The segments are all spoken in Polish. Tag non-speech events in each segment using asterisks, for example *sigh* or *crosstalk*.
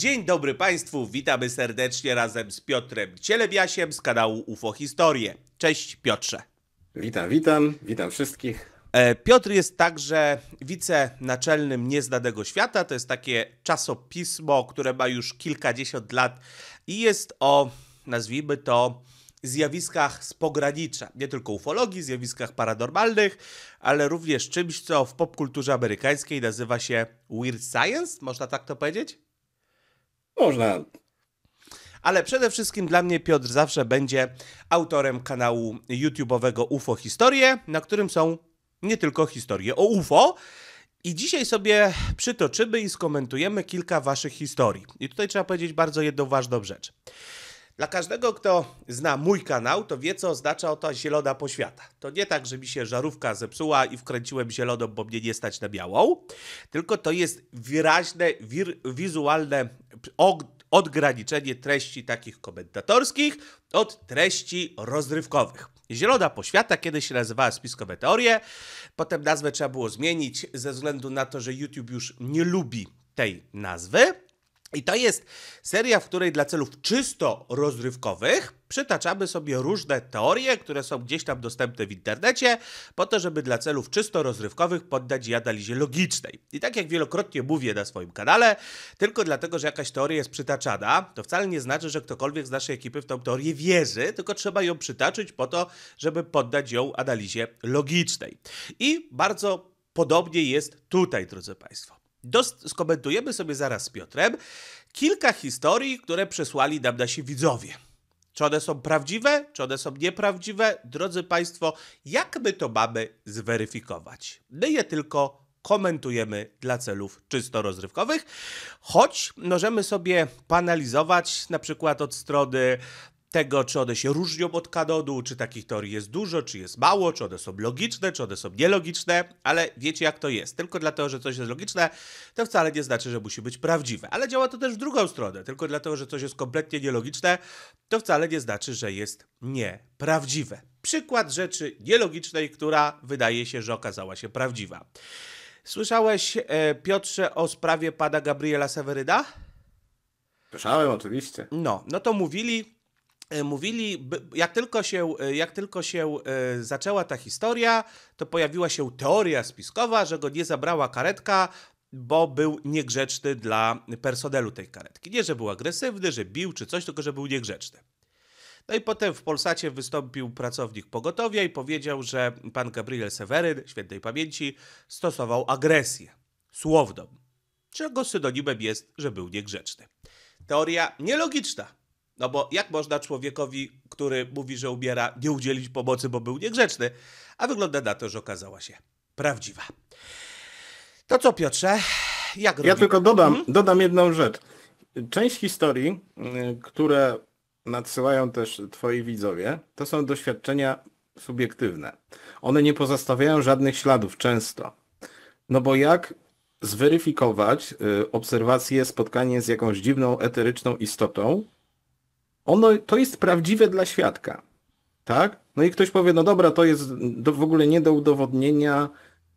Dzień dobry Państwu, witamy serdecznie razem z Piotrem Cielebiasiem z kanału UFO Historie. Cześć Piotrze. Witam, witam, witam wszystkich. E, Piotr jest także wicenaczelnym Nieznanego Świata. To jest takie czasopismo, które ma już kilkadziesiąt lat i jest o, nazwijmy to, zjawiskach z pogranicza. Nie tylko ufologii, zjawiskach paranormalnych, ale również czymś, co w popkulturze amerykańskiej nazywa się weird science, można tak to powiedzieć? Można. Ale przede wszystkim dla mnie Piotr zawsze będzie autorem kanału YouTube'owego UFO Historie, na którym są nie tylko historie o UFO, i dzisiaj sobie przytoczymy i skomentujemy kilka waszych historii. I tutaj trzeba powiedzieć bardzo jedną ważną rzecz. Dla każdego, kto zna mój kanał, to wie, co oznacza oto zielona poświata. To nie tak, że mi się żarówka zepsuła i wkręciłem zieloną, bo mnie nie stać na białą, tylko to jest wyraźne, wir, wizualne odgraniczenie treści takich komentatorskich od treści rozrywkowych. Zielona poświata kiedyś się nazywała spiskowe teorie, potem nazwę trzeba było zmienić ze względu na to, że YouTube już nie lubi tej nazwy. I to jest seria, w której dla celów czysto rozrywkowych przytaczamy sobie różne teorie, które są gdzieś tam dostępne w internecie, po to, żeby dla celów czysto rozrywkowych poddać je analizie logicznej. I tak jak wielokrotnie mówię na swoim kanale, tylko dlatego, że jakaś teoria jest przytaczana, to wcale nie znaczy, że ktokolwiek z naszej ekipy w tą teorię wierzy, tylko trzeba ją przytaczyć po to, żeby poddać ją analizie logicznej. I bardzo podobnie jest tutaj, drodzy Państwo. Dost, skomentujemy sobie zaraz z Piotrem kilka historii, które przesłali nam nasi widzowie. Czy one są prawdziwe, czy one są nieprawdziwe? Drodzy Państwo, jak my to mamy zweryfikować? My je tylko komentujemy dla celów czysto rozrywkowych, choć możemy sobie panalizować na przykład od strony tego, czy one się różnią od kanonu, czy takich teorii jest dużo, czy jest mało, czy one są logiczne, czy one są nielogiczne, ale wiecie jak to jest. Tylko dlatego, że coś jest logiczne, to wcale nie znaczy, że musi być prawdziwe. Ale działa to też w drugą stronę. Tylko dlatego, że coś jest kompletnie nielogiczne, to wcale nie znaczy, że jest nieprawdziwe. Przykład rzeczy nielogicznej, która wydaje się, że okazała się prawdziwa. Słyszałeś, e, Piotrze, o sprawie pana Gabriela Seweryda? Słyszałem, oczywiście. No, no to mówili, E, mówili, jak tylko, się, e, jak tylko się e, zaczęła ta historia, to pojawiła się teoria spiskowa, że go nie zabrała karetka, bo był niegrzeczny dla personelu tej karetki. Nie, że był agresywny, że bił czy coś, tylko że był niegrzeczny. No i potem w Polsacie wystąpił pracownik pogotowia i powiedział, że pan Gabriel Seweryn, świętej pamięci, stosował agresję, słowną, czego synonimem jest, że był niegrzeczny. Teoria nielogiczna, no bo jak można człowiekowi, który mówi, że umiera, nie udzielić pomocy, bo był niegrzeczny? A wygląda na to, że okazała się prawdziwa. To co, Piotrze? Jak Ja tylko dodam, hmm? dodam jedną rzecz. Część historii, które nadsyłają też twoi widzowie, to są doświadczenia subiektywne. One nie pozostawiają żadnych śladów często. No bo jak zweryfikować y, obserwację, spotkanie z jakąś dziwną, eteryczną istotą, ono, to jest prawdziwe dla świadka. Tak? No i ktoś powie, no dobra, to jest do, w ogóle nie do udowodnienia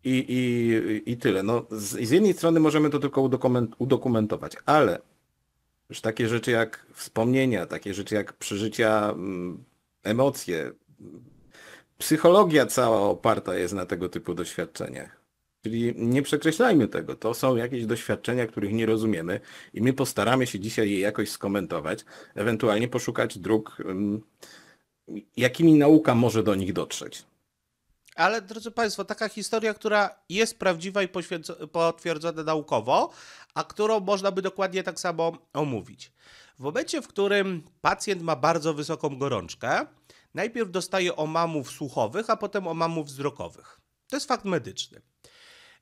i, i, i tyle. No, z, z jednej strony możemy to tylko udokument, udokumentować, ale już takie rzeczy jak wspomnienia, takie rzeczy jak przeżycia, mm, emocje, psychologia cała oparta jest na tego typu doświadczeniach. Czyli nie przekreślajmy tego. To są jakieś doświadczenia, których nie rozumiemy i my postaramy się dzisiaj je jakoś skomentować, ewentualnie poszukać dróg, mm, jakimi nauka może do nich dotrzeć. Ale drodzy Państwo, taka historia, która jest prawdziwa i potwierdzona naukowo, a którą można by dokładnie tak samo omówić. W momencie, w którym pacjent ma bardzo wysoką gorączkę, najpierw dostaje omamów słuchowych, a potem omamów wzrokowych. To jest fakt medyczny.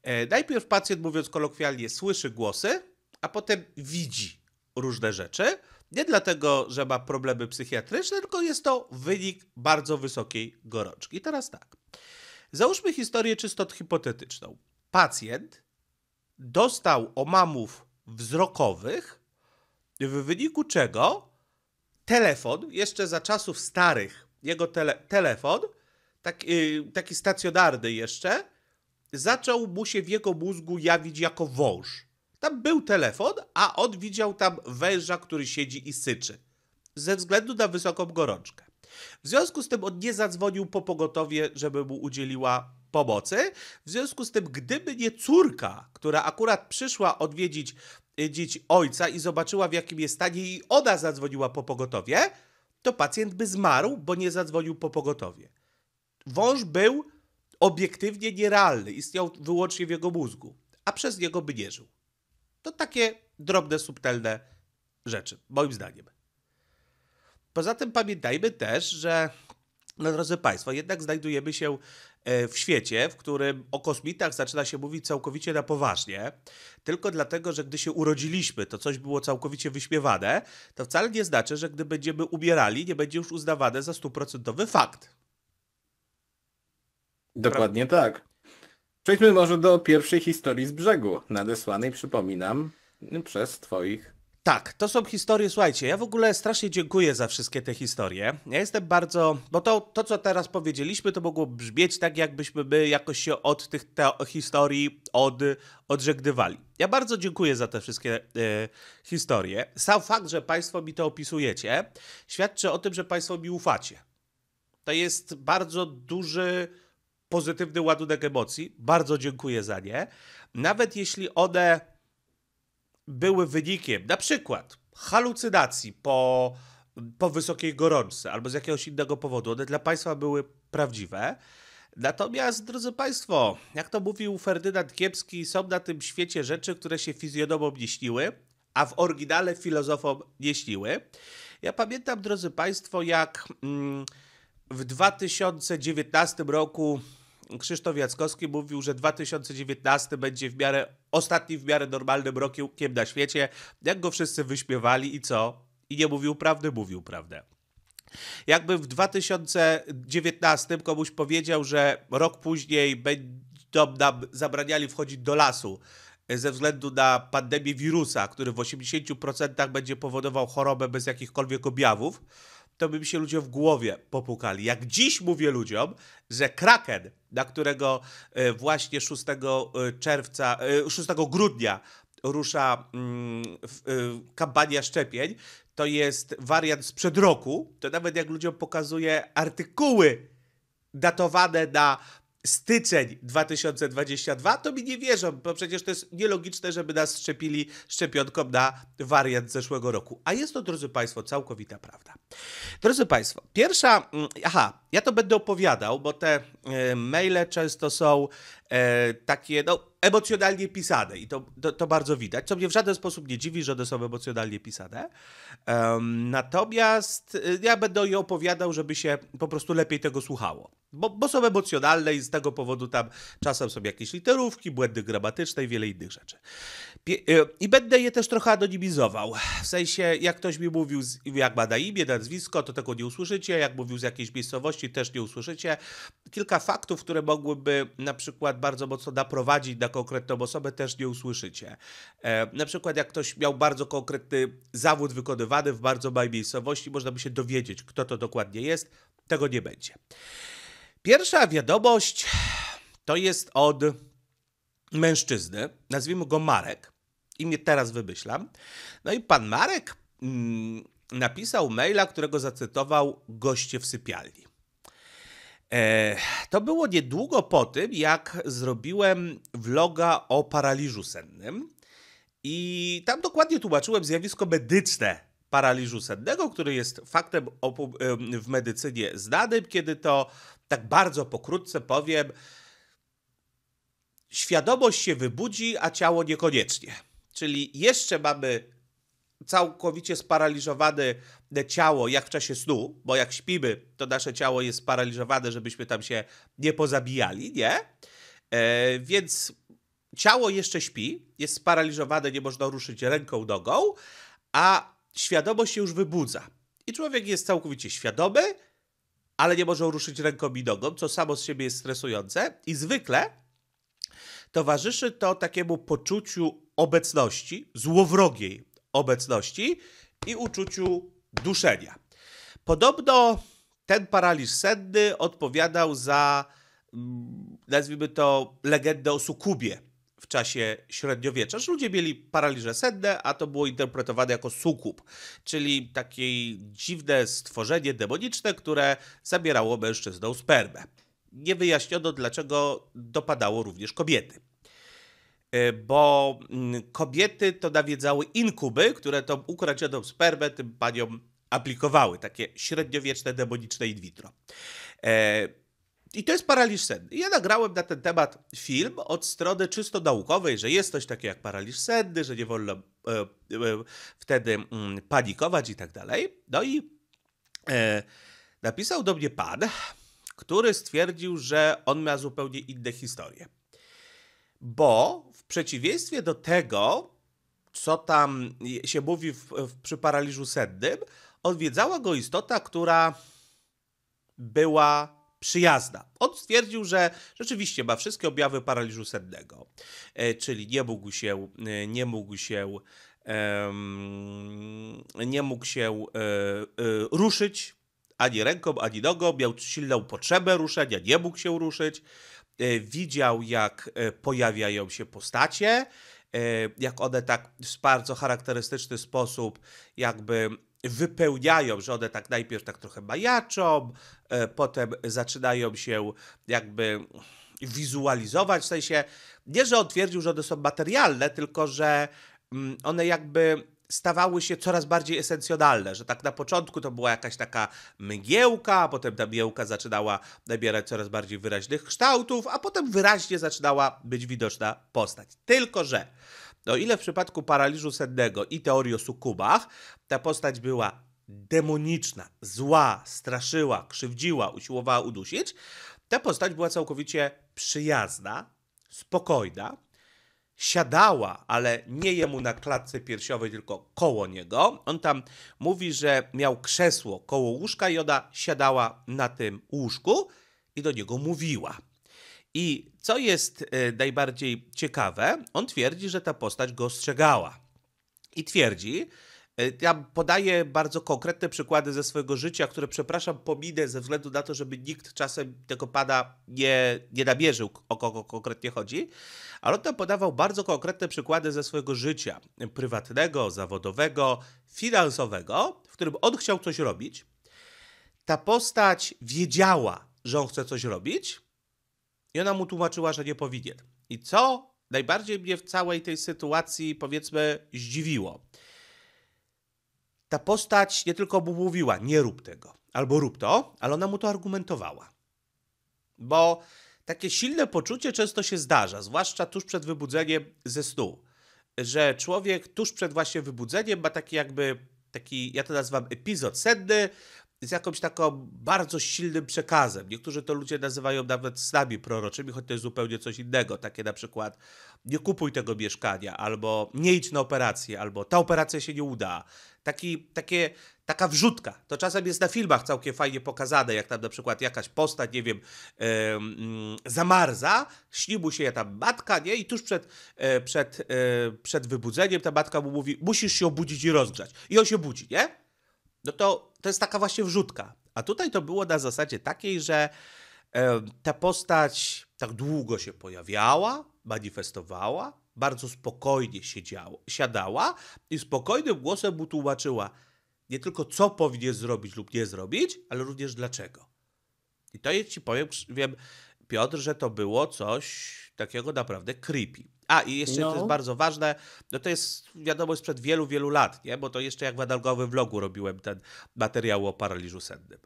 E, najpierw pacjent, mówiąc kolokwialnie, słyszy głosy, a potem widzi różne rzeczy. Nie dlatego, że ma problemy psychiatryczne, tylko jest to wynik bardzo wysokiej gorączki. teraz tak. Załóżmy historię czysto hipotetyczną. Pacjent dostał omamów wzrokowych, w wyniku czego telefon, jeszcze za czasów starych, jego tele, telefon, taki, y, taki stacjonarny jeszcze, zaczął mu się w jego mózgu jawić jako wąż. Tam był telefon, a on widział tam węża, który siedzi i syczy. Ze względu na wysoką gorączkę. W związku z tym on nie zadzwonił po pogotowie, żeby mu udzieliła pomocy. W związku z tym, gdyby nie córka, która akurat przyszła odwiedzić y, dzieci ojca i zobaczyła w jakim jest stanie i ona zadzwoniła po pogotowie, to pacjent by zmarł, bo nie zadzwonił po pogotowie. Wąż był obiektywnie nierealny, istniał wyłącznie w jego mózgu, a przez niego by nie żył. To takie drobne, subtelne rzeczy, moim zdaniem. Poza tym pamiętajmy też, że, no drodzy Państwo, jednak znajdujemy się e, w świecie, w którym o kosmitach zaczyna się mówić całkowicie na poważnie, tylko dlatego, że gdy się urodziliśmy, to coś było całkowicie wyśmiewane, to wcale nie znaczy, że gdy będziemy umierali, nie będzie już uznawane za stuprocentowy fakt. Dokładnie Prawda? tak. Przejdźmy może do pierwszej historii z brzegu, nadesłanej, przypominam, przez Twoich tak, to są historie, słuchajcie, ja w ogóle strasznie dziękuję za wszystkie te historie. Ja jestem bardzo, bo to, to co teraz powiedzieliśmy, to mogło brzmieć tak, jakbyśmy my jakoś się od tych historii od, odżegnywali. Ja bardzo dziękuję za te wszystkie y, historie. Sam fakt, że Państwo mi to opisujecie, świadczy o tym, że Państwo mi ufacie. To jest bardzo duży pozytywny ładunek emocji. Bardzo dziękuję za nie. Nawet jeśli one były wynikiem na przykład halucynacji po, po wysokiej gorączce albo z jakiegoś innego powodu, one dla Państwa były prawdziwe. Natomiast, drodzy Państwo, jak to mówił Ferdynand Kiepski, są na tym świecie rzeczy, które się fizjonomom nie śniły, a w oryginale filozofom nie śniły. Ja pamiętam, drodzy Państwo, jak mm, w 2019 roku Krzysztof Jackowski mówił, że 2019 będzie w miarę, ostatni w miarę normalnym rokiem na świecie. Jak go wszyscy wyśmiewali i co? I nie mówił prawdy, mówił prawdę. Jakby w 2019 komuś powiedział, że rok później będą nam zabraniali wchodzić do lasu ze względu na pandemię wirusa, który w 80% będzie powodował chorobę bez jakichkolwiek objawów, to by mi się ludzie w głowie popukali. Jak dziś mówię ludziom, że Kraken, na którego e, właśnie 6 e, czerwca, 6 e, grudnia rusza mm, kampania szczepień, to jest wariant sprzed roku, to nawet jak ludziom pokazuje artykuły datowane na styczeń 2022, to mi nie wierzą, bo przecież to jest nielogiczne, żeby nas szczepili szczepionką na wariant zeszłego roku. A jest to, drodzy Państwo, całkowita prawda. Drodzy Państwo, pierwsza, mm, aha, ja to będę opowiadał, bo te e, maile często są e, takie, no, emocjonalnie pisane i to, to, to, bardzo widać, co mnie w żaden sposób nie dziwi, że one są emocjonalnie pisane. Um, natomiast e, ja będę je opowiadał, żeby się po prostu lepiej tego słuchało. Bo, bo są emocjonalne i z tego powodu tam czasem są jakieś literówki, błędy gramatyczne i wiele innych rzeczy. E, I będę je też trochę anonimizował. W sensie, jak ktoś mi mówił, jak ma na imię, nazwisko, to tego nie usłyszycie. Jak mówił z jakiejś miejscowości, też nie usłyszycie. Kilka faktów, które mogłyby na przykład bardzo mocno naprowadzić na konkretną osobę, też nie usłyszycie. E, na przykład, jak ktoś miał bardzo konkretny zawód wykonywany w bardzo małej miejscowości, można by się dowiedzieć, kto to dokładnie jest. Tego nie będzie. Pierwsza wiadomość to jest od mężczyzny, nazwijmy go Marek. Imię teraz wymyślam. No i pan Marek mm, napisał maila, którego zacytował goście w sypialni. E, to było niedługo po tym, jak zrobiłem vloga o paraliżu sennym. I tam dokładnie tłumaczyłem zjawisko medyczne paraliżu sennego, który jest faktem w medycynie znanym, kiedy to tak bardzo pokrótce powiem, świadomość się wybudzi, a ciało niekoniecznie. Czyli jeszcze mamy całkowicie sparaliżowane ciało jak w czasie snu, bo jak śpimy, to nasze ciało jest sparaliżowane, żebyśmy tam się nie pozabijali, nie? E, więc ciało jeszcze śpi, jest sparaliżowane, nie można ruszyć ręką, nogą, a świadomość się już wybudza. I człowiek jest całkowicie świadomy, ale nie może ruszyć ręką i nogą, co samo z siebie jest stresujące. I zwykle towarzyszy to takiemu poczuciu obecności, złowrogiej obecności i uczuciu duszenia. Podobno ten paraliż senny odpowiadał za, mm, nazwijmy to, legendę o Sukubie, czasie średniowiecza, że ludzie mieli paraliżę senne, a to było interpretowane jako sukub, czyli takie dziwne stworzenie demoniczne, które zabierało mężczyznom spermę. Nie wyjaśniono, dlaczego dopadało również kobiety e, bo mm, kobiety to nawiedzały inkuby, które tą ukradzioną spermę tym paniom aplikowały, takie średniowieczne, demoniczne in vitro. E, i to jest paraliż senny. Ja nagrałem na ten temat film od strony czysto naukowej, że jest coś takiego jak paraliż senny, że nie wolno e, e, wtedy mm, panikować i tak dalej. No i e, napisał do mnie pan, który stwierdził, że on ma zupełnie inne historie. Bo w przeciwieństwie do tego, co tam się mówi w, w, przy paraliżu sennym, odwiedzała go istota, która była przyjazna. On stwierdził, że rzeczywiście ma wszystkie objawy paraliżu sennego, e, czyli nie mógł się, e, nie mógł się, nie mógł się e, ruszyć ani ręką, ani nogą, miał silną potrzebę ruszenia, nie mógł się ruszyć, widział jak pojawiają się postacie, jak one tak w bardzo charakterystyczny sposób jakby wypełniają, że one tak najpierw tak trochę majaczą, e, potem zaczynają się jakby wizualizować, w sensie nie, że on twierdził, że one są materialne, tylko że mm, one jakby stawały się coraz bardziej esencjonalne, że tak na początku to była jakaś taka mgiełka, a potem ta mgiełka zaczynała nabierać coraz bardziej wyraźnych kształtów, a potem wyraźnie zaczynała być widoczna postać. Tylko, że o no ile w przypadku paraliżu sennego i teorii o sukubach ta postać była demoniczna, zła, straszyła, krzywdziła, usiłowała udusić, ta postać była całkowicie przyjazna, spokojna, siadała, ale nie jemu na klatce piersiowej, tylko koło niego. On tam mówi, że miał krzesło koło łóżka i ona siadała na tym łóżku i do niego mówiła. I co jest e, najbardziej ciekawe, on twierdzi, że ta postać go ostrzegała. I twierdzi, e, ja podaję bardzo konkretne przykłady ze swojego życia, które, przepraszam, pominę ze względu na to, żeby nikt czasem tego pana nie, nie namierzył, o kogo konkretnie chodzi, ale on tam podawał bardzo konkretne przykłady ze swojego życia prywatnego, zawodowego, finansowego, w którym on chciał coś robić. Ta postać wiedziała, że on chce coś robić, i ona mu tłumaczyła, że nie powinien. I co najbardziej mnie w całej tej sytuacji, powiedzmy, zdziwiło? Ta postać nie tylko mu mówiła, nie rób tego, albo rób to, ale ona mu to argumentowała. Bo takie silne poczucie często się zdarza, zwłaszcza tuż przed wybudzeniem ze snu, że człowiek tuż przed właśnie wybudzeniem ma taki jakby, taki, ja to nazywam epizod senny, z jakimś taką bardzo silnym przekazem. Niektórzy to ludzie nazywają nawet snami proroczymi, choć to jest zupełnie coś innego. Takie na przykład nie kupuj tego mieszkania, albo nie idź na operację, albo ta operacja się nie uda. Taki, takie, taka wrzutka. To czasem jest na filmach całkiem fajnie pokazane, jak tam na przykład jakaś postać, nie wiem, yy, yy, zamarza, śni mu się tam matka, nie? I tuż przed, yy, przed, e, przed wybudzeniem ta matka mu mówi, musisz się obudzić i rozgrzać. I on się budzi, nie? no to to jest taka właśnie wrzutka. A tutaj to było na zasadzie takiej, że ta postać tak długo się pojawiała, manifestowała, bardzo spokojnie siedziało, siadała i spokojnym głosem mu tłumaczyła nie tylko co powinien zrobić lub nie zrobić, ale również dlaczego. I to ja ci powiem, wiem, Piotr, że to było coś takiego naprawdę creepy. A, i jeszcze no. to jest no. bardzo ważne, no to jest wiadomość sprzed wielu, wielu lat, nie? bo to jeszcze jak w analogowym vlogu robiłem ten materiał o paraliżu sennym.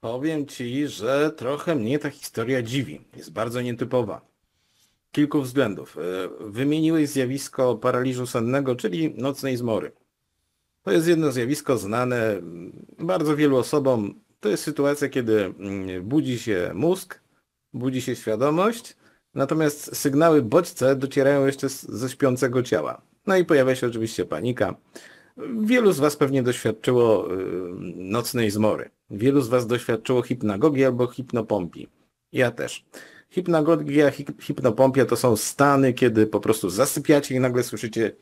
Powiem ci, że trochę mnie ta historia dziwi. Jest bardzo nietypowa. Kilku względów. E, wymieniłeś zjawisko paraliżu sennego, czyli nocnej zmory. To jest jedno zjawisko znane mm, bardzo wielu osobom. To jest sytuacja, kiedy mm, budzi się mózg, budzi się świadomość, Natomiast sygnały bodźce docierają jeszcze ze śpiącego ciała. No i pojawia się oczywiście panika. Wielu z Was pewnie doświadczyło y, nocnej zmory. Wielu z Was doświadczyło hipnagogii albo hipnopompii. Ja też. Hipnagogia, hipnopompia to są stany, kiedy po prostu zasypiacie i nagle słyszycie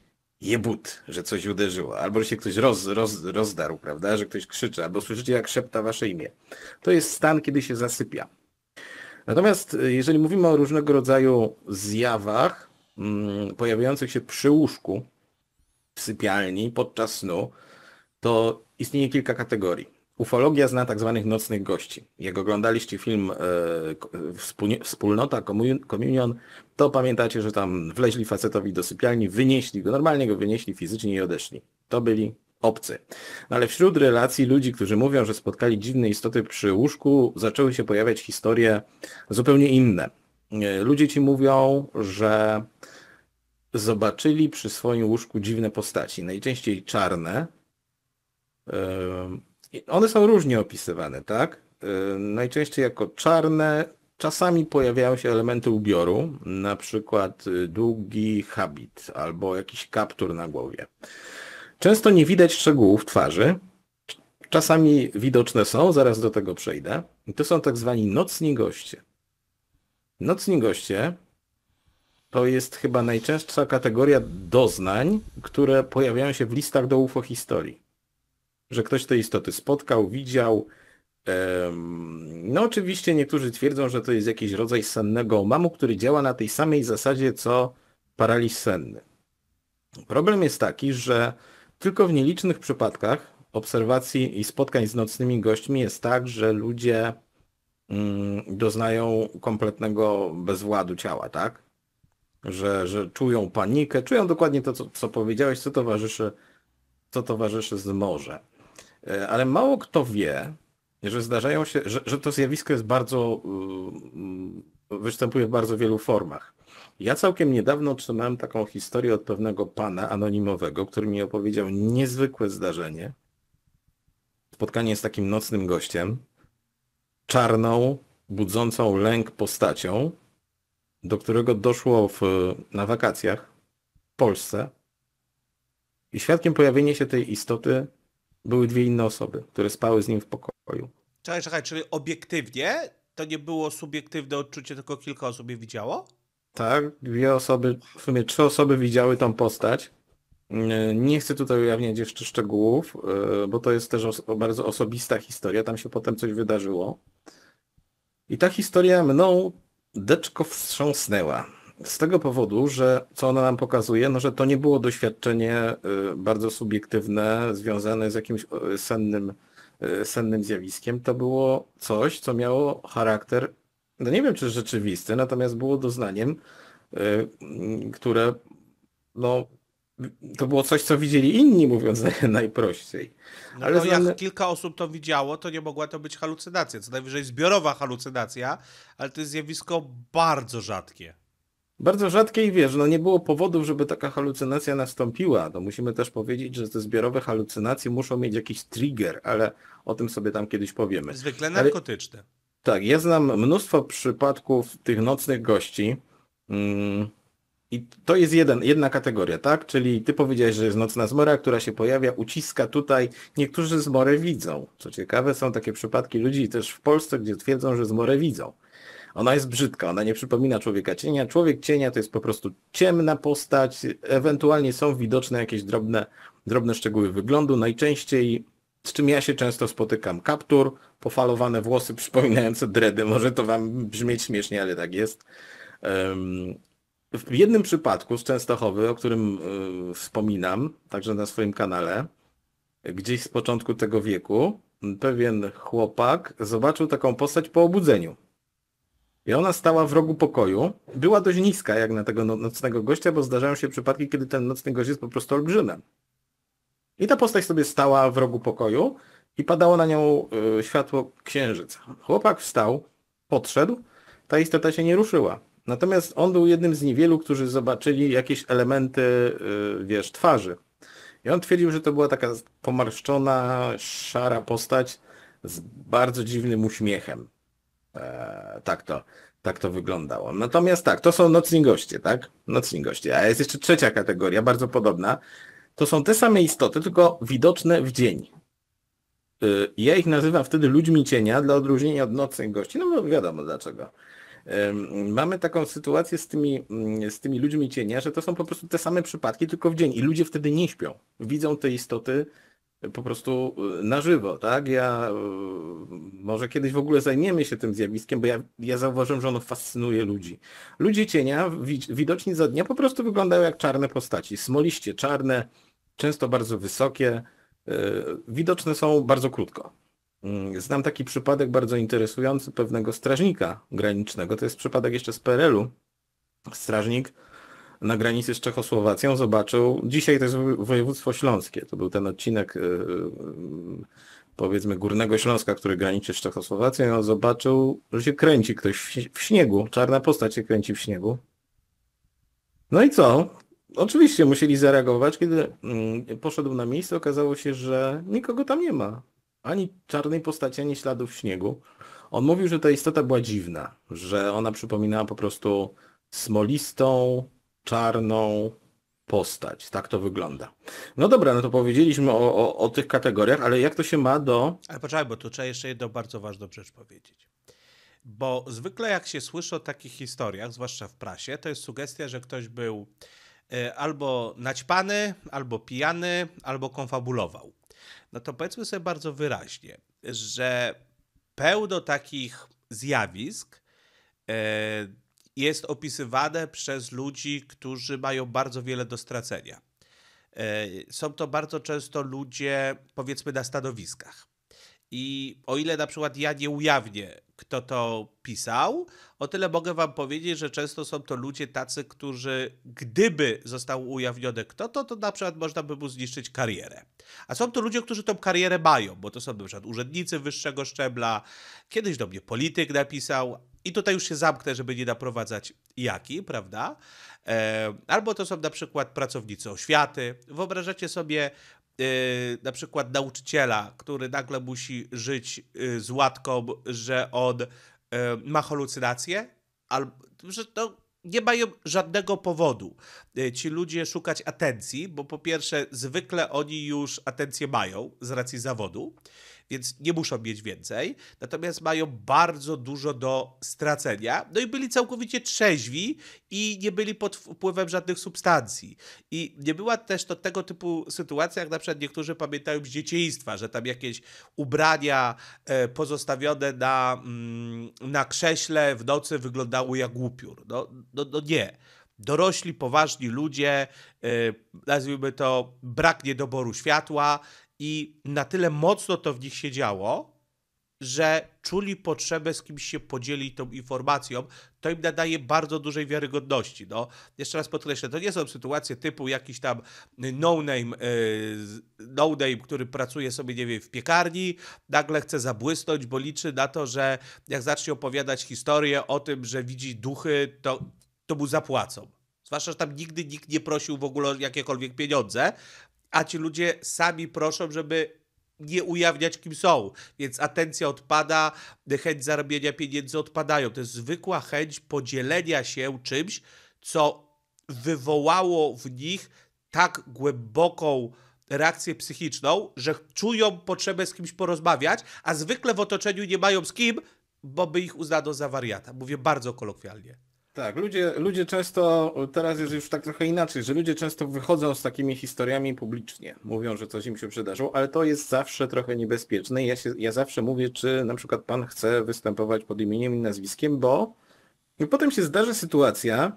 jebut, że coś uderzyło, albo że się ktoś roz, roz, rozdarł, prawda, że ktoś krzyczy, albo słyszycie jak szepta wasze imię. To jest stan, kiedy się zasypia. Natomiast y, jeżeli mówimy o różnego rodzaju zjawach mm, pojawiających się przy łóżku, w sypialni, podczas snu, to istnieje kilka kategorii. Ufologia zna tak zwanych nocnych gości. Jak oglądaliście film e, Wspólnota, Communion, to pamiętacie, że tam wleźli facetowi do sypialni, wynieśli go, normalnie go wynieśli fizycznie i odeszli. To byli obcy. No ale wśród relacji ludzi, którzy mówią, że spotkali dziwne istoty przy łóżku, zaczęły się pojawiać historie zupełnie inne. E, ludzie ci mówią, że zobaczyli przy swoim łóżku dziwne postaci, najczęściej czarne. E, one są różnie opisywane, tak? E, najczęściej jako czarne, czasami pojawiają się elementy ubioru, na przykład długi habit albo jakiś kaptur na głowie. Często nie widać szczegółów twarzy. Czasami widoczne są, zaraz do tego przejdę. I to są tak zwani nocni goście. Nocni goście to jest chyba najczęstsza kategoria doznań, które pojawiają się w listach do UFO historii. Że ktoś te istoty spotkał, widział. No oczywiście niektórzy twierdzą, że to jest jakiś rodzaj sennego mamu, który działa na tej samej zasadzie co paraliż senny. Problem jest taki, że tylko w nielicznych przypadkach obserwacji i spotkań z nocnymi gośćmi jest tak, że ludzie mm, doznają kompletnego bezwładu ciała, tak? Że, że czują panikę, czują dokładnie to, co, co powiedziałeś, co towarzyszy, co towarzyszy zmorze. Ale mało kto wie, że zdarzają się, że, że to zjawisko jest bardzo, y, y, występuje w bardzo wielu formach. Ja całkiem niedawno otrzymałem taką historię od pewnego pana anonimowego, który mi opowiedział niezwykłe zdarzenie. Spotkanie z takim nocnym gościem, czarną, budzącą lęk postacią, do którego doszło w, na wakacjach w Polsce. I świadkiem pojawienia się tej istoty były dwie inne osoby, które spały z nim w pokoju. Czekaj, czekaj, czyli obiektywnie to nie było subiektywne odczucie, tylko kilka osób je widziało? Tak, dwie osoby, w sumie trzy osoby widziały tą postać. E, nie chcę tutaj ujawniać jeszcze szczegółów, e, bo to jest też oso bardzo osobista historia, tam się potem coś wydarzyło. I ta historia mną deczko wstrząsnęła. Z tego powodu, że co ona nam pokazuje, no że to nie było doświadczenie e, bardzo subiektywne, związane z jakimś sennym, sennym zjawiskiem. To było coś, co miało charakter no nie wiem czy rzeczywisty, natomiast było doznaniem, y, które no, to było coś, co widzieli inni, mówiąc *laughs* najprościej. No Ale jak znane... kilka osób to widziało, to nie mogła to być halucynacja. Co najwyżej zbiorowa halucynacja, ale to jest zjawisko bardzo rzadkie. Bardzo rzadkie i wiesz, no nie było powodów, żeby taka halucynacja nastąpiła. To no musimy też powiedzieć, że te zbiorowe halucynacje muszą mieć jakiś trigger, ale o tym sobie tam kiedyś powiemy. Zwykle narkotyczne. Ale... Tak, ja znam mnóstwo przypadków tych nocnych gości. Mm, I to jest jeden, jedna kategoria, tak? Czyli ty powiedziałeś, że jest nocna zmora, która się pojawia, uciska tutaj. Niektórzy zmorę widzą. Co ciekawe, są takie przypadki ludzi też w Polsce, gdzie twierdzą, że zmorę widzą. Ona jest brzydka, ona nie przypomina człowieka cienia. Człowiek cienia to jest po prostu ciemna postać, ewentualnie są widoczne jakieś drobne, drobne szczegóły wyglądu. Najczęściej z czym ja się często spotykam. Kaptur, pofalowane włosy przypominające dredy. Może to wam brzmieć śmiesznie, ale tak jest. W jednym przypadku z Częstochowy, o którym y, wspominam, także na swoim kanale, gdzieś z początku tego wieku, pewien chłopak zobaczył taką postać po obudzeniu. I ona stała w rogu pokoju. Była dość niska jak na tego no-, nocnego gościa, bo zdarzają się przypadki, kiedy ten nocny gość jest po prostu olbrzymem. I ta postać sobie stała w rogu pokoju i padało na nią y, światło księżyca. Chłopak wstał, podszedł, ta istota się nie ruszyła. Natomiast on był jednym z niewielu, którzy zobaczyli jakieś elementy, y, wiesz, twarzy. I on twierdził, że to była taka pomarszczona, szara postać z bardzo dziwnym uśmiechem. E, tak to tak to wyglądało. Natomiast tak, to są nocni goście, tak? Nocni goście. A jest jeszcze trzecia kategoria, bardzo podobna, to są te same istoty, tylko widoczne w dzień. Y, ja ich nazywam wtedy ludźmi cienia dla odróżnienia od nocnych gości, no bo wiadomo dlaczego. Mamy taką sytuację z tymi, mm, z tymi ludźmi cienia, że to są po prostu te same przypadki, tylko w dzień i ludzie wtedy nie śpią. Widzą te istoty y, po prostu y, na żywo, tak? Ja może kiedyś w ogóle zajmiemy się tym zjawiskiem, bo ja, ja zauważyłem, że ono fascynuje ludzi. Ludzie cienia widoczni za dnia po prostu wyglądają jak czarne postaci, smoliście, czarne, często bardzo wysokie, e, widoczne są bardzo krótko. Mm, znam taki przypadek bardzo interesujący pewnego strażnika granicznego. To jest przypadek jeszcze z PRL-u. Strażnik na granicy z Czechosłowacją zobaczył, dzisiaj to jest województwo śląskie, to był ten odcinek e, powiedzmy Górnego Śląska, który graniczy z Czechosłowacją on zobaczył, że się kręci ktoś w śniegu, czarna postać się kręci w śniegu. No i co? Oczywiście musieli zareagować. Kiedy mm, poszedł na miejsce, okazało się, że nikogo tam nie ma. Ani czarnej postaci, ani śladów śniegu. On mówił, że ta istota była dziwna, że ona przypominała po prostu smolistą, czarną postać. Tak to wygląda. No dobra, no to powiedzieliśmy o, o, o tych kategoriach, ale jak to się ma do... Ale poczekaj, bo tu trzeba jeszcze jedną bardzo ważną rzecz powiedzieć bo zwykle jak się słyszy o takich historiach, zwłaszcza w prasie, to jest sugestia, że ktoś był E, albo naćpany, albo pijany, albo konfabulował. No to powiedzmy sobie bardzo wyraźnie, że pełno takich zjawisk e, jest opisywane przez ludzi, którzy mają bardzo wiele do stracenia. E, są to bardzo często ludzie, powiedzmy, na stanowiskach. I o ile na przykład ja nie ujawnię, kto to pisał, o tyle mogę wam powiedzieć, że często są to ludzie tacy, którzy gdyby został ujawniony kto to, to na przykład można by mu zniszczyć karierę. A są to ludzie, którzy tą karierę mają, bo to są na przykład urzędnicy wyższego szczebla, kiedyś do mnie polityk napisał, i tutaj już się zamknę, żeby nie naprowadzać jaki, prawda? E, albo to są na przykład pracownicy oświaty. Wyobrażacie sobie Yy, na przykład nauczyciela, który nagle musi żyć yy, z łatką, że on yy, ma halucynacje, albo że to nie mają żadnego powodu y, ci ludzie szukać atencji, bo po pierwsze, zwykle oni już atencję mają z racji zawodu więc nie muszą mieć więcej, natomiast mają bardzo dużo do stracenia, no i byli całkowicie trzeźwi i nie byli pod wpływem żadnych substancji. I nie była też to tego typu sytuacja, jak na przykład niektórzy pamiętają z dzieciństwa, że tam jakieś ubrania e, pozostawione na, mm, na krześle w nocy wyglądały jak głupiur. No, no, no nie dorośli, poważni ludzie, e, nazwijmy to brak niedoboru światła i na tyle mocno to w nich się działo, że czuli potrzebę z kimś się podzielić tą informacją, to im nadaje bardzo dużej wiarygodności. No, jeszcze raz podkreślę, to nie są sytuacje typu jakiś tam no-name, e, no-name, który pracuje sobie, nie wiem, w piekarni, nagle chce zabłysnąć, bo liczy na to, że jak zacznie opowiadać historię o tym, że widzi duchy, to, to mu zapłacą. Zwłaszcza, że tam nigdy nikt nie prosił w ogóle o jakiekolwiek pieniądze, a ci ludzie sami proszą, żeby nie ujawniać, kim są. Więc atencja odpada, chęć zarabiania pieniędzy odpadają. To jest zwykła chęć podzielenia się czymś, co wywołało w nich tak głęboką reakcję psychiczną, że czują potrzebę z kimś porozmawiać, a zwykle w otoczeniu nie mają z kim, bo by ich uznano za wariata. Mówię bardzo kolokwialnie. Tak, ludzie, ludzie często, teraz jest już tak trochę inaczej, że ludzie często wychodzą z takimi historiami publicznie, mówią, że coś im się przydarzyło, ale to jest zawsze trochę niebezpieczne. Ja, się, ja zawsze mówię, czy na przykład pan chce występować pod imieniem i nazwiskiem, bo potem się zdarzy sytuacja,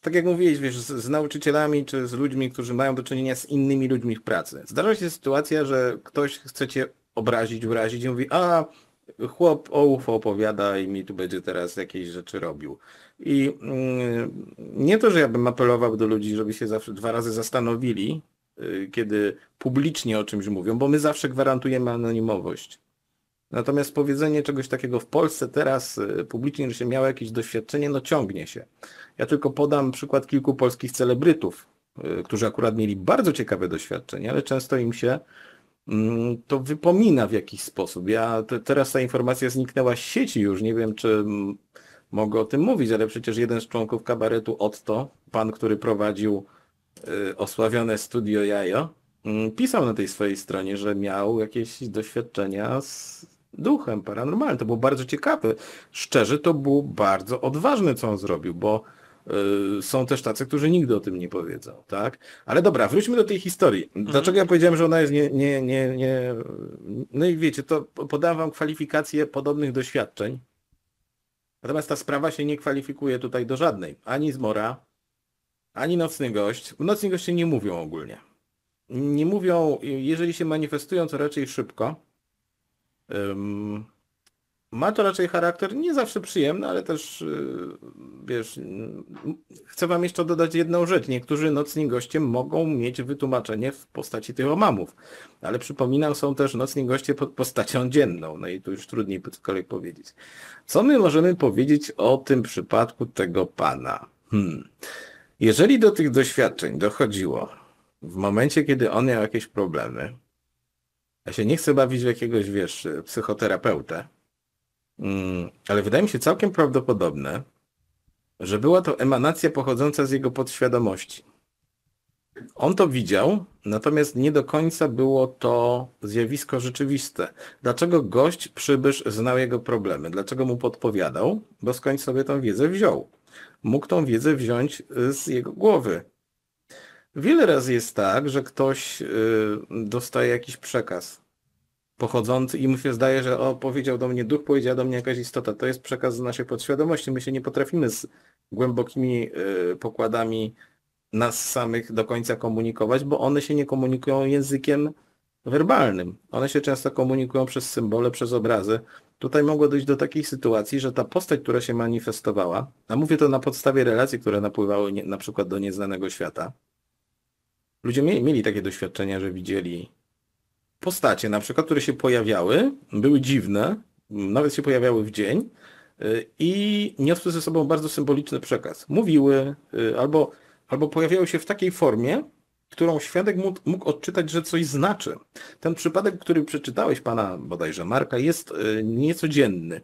tak jak mówiłeś, wiesz, z, z, nauczycielami czy z ludźmi, którzy mają do czynienia z innymi ludźmi w pracy. Zdarza się sytuacja, że ktoś chce cię obrazić, urazić i mówi, a chłop o UFO opowiada i mi tu będzie teraz jakieś rzeczy robił. I mm, nie to, że ja bym apelował do ludzi, żeby się zawsze dwa razy zastanowili, y, kiedy publicznie o czymś mówią, bo my zawsze gwarantujemy anonimowość. Natomiast powiedzenie czegoś takiego w Polsce teraz y, publicznie, że się miało jakieś doświadczenie, no ciągnie się. Ja tylko podam przykład kilku polskich celebrytów, y, którzy akurat mieli bardzo ciekawe doświadczenia, ale często im się mm, to wypomina w jakiś sposób. Ja, teraz ta informacja zniknęła z sieci już, nie wiem czy mm, mogę o tym mówić, ale przecież jeden z członków kabaretu Otto, pan, który prowadził y, osławione studio Jajo, mm, pisał na tej swojej stronie, że miał jakieś doświadczenia z duchem paranormalnym. To było bardzo ciekawe. Szczerze, to był bardzo odważny co on zrobił, bo y, są też tacy, którzy nigdy o tym nie powiedzą, tak? Ale dobra, wróćmy do tej historii. Mhm. Dlaczego ja powiedziałem, że ona jest nie, nie, nie, nie... No i wiecie, to podawam kwalifikacje podobnych doświadczeń, Natomiast ta sprawa się nie kwalifikuje tutaj do żadnej. Ani Zmora, ani Nocny Gość. Nocni Goście nie mówią ogólnie. Nie mówią, jeżeli się manifestują, to raczej szybko ma to raczej charakter nie zawsze przyjemny, ale też, y, wiesz, chcę wam jeszcze dodać jedną rzecz. Niektórzy nocni goście mogą mieć wytłumaczenie w postaci tych omamów, ale przypominam, są też nocni goście pod postacią dzienną, no i tu już trudniej cokolwiek powiedzieć. Co my możemy powiedzieć o tym przypadku tego pana? Hmm. Jeżeli do tych doświadczeń dochodziło w momencie, kiedy on miał jakieś problemy, ja się nie chcę bawić w jakiegoś, wiesz, psychoterapeutę, Mm, ale wydaje mi się całkiem prawdopodobne, że była to emanacja pochodząca z jego podświadomości. On to widział, natomiast nie do końca było to zjawisko rzeczywiste. Dlaczego gość, przybysz znał jego problemy? Dlaczego mu podpowiadał? Bo skądś sobie tą wiedzę wziął? Mógł tą wiedzę wziąć y, z jego głowy. Wiele razy jest tak, że ktoś y, dostaje jakiś przekaz pochodzący i mu się zdaje, że o, powiedział do mnie duch, powiedziała do mnie jakaś istota. To jest przekaz z naszej podświadomości. My się nie potrafimy z głębokimi y, pokładami nas samych do końca komunikować, bo one się nie komunikują językiem werbalnym. One się często komunikują przez symbole, przez obrazy. Tutaj mogło dojść do takiej sytuacji, że ta postać, która się manifestowała, a mówię to na podstawie relacji, które napływały nie, na przykład do nieznanego świata, ludzie mieli, mieli takie doświadczenia, że widzieli postacie, na przykład, które się pojawiały, były dziwne, nawet się pojawiały w dzień y, i niosły ze sobą bardzo symboliczny przekaz. Mówiły y, albo, albo pojawiały się w takiej formie, którą świadek mógł, mógł odczytać, że coś znaczy. Ten przypadek, który przeczytałeś, pana bodajże Marka, jest y, niecodzienny.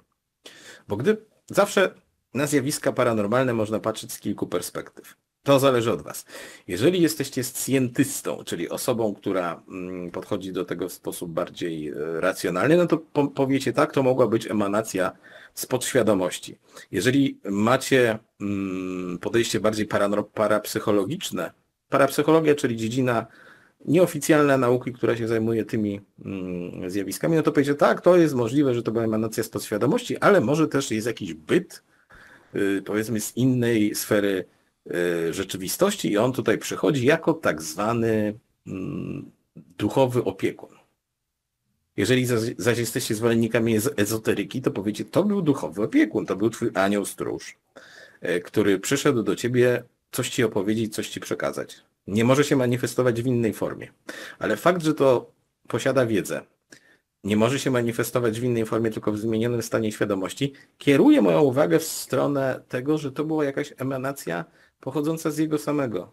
Bo gdy zawsze na zjawiska paranormalne można patrzeć z kilku perspektyw. To zależy od Was. Jeżeli jesteście scjentystą, czyli osobą, która mm, podchodzi do tego w sposób bardziej e, racjonalny, no to po powiecie tak, to mogła być emanacja z podświadomości. Jeżeli macie mm, podejście bardziej parapsychologiczne, parapsychologia, czyli dziedzina nieoficjalna nauki, która się zajmuje tymi mm, zjawiskami, no to powiecie tak, to jest możliwe, że to była emanacja z podświadomości, ale może też jest jakiś byt, y, powiedzmy z innej sfery Y, rzeczywistości i on tutaj przychodzi jako tak zwany mm, duchowy opiekun. Jeżeli zaś jesteście zwolennikami ezoteryki, to powiecie, to był duchowy opiekun, to był twój anioł stróż, y, który przyszedł do ciebie coś ci opowiedzieć, coś ci przekazać. Nie może się manifestować w innej formie. Ale fakt, że to posiada wiedzę, nie może się manifestować w innej formie, tylko w zmienionym stanie świadomości, kieruje moją uwagę w stronę tego, że to była jakaś emanacja pochodząca z jego samego.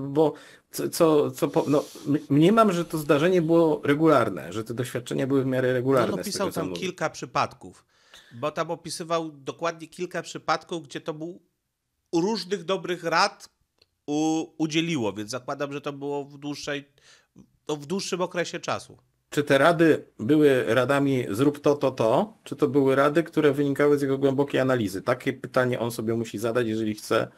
Bo, co, co, co po, no, mniemam, że to zdarzenie było regularne, że te doświadczenia były w miarę regularne. On no, opisał tam kilka przypadków, bo tam opisywał dokładnie kilka przypadków, gdzie to był różnych dobrych rad u, udzieliło, więc zakładam, że to było w, dłuższej, no, w dłuższym okresie czasu czy te rady były radami zrób to, to, to, czy to były rady, które wynikały z jego głębokiej analizy? Takie pytanie on sobie musi zadać, jeżeli chce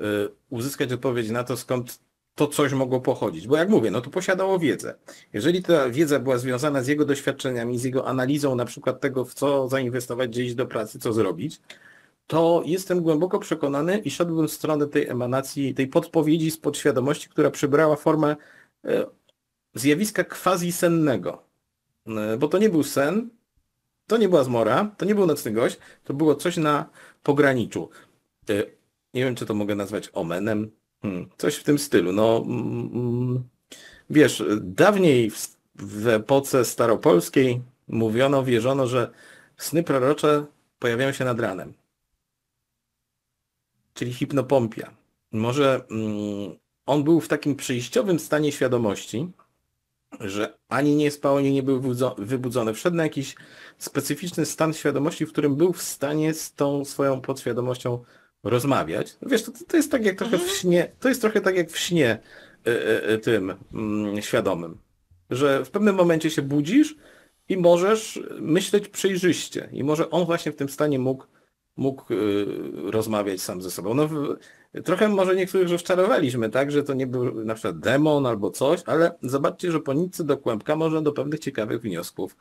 Y, uzyskać odpowiedź na to, skąd to coś mogło pochodzić. Bo jak mówię, no to posiadało wiedzę. Jeżeli ta wiedza była związana z jego doświadczeniami, z jego analizą na przykład tego, w co zainwestować gdzieś do pracy, co zrobić, to jestem głęboko przekonany i szedłbym w stronę tej emanacji, tej podpowiedzi z podświadomości, która przybrała formę y, zjawiska quasi-sennego. Y, bo to nie był sen, to nie była zmora, to nie był nocny gość, to było coś na pograniczu nie wiem, czy to mogę nazwać omenem, hmm, coś w tym stylu. No, mm, mm wiesz, dawniej w, w epoce staropolskiej mówiono, wierzono, że sny prorocze pojawiają się nad ranem, czyli hipnopompia. Może mm, on był w takim przejściowym stanie świadomości, że ani nie spał, ani nie był wybudzony. Wszedł na jakiś specyficzny stan świadomości, w którym był w stanie z tą swoją podświadomością rozmawiać. No wiesz, to, to jest tak jak trochę mhm. w śnie, to jest trochę tak jak w śnie y, y, tym y, świadomym, że w pewnym momencie się budzisz i możesz myśleć przejrzyście i może on właśnie w tym stanie mógł, mógł y, rozmawiać sam ze sobą. No, w, trochę może niektórych że wczarowaliśmy, tak, że to nie był na przykład demon albo coś, ale zobaczcie, że po nicy do kłębka można do pewnych ciekawych wniosków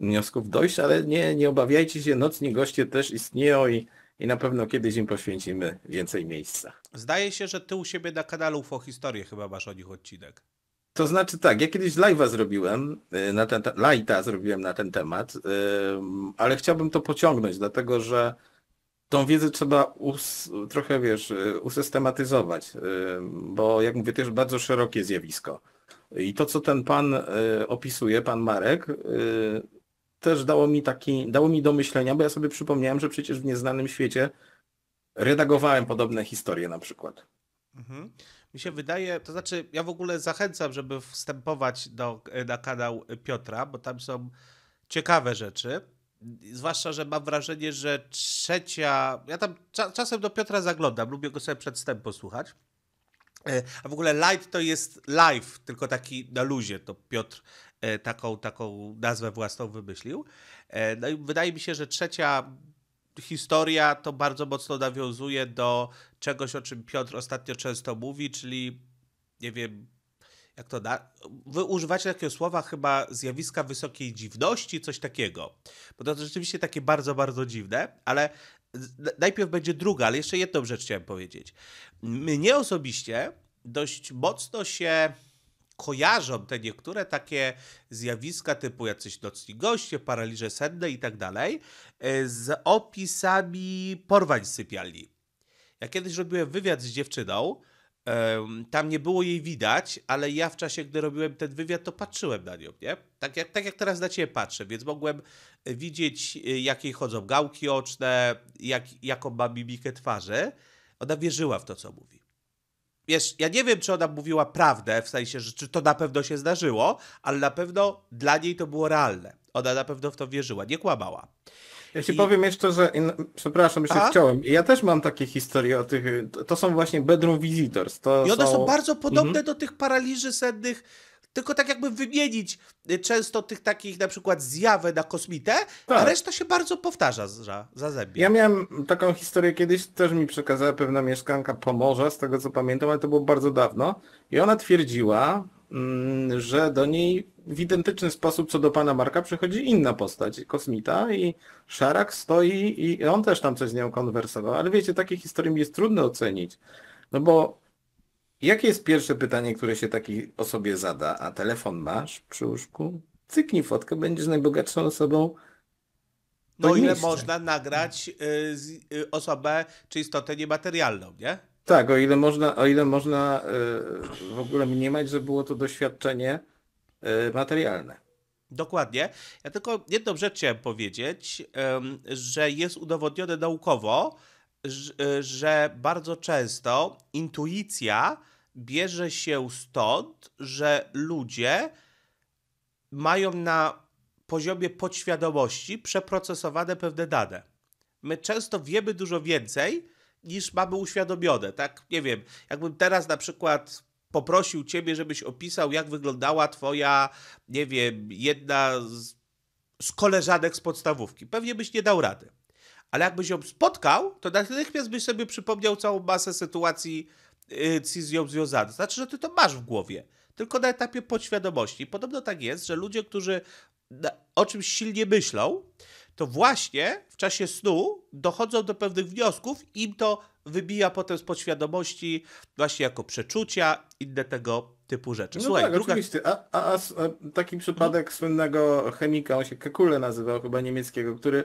wniosków dojść, ale nie, nie obawiajcie się, nocni goście też istnieją i i na pewno kiedyś im poświęcimy więcej miejsca. Zdaje się, że ty u siebie na kanale UFO Historię chyba masz o nich odcinek. To znaczy tak, ja kiedyś live'a zrobiłem, y, na ten, zrobiłem na ten temat, y, ale chciałbym to pociągnąć, dlatego że tą wiedzę trzeba trochę, wiesz, y, usystematyzować, bo jak mówię, to jest bardzo szerokie zjawisko. I to, co ten pan opisuje, pan Marek, też dało mi taki, dało mi do myślenia, bo ja sobie przypomniałem, że przecież w nieznanym świecie redagowałem podobne historie na przykład. Mhm. Mi się wydaje, to znaczy ja w ogóle zachęcam, żeby wstępować do, na kanał Piotra, bo tam są ciekawe rzeczy. Zwłaszcza, że mam wrażenie, że trzecia. Ja tam cza, czasem do Piotra zaglądam, lubię go sobie przedstęp posłuchać. E, a w ogóle light to jest live, tylko taki na luzie. To Piotr E, taką, taką nazwę własną wymyślił. E, no i wydaje mi się, że trzecia historia to bardzo mocno nawiązuje do czegoś, o czym Piotr ostatnio często mówi, czyli nie wiem, jak to da. Wy używacie takiego słowa chyba zjawiska wysokiej dziwności, coś takiego. Bo to rzeczywiście takie bardzo, bardzo dziwne, ale najpierw będzie druga, ale jeszcze jedną rzecz chciałem powiedzieć. Mnie osobiście dość mocno się kojarzą te niektóre takie zjawiska typu jacyś nocni goście, paraliże senne i tak dalej e, z opisami porwań sypialni. Ja kiedyś robiłem wywiad z dziewczyną, tam nie było jej widać, ale ja w czasie, gdy robiłem ten wywiad, to patrzyłem na nią, nie? Tak jak, tak jak teraz na ciebie patrzę, więc mogłem e, widzieć, e, jak jej chodzą gałki oczne, jak, jaką ma mimikę twarzy. Ona wierzyła w to, co mówi wiesz, ja nie wiem, czy ona mówiła prawdę, w sensie, że czy to na pewno się zdarzyło, ale na pewno dla niej to było realne. Ona na pewno w to wierzyła, nie kłamała. Ja ci I... powiem jeszcze, że przepraszam, jeszcze chciałem. Ja też mam takie historie o tych. To są właśnie bedroom visitors. To I one są, są bardzo podobne mhm. do tych paraliży sennych tylko tak jakby wymienić y, często tych takich na przykład zjawę na kosmitę, tak. a reszta się bardzo powtarza za, za zębie. Ja miałem taką historię kiedyś, też mi przekazała pewna mieszkanka Pomorza, z tego co pamiętam, ale to było bardzo dawno i ona twierdziła, mm, że do niej w identyczny sposób co do pana Marka przychodzi inna postać, kosmita i Szarak stoi i on też tam coś z nią konwersował, ale wiecie, takie historii jest trudno ocenić, no bo Jakie jest pierwsze pytanie, które się takiej osobie zada? A telefon masz przy łóżku? Cyknij fotkę, będziesz najbogatszą osobą. No ile można nagrać y, y, osobę czy istotę niematerialną, nie? Tak, o ile można, o ile można y, w ogóle mniemać, że było to doświadczenie y, materialne. Dokładnie. Ja tylko jedną rzecz chciałem powiedzieć, że jest udowodnione naukowo, E, że bardzo często intuicja bierze się stąd, że ludzie mają na poziomie podświadomości przeprocesowane pewne dane. My często wiemy dużo więcej niż mamy uświadomione, tak? Nie wiem, jakbym teraz na przykład poprosił ciebie, żebyś opisał, jak wyglądała twoja, nie wiem, jedna z, z koleżanek z podstawówki. Pewnie byś nie dał rady ale jakbyś ją spotkał, to natychmiast byś sobie przypomniał całą masę sytuacji yy, z nią związanych. Znaczy, że ty to masz w głowie, tylko na etapie podświadomości. I podobno tak jest, że ludzie, którzy o czymś silnie myślą, to właśnie w czasie snu dochodzą do pewnych wniosków, im to wybija potem z podświadomości, właśnie jako przeczucia, inne tego typu rzeczy. No Słuchaj, tak, druga... oczywiście. A, a, a, taki przypadek hmm. słynnego chemika, on się Kekule nazywał, chyba niemieckiego, który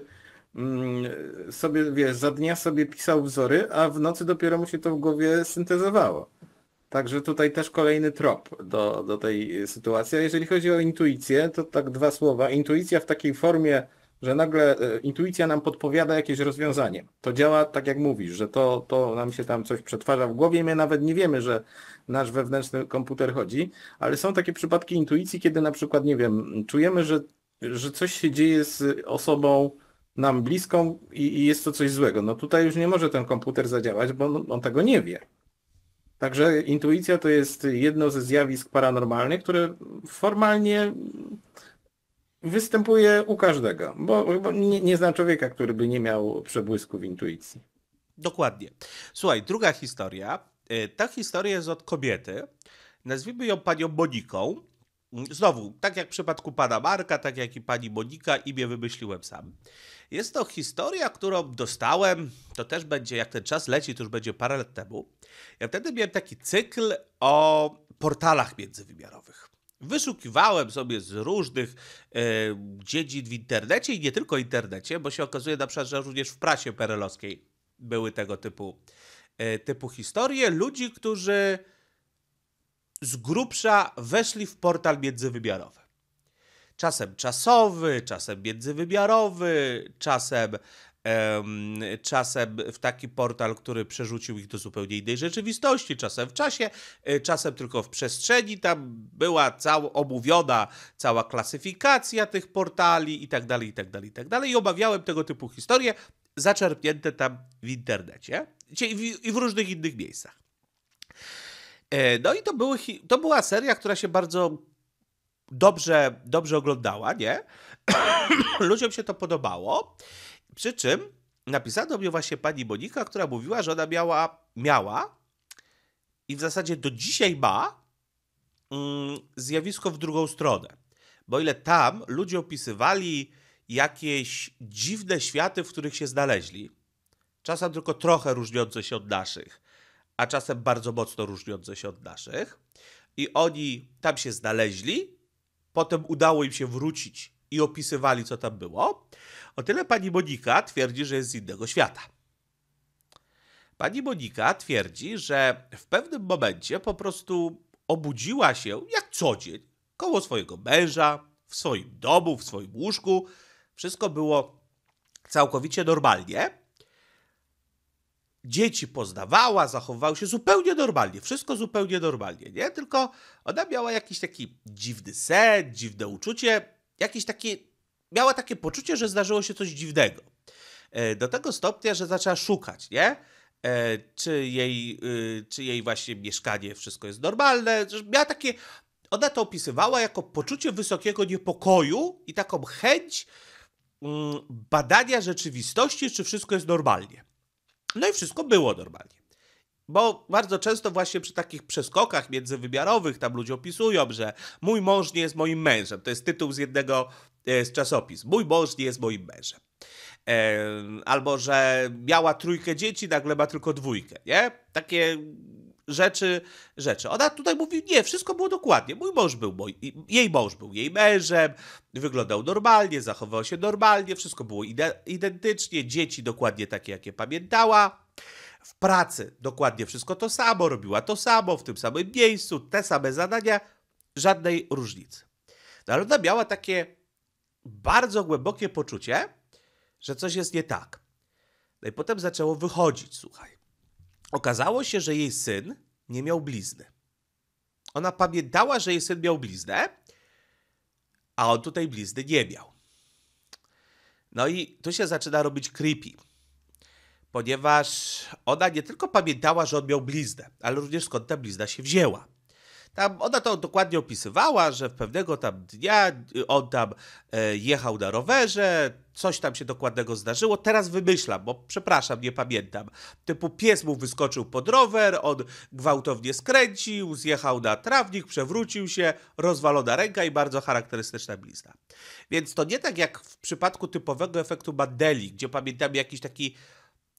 Mm, sobie, wiesz, za dnia sobie pisał wzory, a w nocy dopiero mu się to w głowie syntezowało. Także tutaj też kolejny trop do, do tej sytuacji. A jeżeli chodzi o intuicję, to tak dwa słowa. Intuicja w takiej formie, że nagle e, intuicja nam podpowiada jakieś rozwiązanie. To działa tak jak mówisz, że to, to nam się tam coś przetwarza w głowie i my nawet nie wiemy, że nasz wewnętrzny komputer chodzi, ale są takie przypadki intuicji, kiedy na przykład, nie wiem, czujemy, że, że coś się dzieje z osobą, nam bliską i, i, jest to coś złego. No tutaj już nie może ten komputer zadziałać, bo on, on tego nie wie. Także intuicja to jest jedno ze zjawisk paranormalnych, które formalnie występuje u każdego, bo, bo nie, nie znam człowieka, który by nie miał przebłysku w intuicji. Dokładnie. Słuchaj, druga historia. Y, ta historia jest od kobiety. Nazwijmy ją panią Moniką. Mm, znowu, tak jak w przypadku pana Marka, tak jak i pani Monika, imię wymyśliłem sam. Jest to historia, którą dostałem, to też będzie, jak ten czas leci, to już będzie parę lat temu. Ja wtedy miałem taki cykl o portalach międzywymiarowych. Wyszukiwałem sobie z różnych e, dziedzin w internecie i nie tylko internecie, bo się okazuje na przykład, że również w prasie perelowskiej były tego typu, e, typu historie ludzi, którzy z grubsza weszli w portal międzywymiarowy. Czasem czasowy, czasem międzywymiarowy, czasem, em, czasem w taki portal, który przerzucił ich do zupełnie innej rzeczywistości, czasem w czasie, y, czasem tylko w przestrzeni. Tam była cał, omówiona cała klasyfikacja tych portali itd., itd., itd. I tak tak tak obawiałem tego typu historie zaczerpnięte tam w internecie i w różnych innych miejscach. E, no i to, były, to była seria, która się bardzo dobrze, dobrze oglądała, nie? *coughs* Ludziom się to podobało. Przy czym napisano do mnie właśnie pani Monika, która mówiła, że ona miała, miała i w zasadzie do dzisiaj ma mm, zjawisko w drugą stronę. Bo ile tam ludzie opisywali jakieś dziwne światy, w których się znaleźli, czasem tylko trochę różniące się od naszych a czasem bardzo mocno różniące się od naszych. I oni tam się znaleźli, potem udało im się wrócić i opisywali, co tam było. O tyle pani Monika twierdzi, że jest z innego świata. Pani Monika twierdzi, że w pewnym momencie po prostu obudziła się jak co dzień koło swojego męża, w swoim domu, w swoim łóżku. Wszystko było całkowicie normalnie dzieci poznawała, zachowywał się zupełnie normalnie, wszystko zupełnie normalnie, nie? Tylko ona miała jakiś taki dziwny sen, dziwne uczucie, jakieś takie, miała takie poczucie, że zdarzyło się coś dziwnego. E, do tego stopnia, że zaczęła szukać, nie? E, czy, jej, y, czy jej właśnie mieszkanie, wszystko jest normalne. Miała takie, ona to opisywała jako poczucie wysokiego niepokoju i taką chęć mm, badania rzeczywistości, czy wszystko jest normalnie. No i wszystko było normalnie. Bo bardzo często właśnie przy takich przeskokach międzywymiarowych tam ludzie opisują, że mój mąż nie jest moim mężem. To jest tytuł z jednego e, z czasopisów, Mój mąż nie jest moim mężem. E, albo, że miała trójkę dzieci, nagle ma tylko dwójkę, nie? Takie rzeczy, rzeczy. Ona tutaj mówi, nie, wszystko było dokładnie. Mój mąż był, moj, jej mąż był jej mężem, wyglądał normalnie, zachowywał się normalnie, wszystko było identycznie, dzieci dokładnie takie, jakie pamiętała. W pracy dokładnie wszystko to samo, robiła to samo, w tym samym miejscu, te same zadania, żadnej różnicy. No ale ona miała takie bardzo głębokie poczucie, że coś jest nie tak. No i potem zaczęło wychodzić, słuchaj. Okazało się, że jej syn nie miał blizny. Ona pamiętała, że jej syn miał bliznę, a on tutaj blizny nie miał. No i tu się zaczyna robić creepy, ponieważ ona nie tylko pamiętała, że on miał bliznę, ale również skąd ta blizna się wzięła. Tam ona to dokładnie opisywała, że pewnego tam dnia y, on tam e, jechał na rowerze, coś tam się dokładnego zdarzyło. Teraz wymyślam, bo przepraszam, nie pamiętam. Typu pies mu wyskoczył pod rower, on gwałtownie skręcił, zjechał na trawnik, przewrócił się, rozwalona ręka i bardzo charakterystyczna blizna. Więc to nie tak jak w przypadku typowego efektu Mandeli, gdzie pamiętam jakiś taki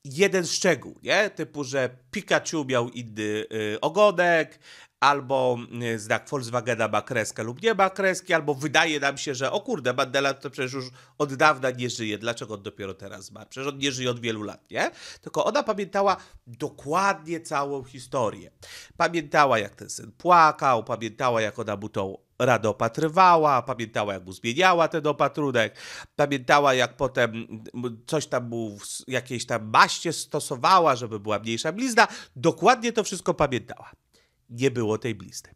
jeden szczegół, nie? Typu, że Pikachu miał inny y, ogonek, albo mm, znak Volkswagena ma kreskę lub nie ma kreski, albo wydaje nam się, że o kurde, Mandela to przecież już od dawna nie żyje, dlaczego on dopiero teraz ma? Przecież on nie żyje od wielu lat, nie? Tylko ona pamiętała dokładnie całą historię. Pamiętała, jak ten syn płakał, pamiętała, jak ona mu tą radę opatrywała, pamiętała jak mu zmieniała ten opatrunek, pamiętała jak potem mm, coś tam mu, jakieś tam maście stosowała, żeby była mniejsza blizna, dokładnie to wszystko pamiętała nie było tej blisty.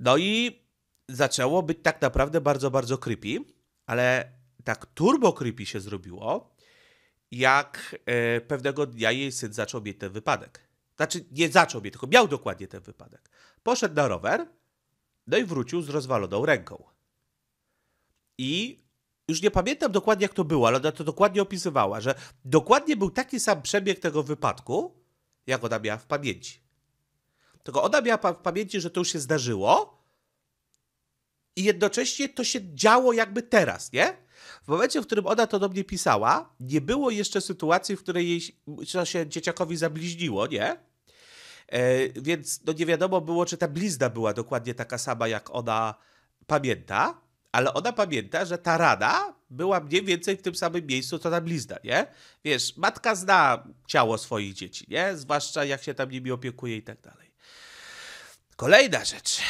No i zaczęło być tak naprawdę bardzo, bardzo creepy, ale tak turbo creepy się zrobiło, jak e, pewnego dnia jej syn zaczął mieć ten wypadek. Znaczy, nie zaczął mieć, tylko miał dokładnie ten wypadek. Poszedł na rower, no i wrócił z rozwaloną ręką. I już nie pamiętam dokładnie, jak to było, ale ona to dokładnie opisywała, że dokładnie był taki sam przebieg tego wypadku, jak ona miała w pamięci. Tylko ona miała pa- w pamięci, że to już się zdarzyło i jednocześnie to się działo jakby teraz, nie? W momencie, w którym ona to do mnie pisała, nie było jeszcze sytuacji, w której jej, się dzieciakowi zabliźniło, nie? E, więc no nie wiadomo było, czy ta blizna była dokładnie taka sama, jak ona pamięta, ale ona pamięta, że ta rada była mniej więcej w tym samym miejscu, co ta blizna, nie? Wiesz, matka zna ciało swoich dzieci, nie? Zwłaszcza jak się tam nimi opiekuje i tak dalej. Kolejna rzecz.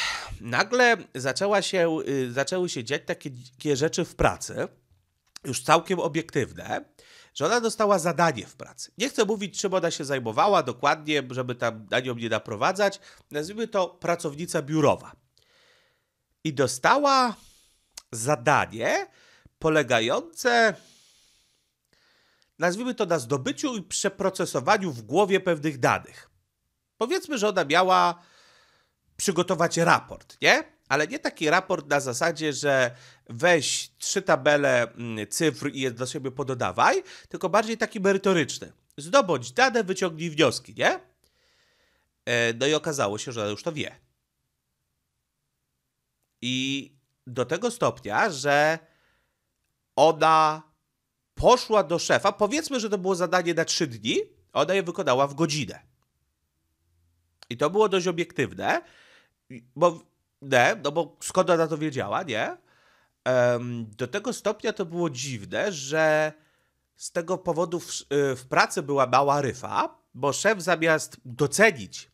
Nagle zaczęła się, y, zaczęły się dziać takie, takie rzeczy w pracy, już całkiem obiektywne, że ona dostała zadanie w pracy. Nie chcę mówić, czym ona się zajmowała dokładnie, żeby tam na nią nie naprowadzać. Nazwijmy to pracownica biurowa. I dostała zadanie polegające, nazwijmy to na zdobyciu i przeprocesowaniu w głowie pewnych danych. Powiedzmy, że ona miała przygotować raport, nie? Ale nie taki raport na zasadzie, że weź trzy tabele mm, cyfr i je do siebie pododawaj, tylko bardziej taki merytoryczny. Zdobądź dane, wyciągnij wnioski, nie? E, no i okazało się, że już to wie. I do tego stopnia, że ona poszła do szefa. Powiedzmy, że to było zadanie na trzy dni, ona je wykonała w godzinę. I to było dość obiektywne, bo, nie, no bo skąd ona to wiedziała, nie? do tego stopnia to było dziwne, że z tego powodu w, y, w pracy była mała ryfa, bo szef zamiast docenić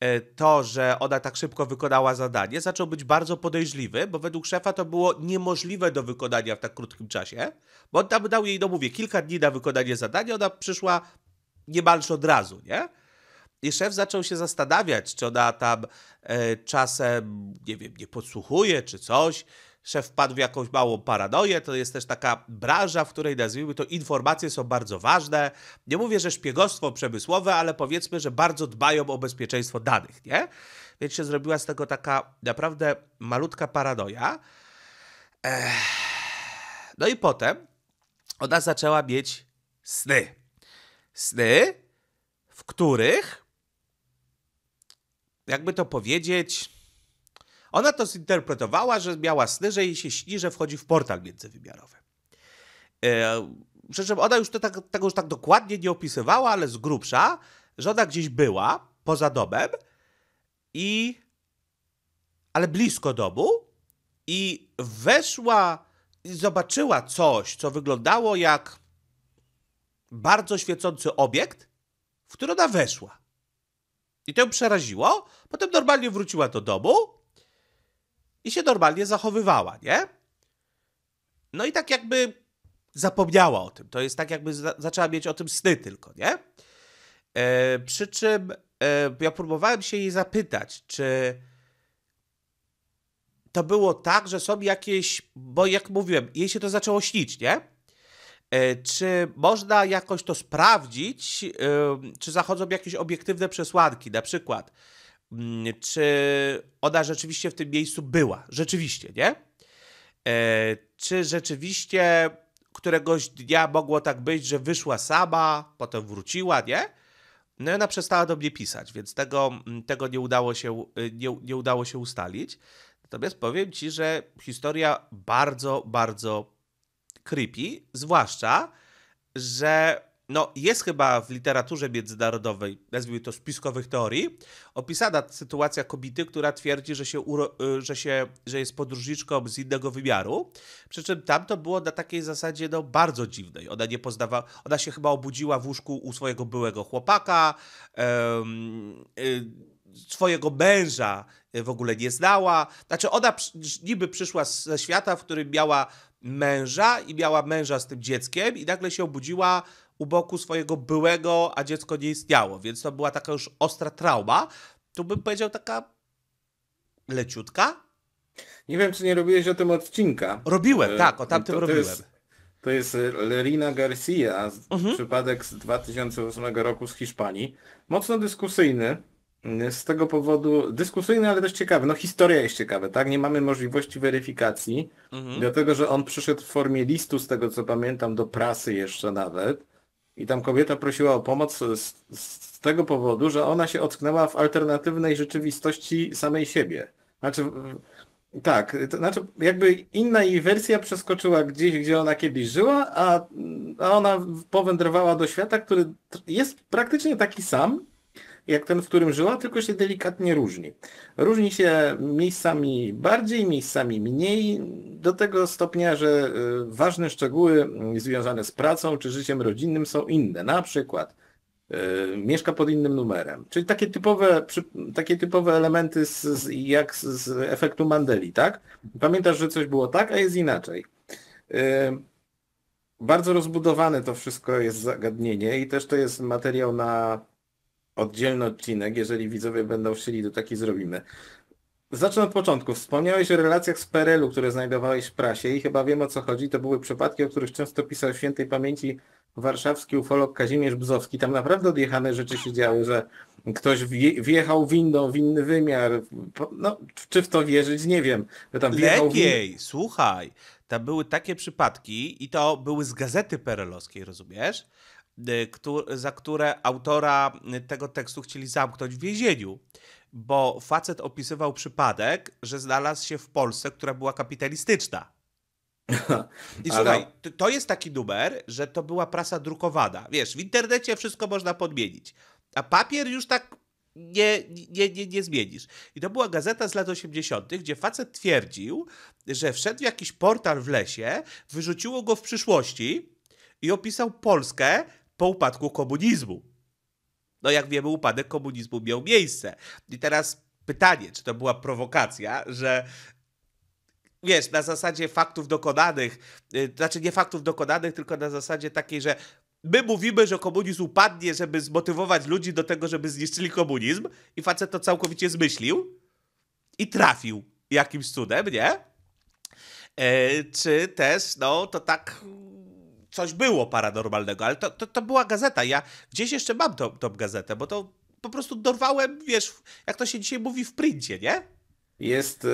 e, to, że ona tak szybko wykonała zadanie, zaczął być bardzo podejrzliwy, bo według szefa to było niemożliwe do wykonania w tak krótkim czasie, bo on tam dał jej, no mówię, kilka dni na wykonanie zadania, ona przyszła niemalże od razu, nie? I szef zaczął się zastanawiać, czy ona tam e, czasem, nie wiem, nie podsłuchuje czy coś. Szef wpadł w jakąś małą paranoję. To jest też taka branża, w której nazwijmy to informacje są bardzo ważne. Nie mówię, że szpiegostwo przemysłowe, ale powiedzmy, że bardzo dbają o bezpieczeństwo danych, nie? Więc się zrobiła z tego taka naprawdę malutka paranoja. Ech. No i potem ona zaczęła mieć sny. Sny, w których jakby to powiedzieć, ona to zinterpretowała, że miała sny, że jej się śni, że wchodzi w portal międzywymiarowy. E, przy czym ona już to tak, tego już tak dokładnie nie opisywała, ale z grubsza, że ona gdzieś była, poza domem, i ale blisko domu i weszła i zobaczyła coś, co wyglądało jak bardzo świecący obiekt, w który ona weszła. I to ją przeraziło. Potem normalnie wróciła do domu i się normalnie zachowywała, nie? No i tak jakby zapomniała o tym. To jest tak jakby za zaczęła mieć o tym sny tylko, nie? E, przy czym e, ja próbowałem się jej zapytać, czy to było tak, że są jakieś, bo jak mówiłem, jej się to zaczęło śnić, nie? E, czy można jakoś to sprawdzić? E, czy zachodzą jakieś obiektywne przesłanki? Na przykład, mm, czy ona rzeczywiście w tym miejscu była? Rzeczywiście, nie? E, czy rzeczywiście któregoś dnia mogło tak być, że wyszła sama, potem wróciła, nie? No i ona przestała do mnie pisać, więc tego, mm, tego nie, udało się, y, nie, nie udało się ustalić. Natomiast powiem ci, że historia bardzo, bardzo creepy, zwłaszcza, że no, jest chyba w literaturze międzynarodowej, nazwijmy to spiskowych teorii, opisana sytuacja kobiety, która twierdzi, że, się uro, y, że, się, że jest podróżniczką z innego wymiaru. Przy czym tam to było na takiej zasadzie no, bardzo dziwnej. Ona nie poznawała, ona się chyba obudziła w łóżku u swojego byłego chłopaka. Y, swojego męża w ogóle nie znała. Znaczy, ona niby przyszła ze świata, w którym miała męża i miała męża z tym dzieckiem i nagle się obudziła u boku swojego byłego, a dziecko nie istniało, więc to była taka już ostra trauma. Tu bym powiedział taka leciutka. Nie wiem, czy nie robiłeś o tym odcinka. Robiłem, e, tak, o tamtym to, to robiłem. Jest, to jest e, Lerina Garcia, mhm. przypadek z 2008 roku z Hiszpanii. Mocno dyskusyjny, z tego powodu dyskusyjny, ale też ciekawy. No historia jest ciekawa, tak? Nie mamy możliwości weryfikacji, mhm. dlatego że on przyszedł w formie listu, z tego co pamiętam, do prasy jeszcze nawet. I tam kobieta prosiła o pomoc z, z tego powodu, że ona się ocknęła w alternatywnej rzeczywistości samej siebie. Znaczy, tak, to znaczy jakby inna jej wersja przeskoczyła gdzieś, gdzie ona kiedyś żyła, a, a ona powędrowała do świata, który jest praktycznie taki sam, jak ten, w którym żyła, tylko się delikatnie różni. Różni się miejscami bardziej, miejscami mniej, do tego stopnia, że y, ważne szczegóły y, związane z pracą czy życiem rodzinnym są inne. Na przykład y, mieszka pod innym numerem. Czyli takie typowe, takie typowe elementy z, z, jak z, z, efektu Mandeli, tak? Pamiętasz, że coś było tak, a jest inaczej. Bardzo rozbudowane to wszystko jest zagadnienie i też to jest materiał na oddzielny odcinek, jeżeli widzowie będą chcieli, to taki zrobimy. Zacznę od początku. Wspomniałeś o relacjach z PRL-u, które znajdowałeś w prasie i chyba wiem o co chodzi. To były przypadki, o których często pisał w świętej pamięci warszawski ufolog Kazimierz Bzowski. Tam naprawdę odjechane rzeczy się działy, że ktoś wjechał windą w inny wymiar. No, czy w to wierzyć, nie wiem. Tam Lepiej, słuchaj. tam były takie przypadki i to były z gazety perelowskiej, rozumiesz? Y, za które autora tego tekstu chcieli zamknąć w więzieniu. Bo facet opisywał przypadek, że znalazł się w Polsce, która była kapitalistyczna. *laughs* I Ale... słuchaj, to jest taki numer, że to była prasa drukowana. Wiesz, w internecie wszystko można podmienić, a papier już tak nie, nie, nie, nie zmienisz. I to była gazeta z lat 80., gdzie facet twierdził, że wszedł w jakiś portal w lesie, wyrzuciło go w przyszłości i opisał Polskę po upadku komunizmu. No jak wiemy, upadek komunizmu miał miejsce. I teraz pytanie, czy to była prowokacja, że wiesz, na zasadzie faktów dokonanych, yy, znaczy nie faktów dokonanych, tylko na zasadzie takiej, że my mówimy, że komunizm upadnie, żeby zmotywować ludzi do tego, żeby zniszczyli komunizm i facet to całkowicie zmyślił i trafił jakimś cudem, nie? Yy, czy też, no, to tak coś było paranormalnego, ale to, to, to była gazeta. Ja gdzieś jeszcze mam tą, tą gazetę, bo to po prostu dorwałem, wiesz, jak to się dzisiaj mówi w princie, nie? Jest e,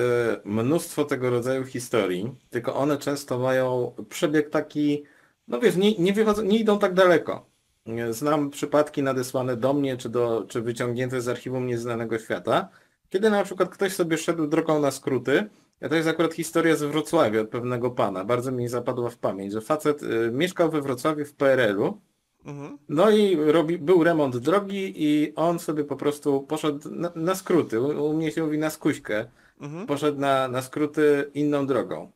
mnóstwo tego rodzaju historii, tylko one często mają przebieg taki, no wiesz, nie, nie, wychodzą, nie idą tak daleko. E, znam przypadki nadesłane do mnie, czy, do, czy wyciągnięte z archiwum nieznanego świata, kiedy na przykład ktoś sobie szedł drogą na skróty, ja to jest akurat historia z Wrocławia od pewnego pana. Bardzo mi zapadła w pamięć, że facet y, mieszkał we Wrocławiu w PRL-u. Mhm. No i robi, był remont drogi i on sobie po prostu poszedł na, na skróty, u, mnie się mówi na skuśkę, mhm. poszedł na, na skróty inną drogą.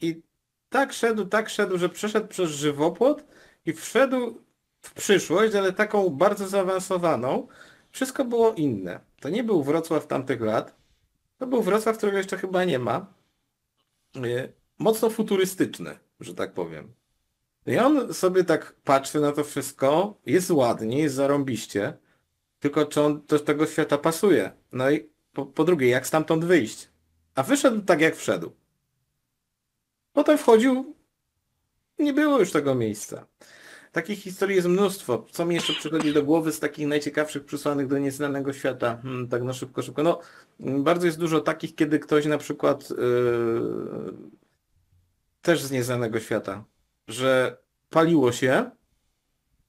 I tak szedł, tak szedł, że przeszedł przez żywopłot i wszedł w przyszłość, ale taką bardzo zaawansowaną. Wszystko było inne. To nie był Wrocław tamtych lat, to był Wrocław, którego jeszcze chyba nie ma. Y, mocno futurystyczny, że tak powiem. I on sobie tak patrzy na to wszystko, jest ładnie, jest zarąbiście, tylko czy on do tego świata pasuje? No i po, po drugie, jak stamtąd wyjść? A wyszedł tak, jak wszedł. Potem wchodził, nie było już tego miejsca. Takich historii jest mnóstwo. Co mi jeszcze przychodzi do głowy z takich najciekawszych przysłanych do nieznanego świata? Hmm, tak na szybko, szybko. No, bardzo jest dużo takich, kiedy ktoś na przykład yy, też z nieznanego świata, że paliło się,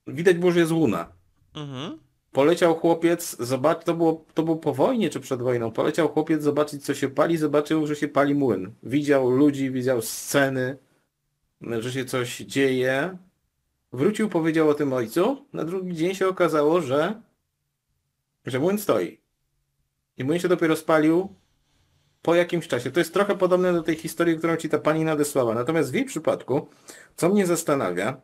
widać było, że jest łuna. Mhm. Poleciał chłopiec, zobaczyć, to było, to było po wojnie czy przed wojną, poleciał chłopiec zobaczyć, co się pali, zobaczył, że się pali młyn. Widział ludzi, widział sceny, że się coś dzieje, Wrócił, powiedział o tym ojcu. Na drugi dzień się okazało, że, że młyn stoi. I młyn się dopiero spalił po jakimś czasie. To jest trochę podobne do tej historii, którą ci ta pani nadesłała. Natomiast w jej przypadku, co mnie zastanawia,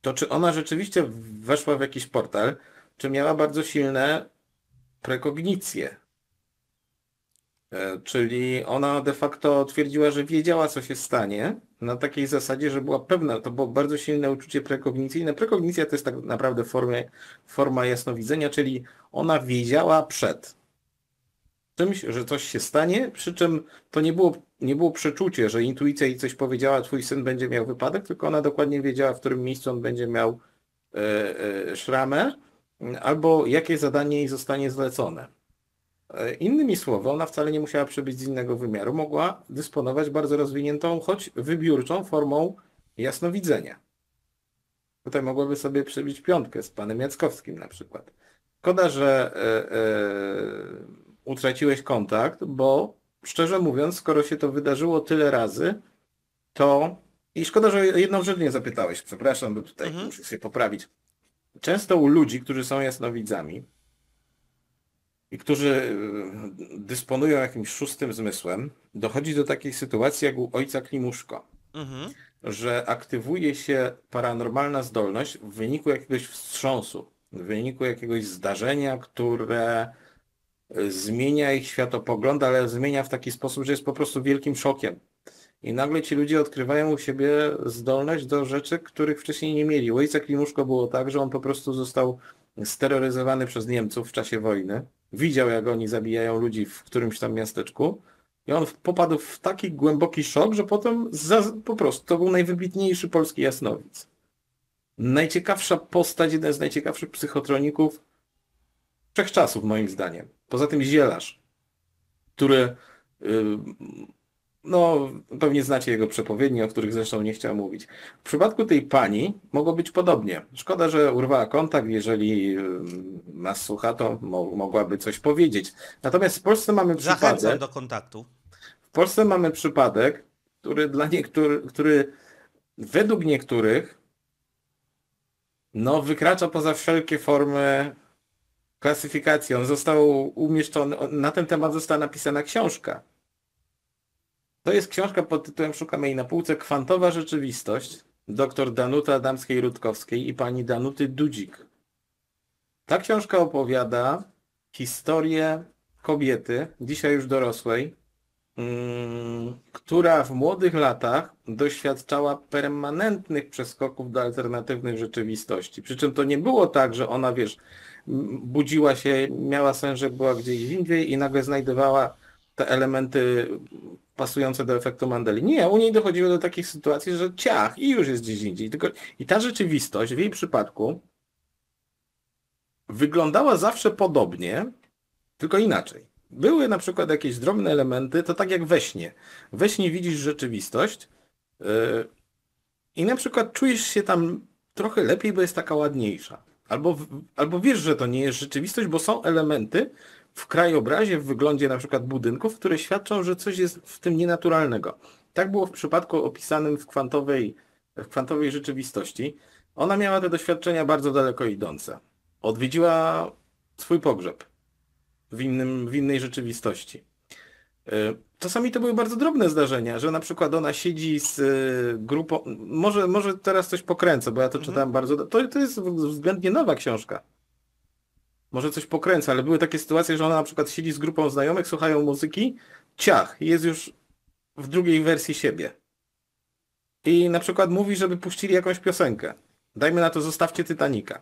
to czy ona rzeczywiście weszła w jakiś portal, czy miała bardzo silne prekognicje, E, czyli ona de facto twierdziła, że wiedziała, co się stanie, na takiej zasadzie, że była pewna, to było bardzo silne uczucie prekognicyjne. Prekognicja to jest tak naprawdę formie, forma jasnowidzenia, czyli ona wiedziała przed czymś, że coś się stanie, przy czym to nie było, nie było przeczucie, że intuicja jej coś powiedziała, twój syn będzie miał wypadek, tylko ona dokładnie wiedziała, w którym miejscu on będzie miał e, e, szramę albo jakie zadanie jej zostanie zlecone. E, innymi słowy, ona wcale nie musiała przybyć z innego wymiaru, mogła dysponować bardzo rozwiniętą, choć wybiórczą formą jasnowidzenia. Tutaj mogłaby sobie przybić piątkę z panem Jackowskim na przykład. Szkoda, że e, e, utraciłeś kontakt, bo szczerze mówiąc, skoro się to wydarzyło tyle razy, to... I szkoda, że jedną rzecz nie zapytałeś, przepraszam, bo tutaj mhm. muszę się poprawić. Często u ludzi, którzy są jasnowidzami, i którzy e, dysponują jakimś szóstym zmysłem, dochodzi do takiej sytuacji jak u ojca Klimuszko, mhm. że aktywuje się paranormalna zdolność w wyniku jakiegoś wstrząsu, w wyniku jakiegoś zdarzenia, które e, zmienia ich światopogląd, ale zmienia w taki sposób, że jest po prostu wielkim szokiem. I nagle ci ludzie odkrywają u siebie zdolność do rzeczy, których wcześniej nie mieli. U ojca Klimuszko było tak, że on po prostu został steroryzowany przez Niemców w czasie wojny, widział jak oni zabijają ludzi w którymś tam miasteczku i on popadł w taki głęboki szok, że potem za, po prostu to był najwybitniejszy polski jasnowic. Najciekawsza postać, jeden z najciekawszych psychotroników wszechczasów moim zdaniem. Poza tym Zielarz, który y, no, pewnie znacie jego przepowiednie, o których zresztą nie chciał mówić. W przypadku tej pani mogło być podobnie. Szkoda, że urwała kontakt, jeżeli nas słucha, to mo mogłaby coś powiedzieć. Natomiast w Polsce mamy Zachęcam przypadek... Zachęcam do kontaktu. W Polsce mamy przypadek, który dla niektórych, który według niektórych no, wykracza poza wszelkie formy klasyfikacji. On został umieszczony, na ten temat została napisana książka to jest książka pod tytułem, "Szukamy jej na półce, Kwantowa Rzeczywistość, dr Danuta Adamskiej-Rutkowskiej i pani Danuty Dudzik. Ta książka opowiada historię kobiety, dzisiaj już dorosłej, mm, która w młodych latach doświadczała permanentnych przeskoków do alternatywnych rzeczywistości. Przy czym to nie było tak, że ona, wiesz, budziła się, miała sen, że była gdzieś indziej i nagle znajdowała te elementy pasujące do efektu Mandeli. Nie, u niej dochodziło do takich sytuacji, że ciach i już jest gdzieś indziej. Tylko, I ta rzeczywistość w jej przypadku wyglądała zawsze podobnie, tylko inaczej. Były na przykład jakieś drobne elementy, to tak jak we śnie. We śnie widzisz rzeczywistość yy, i na przykład czujesz się tam trochę lepiej, bo jest taka ładniejsza. Albo, albo wiesz, że to nie jest rzeczywistość, bo są elementy, w krajobrazie, w wyglądzie na przykład budynków, które świadczą, że coś jest w tym nienaturalnego. Tak było w przypadku opisanym w kwantowej, w kwantowej rzeczywistości. Ona miała te doświadczenia bardzo daleko idące. Odwiedziła swój pogrzeb w, innym, w innej rzeczywistości. E, czasami to były bardzo drobne zdarzenia, że na przykład ona siedzi z e, grupą, może, może teraz coś pokręcę, bo ja to mhm. czytałem bardzo, to, to jest względnie nowa książka może coś pokręca, ale były takie sytuacje, że ona na przykład siedzi z grupą znajomych, słuchają muzyki, ciach, jest już w drugiej wersji siebie. I na przykład mówi, żeby puścili jakąś piosenkę. Dajmy na to, zostawcie Titanica.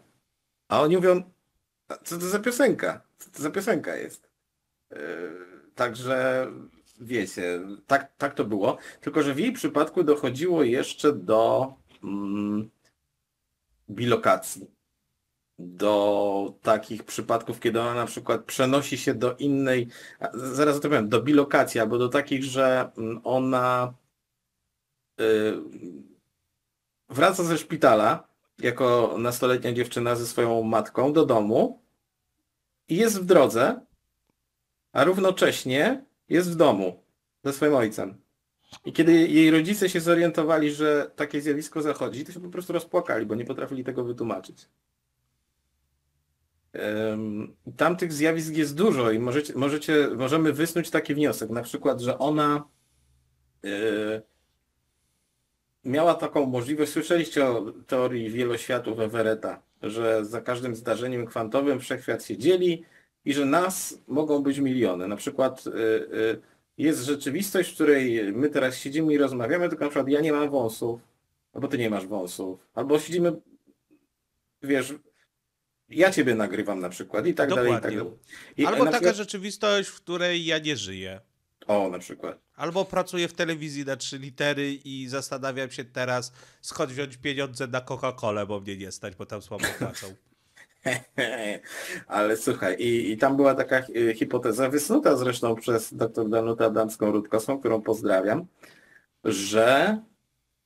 A oni mówią, co to za piosenka? Co to za piosenka jest? Yy, także wiecie, tak, tak to było. Tylko, że w jej przypadku dochodziło jeszcze do mm, bilokacji do takich przypadków, kiedy ona na przykład przenosi się do innej, zaraz o tym powiem, do bilokacji, albo do takich, że mm, ona y, wraca ze szpitala jako nastoletnia dziewczyna ze swoją matką do domu i jest w drodze, a równocześnie jest w domu ze swoim ojcem. I kiedy jej rodzice się zorientowali, że takie zjawisko zachodzi, to się po prostu rozpłakali, bo nie potrafili tego wytłumaczyć. Tamtych zjawisk jest dużo i możecie, możecie, możemy wysnuć taki wniosek, na przykład, że ona e, miała taką możliwość, słyszeliście o teorii wieloświatów Everetta, że za każdym zdarzeniem kwantowym wszechświat się dzieli i że nas mogą być miliony. Na przykład e, e, jest rzeczywistość, w której my teraz siedzimy i rozmawiamy, tylko na przykład ja nie mam wąsów, albo ty nie masz wąsów, albo siedzimy, wiesz, ja ciebie nagrywam na przykład i tak, tak Dokładnie. dalej. I tak dalej. I Albo taka przykład... rzeczywistość, w której ja nie żyję. O, na przykład. Albo pracuję w telewizji na trzy litery i zastanawiam się teraz, skąd wziąć pieniądze na Coca-Colę, bo mnie nie stać, bo tam słabo płacą. *laughs* Ale słuchaj, i, i, tam była taka e, hipoteza wysnuta zresztą przez dr Danutę Adamską-Rutkowską, którą pozdrawiam, że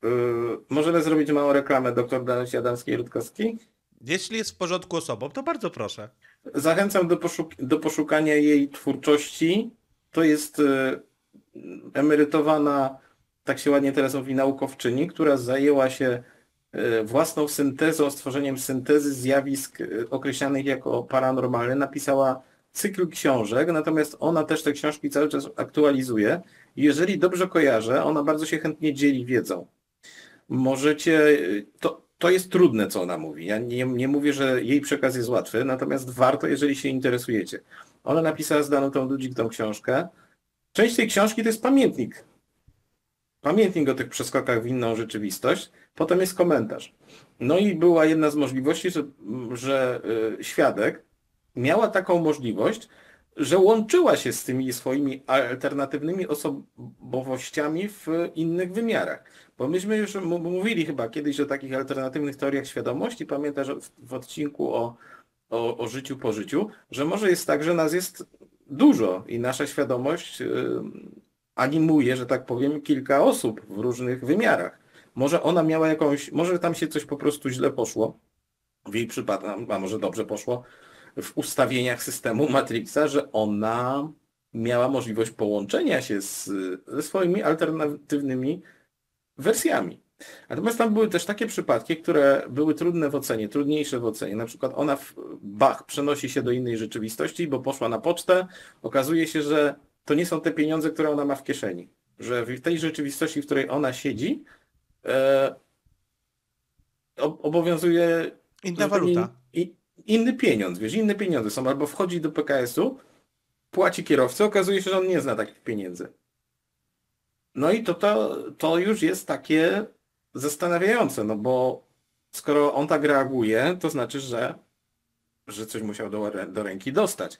yy, możemy zrobić małą reklamę dr Danucie Adamskiej-Rutkowskiej? Jeśli jest w porządku osobą, to bardzo proszę. Zachęcam do, poszuk do poszukania jej twórczości. To jest e, emerytowana, tak się ładnie teraz mówi, naukowczyni, która zajęła się e, własną syntezą, stworzeniem syntezy zjawisk e, określanych jako paranormalne, napisała cykl książek, natomiast ona też te książki cały czas aktualizuje. Jeżeli dobrze kojarzę, ona bardzo się chętnie dzieli wiedzą. Możecie, to to jest trudne, co ona mówi. Ja nie, nie mówię, że jej przekaz jest łatwy, natomiast warto, jeżeli się interesujecie. Ona napisała z daną tą ludzik tą książkę. Część tej książki to jest pamiętnik. Pamiętnik o tych przeskokach w inną rzeczywistość. Potem jest komentarz. No i była jedna z możliwości, że, że e, świadek miała taką możliwość, że łączyła się z tymi swoimi alternatywnymi osobowościami w innych wymiarach. Bo myśmy już mówili chyba kiedyś o takich alternatywnych teoriach świadomości, pamiętasz w odcinku o, o, o życiu po życiu, że może jest tak, że nas jest dużo i nasza świadomość y, animuje, że tak powiem, kilka osób w różnych wymiarach. Może ona miała jakąś, może tam się coś po prostu źle poszło w jej przypadku, a może dobrze poszło, w ustawieniach systemu Matrixa, że ona miała możliwość połączenia się z, ze swoimi alternatywnymi wersjami. Natomiast tam były też takie przypadki, które były trudne w ocenie, trudniejsze w ocenie. Na przykład ona w Bach przenosi się do innej rzeczywistości, bo poszła na pocztę. Okazuje się, że to nie są te pieniądze, które ona ma w kieszeni. Że w tej rzeczywistości, w której ona siedzi, e, obowiązuje... Inna waluta. I, inny pieniądz, wiesz, inne pieniądze są, albo wchodzi do PKS-u, płaci kierowcy, okazuje się, że on nie zna takich pieniędzy. No i to, to, to już jest takie zastanawiające, no bo skoro on tak reaguje, to znaczy, że, że coś musiał do, do ręki dostać.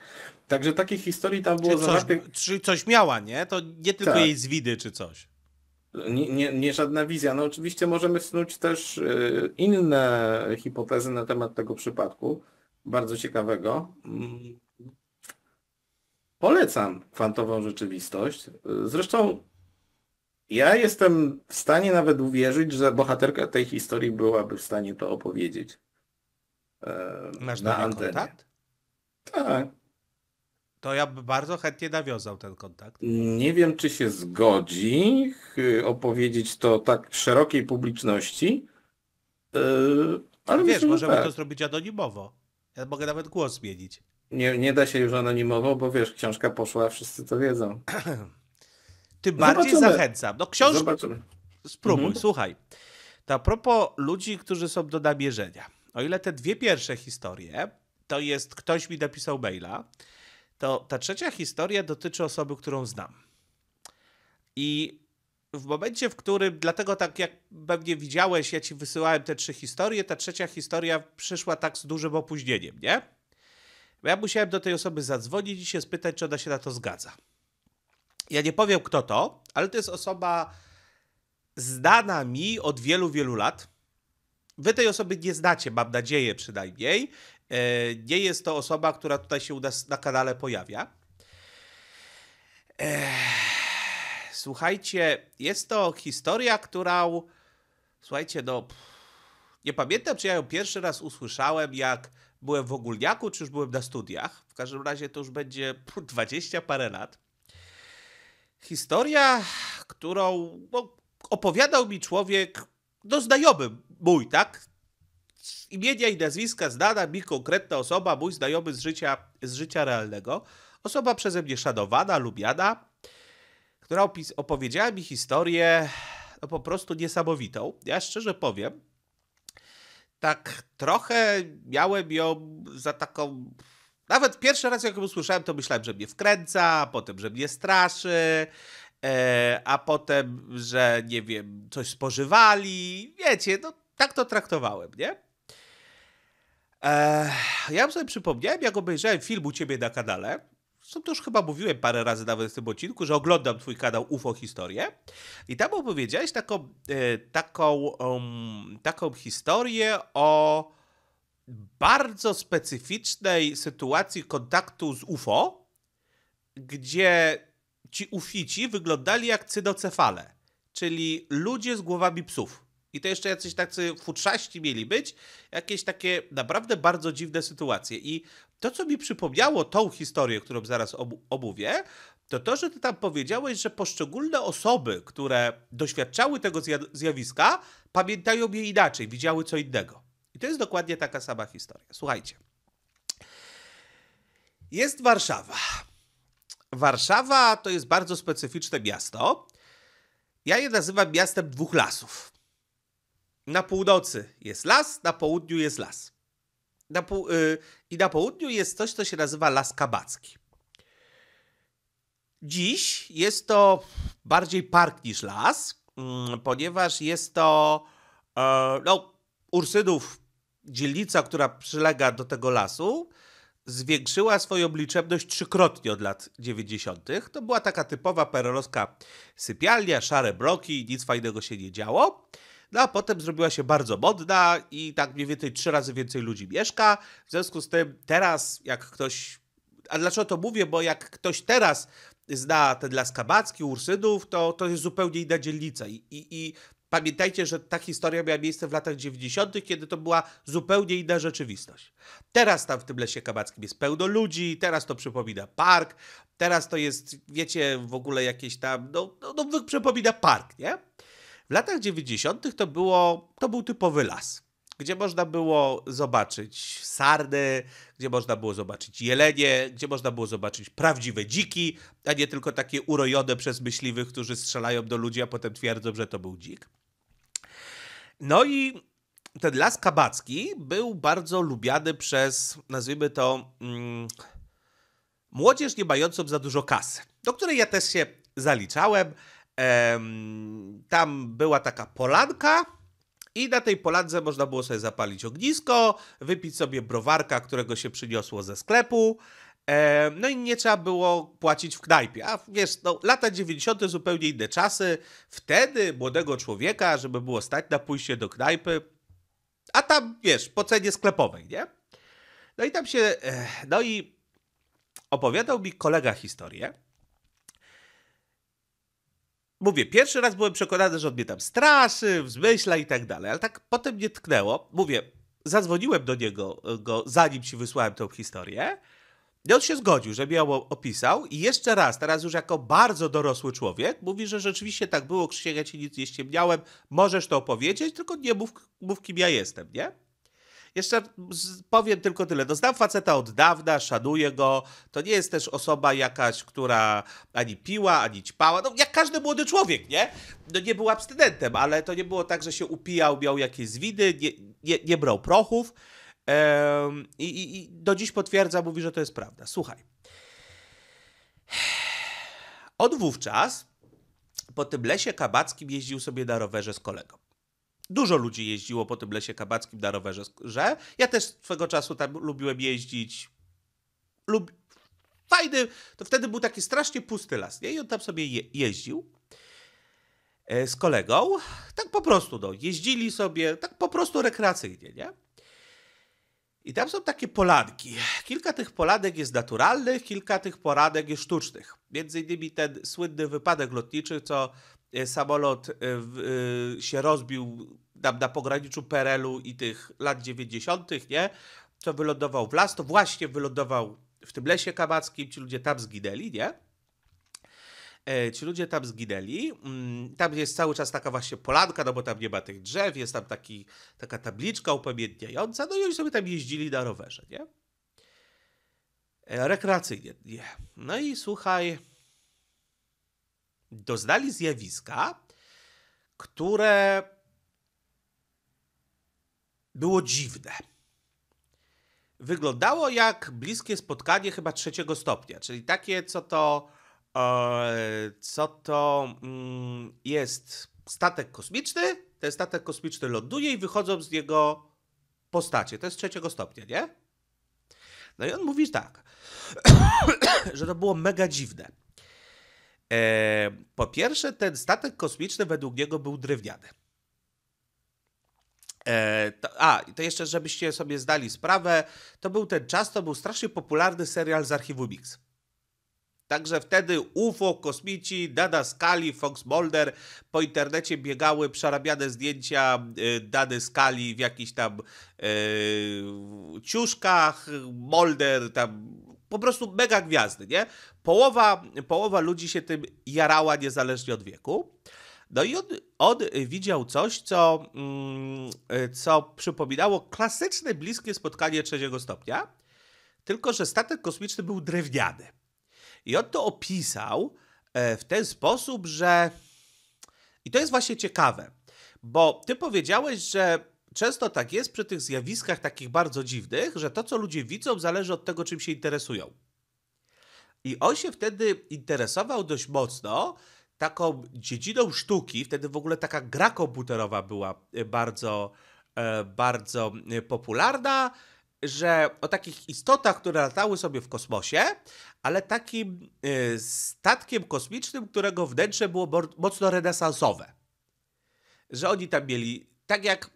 Także takich historii tam było zawartych... czy coś miała, nie? To nie tylko tak. jej zwidy czy coś nie, nie, nie, żadna wizja. No oczywiście możemy snuć też y, inne hipotezy na temat tego przypadku, bardzo ciekawego. Mm. Polecam kwantową rzeczywistość. Zresztą ja jestem w stanie nawet uwierzyć, że bohaterka tej historii byłaby w stanie to opowiedzieć. E, Masz na antenie. kontakt? Tak to ja bym bardzo chętnie nawiązał ten kontakt. Nie wiem, czy się zgodzi y, opowiedzieć to tak szerokiej publiczności, y, ale wiesz, możemy tak. to zrobić anonimowo. Ja mogę nawet głos zmienić. Nie, nie da się już anonimowo, bo wiesz, książka poszła, wszyscy to wiedzą. *clears throat* Tym bardziej Zobaczymy. zachęcam. No książka... Zobaczymy. Spróbuj, mhm. słuchaj. To a propos ludzi, którzy są do nabierzenia. O ile te dwie pierwsze historie, to jest ktoś mi napisał maila, to ta trzecia historia dotyczy osoby, którą znam. I w momencie, w którym, dlatego tak jak pewnie widziałeś, ja ci wysyłałem te trzy historie, ta trzecia historia przyszła tak z dużym opóźnieniem, nie? Bo ja musiałem do tej osoby zadzwonić i się spytać, czy ona się na to zgadza. Ja nie powiem, kto to, ale to jest osoba znana mi od wielu, wielu lat. Wy tej osoby nie znacie, mam nadzieję przynajmniej. Nie e, jest to osoba, która tutaj się u nas na kanale pojawia. E, słuchajcie, jest to historia, którą. Słuchajcie, no. Nie pamiętam, czy ja ją pierwszy raz usłyszałem, jak byłem w ogólniaku, czy już byłem na studiach. W każdym razie to już będzie dwadzieścia parę lat. Historia, którą no, opowiadał mi człowiek, no znajomy mój, tak? imienia i nazwiska znana mi konkretna osoba, mój znajomy z życia, z życia realnego, osoba przeze mnie szanowana, lubiana, która opis- opowiedziała mi historię no, po prostu niesamowitą. Ja szczerze powiem, tak trochę miałem ją za taką. Nawet pierwszy raz, jak ją usłyszałem, to myślałem, że mnie wkręca, a potem, że mnie straszy, e, a potem, że nie wiem, coś spożywali. Wiecie, no tak to traktowałem, nie? Ja ja sobie przypomniałem, jak obejrzałem film u ciebie na kanale, co już chyba mówiłem parę razy nawet w tym odcinku, że oglądam twój kanał UFO Historię i tam opowiedziałeś taką, e, taką, um, taką historię o bardzo specyficznej sytuacji kontaktu z UFO, gdzie ci ufici wyglądali jak cynocefale, czyli ludzie z głowami psów. I to jeszcze jacyś tacy futrzaści mieli być. Jakieś takie naprawdę bardzo dziwne sytuacje. I to, co mi przypomniało tą historię, którą zaraz omówię, to to, że ty tam powiedziałeś, że poszczególne osoby, które doświadczały tego zjawiska, pamiętają je inaczej, widziały co innego. I to jest dokładnie taka sama historia. Słuchajcie. Jest Warszawa. Warszawa to jest bardzo specyficzne miasto. Ja je nazywam miastem dwóch lasów. Na północy jest las, na południu jest las. Na pół, yy, I na południu jest coś, co się nazywa Las Kabacki. Dziś jest to bardziej park niż las, yy, ponieważ jest to yy, no, Ursynów dzielnica, która przylega do tego lasu, zwiększyła swoją liczebność trzykrotnie od lat 90. To była taka typowa perelowska sypialnia, szare bloki, nic fajnego się nie działo. No a potem zrobiła się bardzo modna i tak mniej więcej trzy razy więcej ludzi mieszka. W związku z tym teraz, jak ktoś. A dlaczego to mówię? Bo jak ktoś teraz zna ten Las Kabacki, Ursynów, to to jest zupełnie inna dzielnica. I, i, i pamiętajcie, że ta historia miała miejsce w latach 90., kiedy to była zupełnie inna rzeczywistość. Teraz tam w tym lesie kabackim jest pełno ludzi, teraz to przypomina park, teraz to jest, wiecie, w ogóle jakieś tam, no, no, no przypomina park, nie? W latach 90. to, było, to był typowy las, gdzie można było zobaczyć sardy, gdzie można było zobaczyć jelenie, gdzie można było zobaczyć prawdziwe dziki, a nie tylko takie urojone przez myśliwych, którzy strzelają do ludzi, a potem twierdzą, że to był dzik. No i ten las kabacki był bardzo lubiany przez, nazwijmy to, mm, młodzież nie mającą za dużo kasy, do której ja też się zaliczałem. Tam była taka polanka, i na tej poladze można było sobie zapalić ognisko, wypić sobie browarka, którego się przyniosło ze sklepu. no i nie trzeba było płacić w knajpie. A wiesz, no, lata 90. zupełnie inne czasy. Wtedy młodego człowieka, żeby było stać na pójście do knajpy, a tam wiesz, po cenie sklepowej, nie? No i tam się. E, no i opowiadał mi kolega historię Mówię, pierwszy raz byłem przekonany, że on mnie tam straszy, wzmyśla i tak dalej, ale tak potem mnie tknęło. Mówię, zadzwoniłem do niego, go, zanim ci wysłałem tą historię. I on się zgodził, że ją opisał i jeszcze raz, teraz już jako bardzo dorosły człowiek, mówi, że rzeczywiście tak było, Krzysiek, ja ci nic nie ściemniałem, możesz to opowiedzieć, tylko nie mów, mów kim ja jestem, nie? Jeszcze powiem tylko tyle. No, znam faceta od dawna, szanuję go. To nie jest też osoba jakaś, która ani piła, ani ćpała. No, jak każdy młody człowiek, nie? No, nie był abstynentem, ale to nie było tak, że się upijał, miał jakieś zwidy, nie, nie, nie brał prochów. Ehm, i, I do dziś potwierdza, mówi, że to jest prawda. Słuchaj. *sighs* Od wówczas po tym lesie kabackim jeździł sobie na rowerze z kolegą dużo ludzi jeździło po tym lesie kabackim na rowerze. Że ja też swego czasu tam lubiłem jeździć. Lub... Fajny, to wtedy był taki strasznie pusty las, nie? I on tam sobie je jeździł e, z kolegą. Tak po prostu, no, jeździli sobie, tak po prostu rekreacyjnie, nie? I tam są takie polanki. Kilka tych polanek jest naturalnych, kilka tych poradek jest sztucznych. Między innymi ten słynny wypadek lotniczy, co Y, samolot y, y, się rozbił na, na pograniczu Perelu i tych lat 90., nie? To wylądował w las, to właśnie wylądował w tym lesie kamackim, ci ludzie tam zginęli, nie? E, ci ludzie tam zginęli. Mm, tam jest cały czas taka właśnie polanka, no bo tam nie ma tych drzew, jest tam taki, taka tabliczka upamiętniająca, no i oni sobie tam jeździli na rowerze, nie? E, rekreacyjnie, nie. No i słuchaj, doznali zjawiska, które było dziwne. Wyglądało jak bliskie spotkanie chyba trzeciego stopnia, czyli takie, co to, e, co to mm, jest statek kosmiczny. Ten statek kosmiczny ląduje i wychodzą z niego postacie. To jest trzeciego stopnia, nie? No i on mówi tak, *coughs* że to było mega dziwne E, po pierwsze, ten statek kosmiczny według niego był drewniany. E, to, a, to jeszcze, żebyście sobie zdali sprawę, to był ten czas, to był strasznie popularny serial z archiwum Mix. Także wtedy UFO, kosmici, Dada Skali, Fox Mulder po internecie biegały przerabiane zdjęcia y, Dady Skali w jakichś tam yy, ciuszkach, Mulder tam po prostu mega gwiazdy, nie? Połowa, połowa ludzi się tym jarała niezależnie od wieku. No i on, on widział coś, co, mm, co przypominało klasyczne bliskie spotkanie trzeciego stopnia, tylko że statek kosmiczny był drewniany. I on to opisał e, w ten sposób, że. I to jest właśnie ciekawe, bo ty powiedziałeś, że często tak jest przy tych zjawiskach takich bardzo dziwnych, że to, co ludzie widzą, zależy od tego, czym się interesują. I on się wtedy interesował dość mocno taką dziedziną sztuki, wtedy w ogóle taka gra komputerowa była e, bardzo, e, bardzo e, popularna, że o takich istotach, które latały sobie w kosmosie, ale takim statkiem kosmicznym, którego wnętrze było mocno renesansowe. Że oni tam mieli, tak jak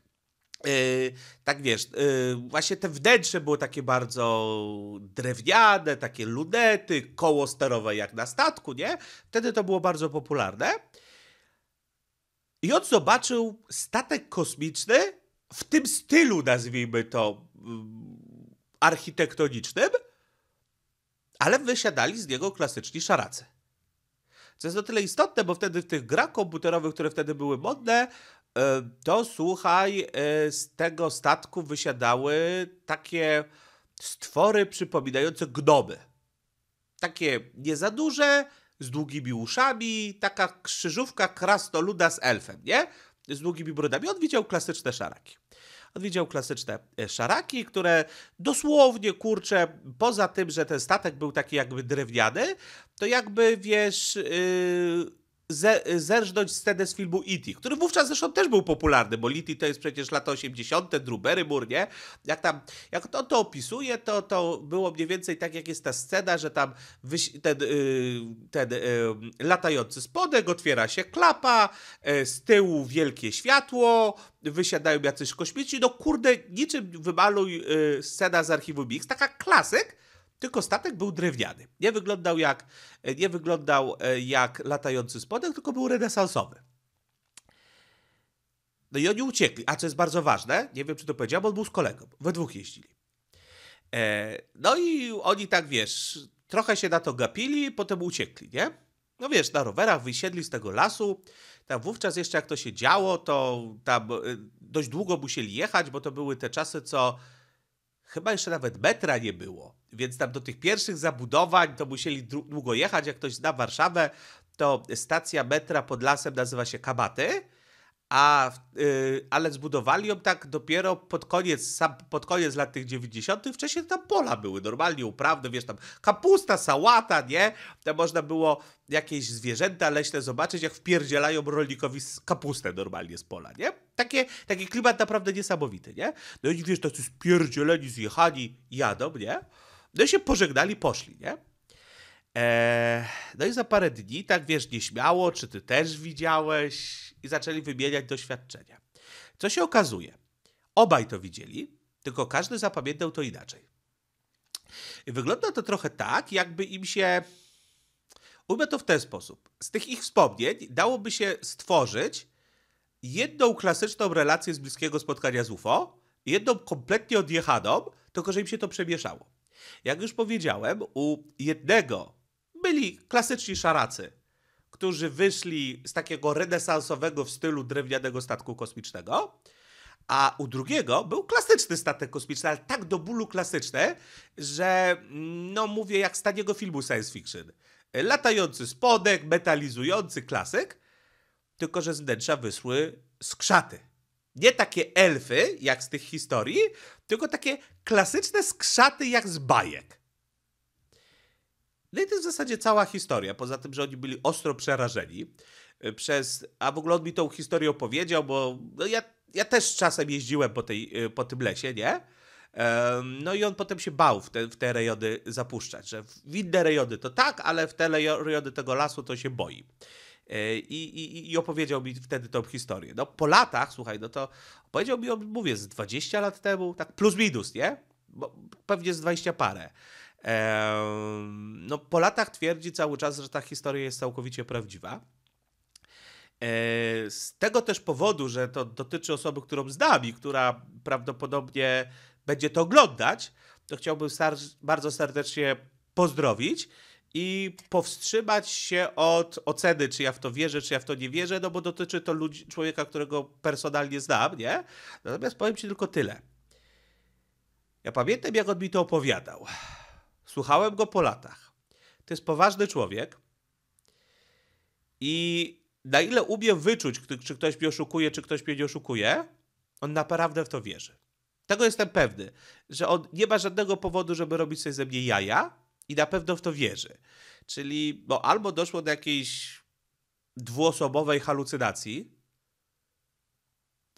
E, tak wiesz, yy, właśnie te wnętrze były takie bardzo drewniane, takie lunety, koło sterowe jak na statku, nie? Wtedy to było bardzo popularne. I on zobaczył statek kosmiczny w tym stylu, nazwijmy to, yy, architektonicznym, ale wysiadali z niego klasyczni szaracy. Co jest o tyle istotne, bo wtedy w tych grach komputerowych, które wtedy były modne, E, to słuchaj, e, z tego statku wysiadały takie stwory przypominające gnoby. Takie nie za duże, z długimi uszami, taka krzyżówka krasnoluda z elfem, nie? Z długimi brudami. On widział klasyczne szaraki. On widział klasyczne e, szaraki, które dosłownie, kurczę, poza tym, że ten statek był taki jakby drewniany, to jakby, wiesz, yy, zerżnąć scenę z filmu E.T., który wówczas zresztą też był popularny, bo E.T. to jest przecież lata 80., Drubery Mur, nie? Jak tam, jak to, to opisuje, to, to było mniej więcej tak, jak jest ta scena, że tam ten, y, ten y, latający spodek, otwiera się klapa, y, z tyłu wielkie światło, wysiadają jacyś kośmici, no kurde, niczym wymaluj scena z archiwum X, taka klasyk, tylko statek był drewniany. Nie wyglądał jak, e, nie wyglądał e, jak latający spodek, tylko był renesansowy. No i oni uciekli. A co jest bardzo ważne, nie wiem czy to powiedziałem, on był z kolegą. We dwóch jeździli. E, no i oni tak wiesz, trochę się na to gapili, potem uciekli, nie? No wiesz, na rowerach wysiedli z tego lasu. Tam wówczas jeszcze jak to się działo, to tam e, dość długo musieli jechać, bo to były te czasy, co chyba jeszcze nawet metra nie było, więc tam do tych pierwszych zabudowań to musieli długo jechać. Jak ktoś zna Warszawę, to stacja metra pod lasem nazywa się Kabaty a, yy, ale zbudowali ją tak dopiero pod koniec, sam, pod koniec lat tych 90. Wcześniej tam pola były normalnie uprawne, wiesz, tam kapusta, sałata, nie? Tam można było jakieś zwierzęta leśne zobaczyć, jak wpierdzielają rolnikowi kapustę normalnie z pola, nie? Takie, taki klimat naprawdę niesamowity, nie? No i wiesz, tacy spierdzieleni, zjechani jadą, nie? No i się pożegnali, poszli, nie? Eee, no i za parę dni, tak wiesz, nieśmiało, czy ty też widziałeś i zaczęli wymieniać doświadczenia. Co się okazuje? Obaj to widzieli, tylko każdy zapamiętał to inaczej. I wygląda to trochę tak, jakby im się. Ujmę to w ten sposób. Z tych ich wspomnień dałoby się stworzyć jedną klasyczną relację z bliskiego spotkania z UFO, jedną kompletnie odjechaną, tylko że im się to przemieszało. Jak już powiedziałem, u jednego byli klasyczni szaracy, którzy wyszli z takiego renesansowego w stylu drewnianego statku kosmicznego, a u drugiego był klasyczny statek kosmiczny, ale tak do bólu klasyczny, że no mówię jak z taniego filmu science fiction. Latający spodek, metalizujący klasyk, tylko że z wnętrza wyszły skrzaty. Nie takie elfy, jak z tych historii, tylko takie klasyczne skrzaty, jak z bajek. No i to jest w zasadzie cała historia, poza tym, że oni byli ostro przerażeni e, przez... A w ogóle on mi tą historię opowiedział, bo no ja, ja też czasem jeździłem po, tej, e, po tym lesie, nie? No i on potem się bał w te, w te rejony zapuszczać, że w inne rejony to tak, ale w te rejony tego lasu to się boi. E, I, i, I opowiedział mi wtedy tą historię. No po latach, słuchaj, no to powiedział mi, mówię, z 20 lat temu, tak plus minus, nie? Bo pewnie z 20 parę. No, po latach twierdzi cały czas, że ta historia jest całkowicie prawdziwa. E, z tego też powodu, że to dotyczy osoby, którą znam która prawdopodobnie będzie to oglądać, to chciałbym bardzo serdecznie pozdrowić i powstrzymać się od oceny, czy ja w to wierzę, czy ja w to nie wierzę, no bo dotyczy to ludzi, człowieka, którego personalnie znam, nie? Natomiast powiem Ci tylko tyle. Ja pamiętam, jak on mi to opowiadał. Słuchałem go po latach. To jest poważny człowiek i na ile umiem wyczuć, czy ktoś mnie oszukuje, czy ktoś mnie nie oszukuje, on naprawdę w to wierzy. Tego jestem pewny, że on nie ma żadnego powodu, żeby robić sobie ze mnie jaja i na pewno w to wierzy. Czyli bo albo doszło do jakiejś dwuosobowej halucynacji,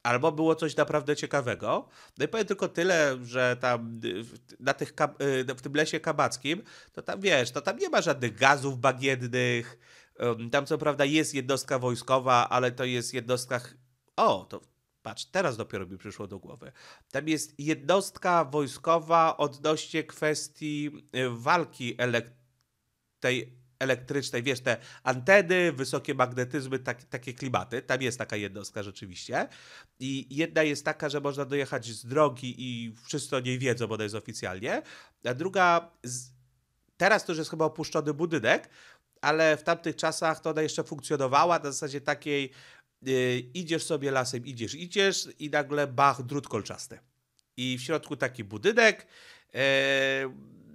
Albo było coś naprawdę ciekawego. No i powiem tylko tyle, że tam y, na tych, y, w tym lesie kabackim, to tam wiesz, to tam nie ma żadnych gazów bagiennych. Tam co prawda jest jednostka wojskowa, ale to jest jednostka. O, to patrz, teraz dopiero mi przyszło do głowy. Tam jest jednostka wojskowa odnośnie kwestii y, walki elek... tej elektrycznej, wiesz, te anteny, wysokie magnetyzmy, tak, takie klimaty. Tam jest taka jednostka rzeczywiście. I jedna jest taka, że można dojechać z drogi i wszyscy o niej wiedzą, bo ona jest oficjalnie. A druga, z... teraz to już jest chyba opuszczony budynek, ale w tamtych czasach to ona jeszcze funkcjonowała na zasadzie takiej, yy, idziesz sobie lasem, idziesz, idziesz i nagle bach, drut kolczasty. I w środku taki budynek, yy,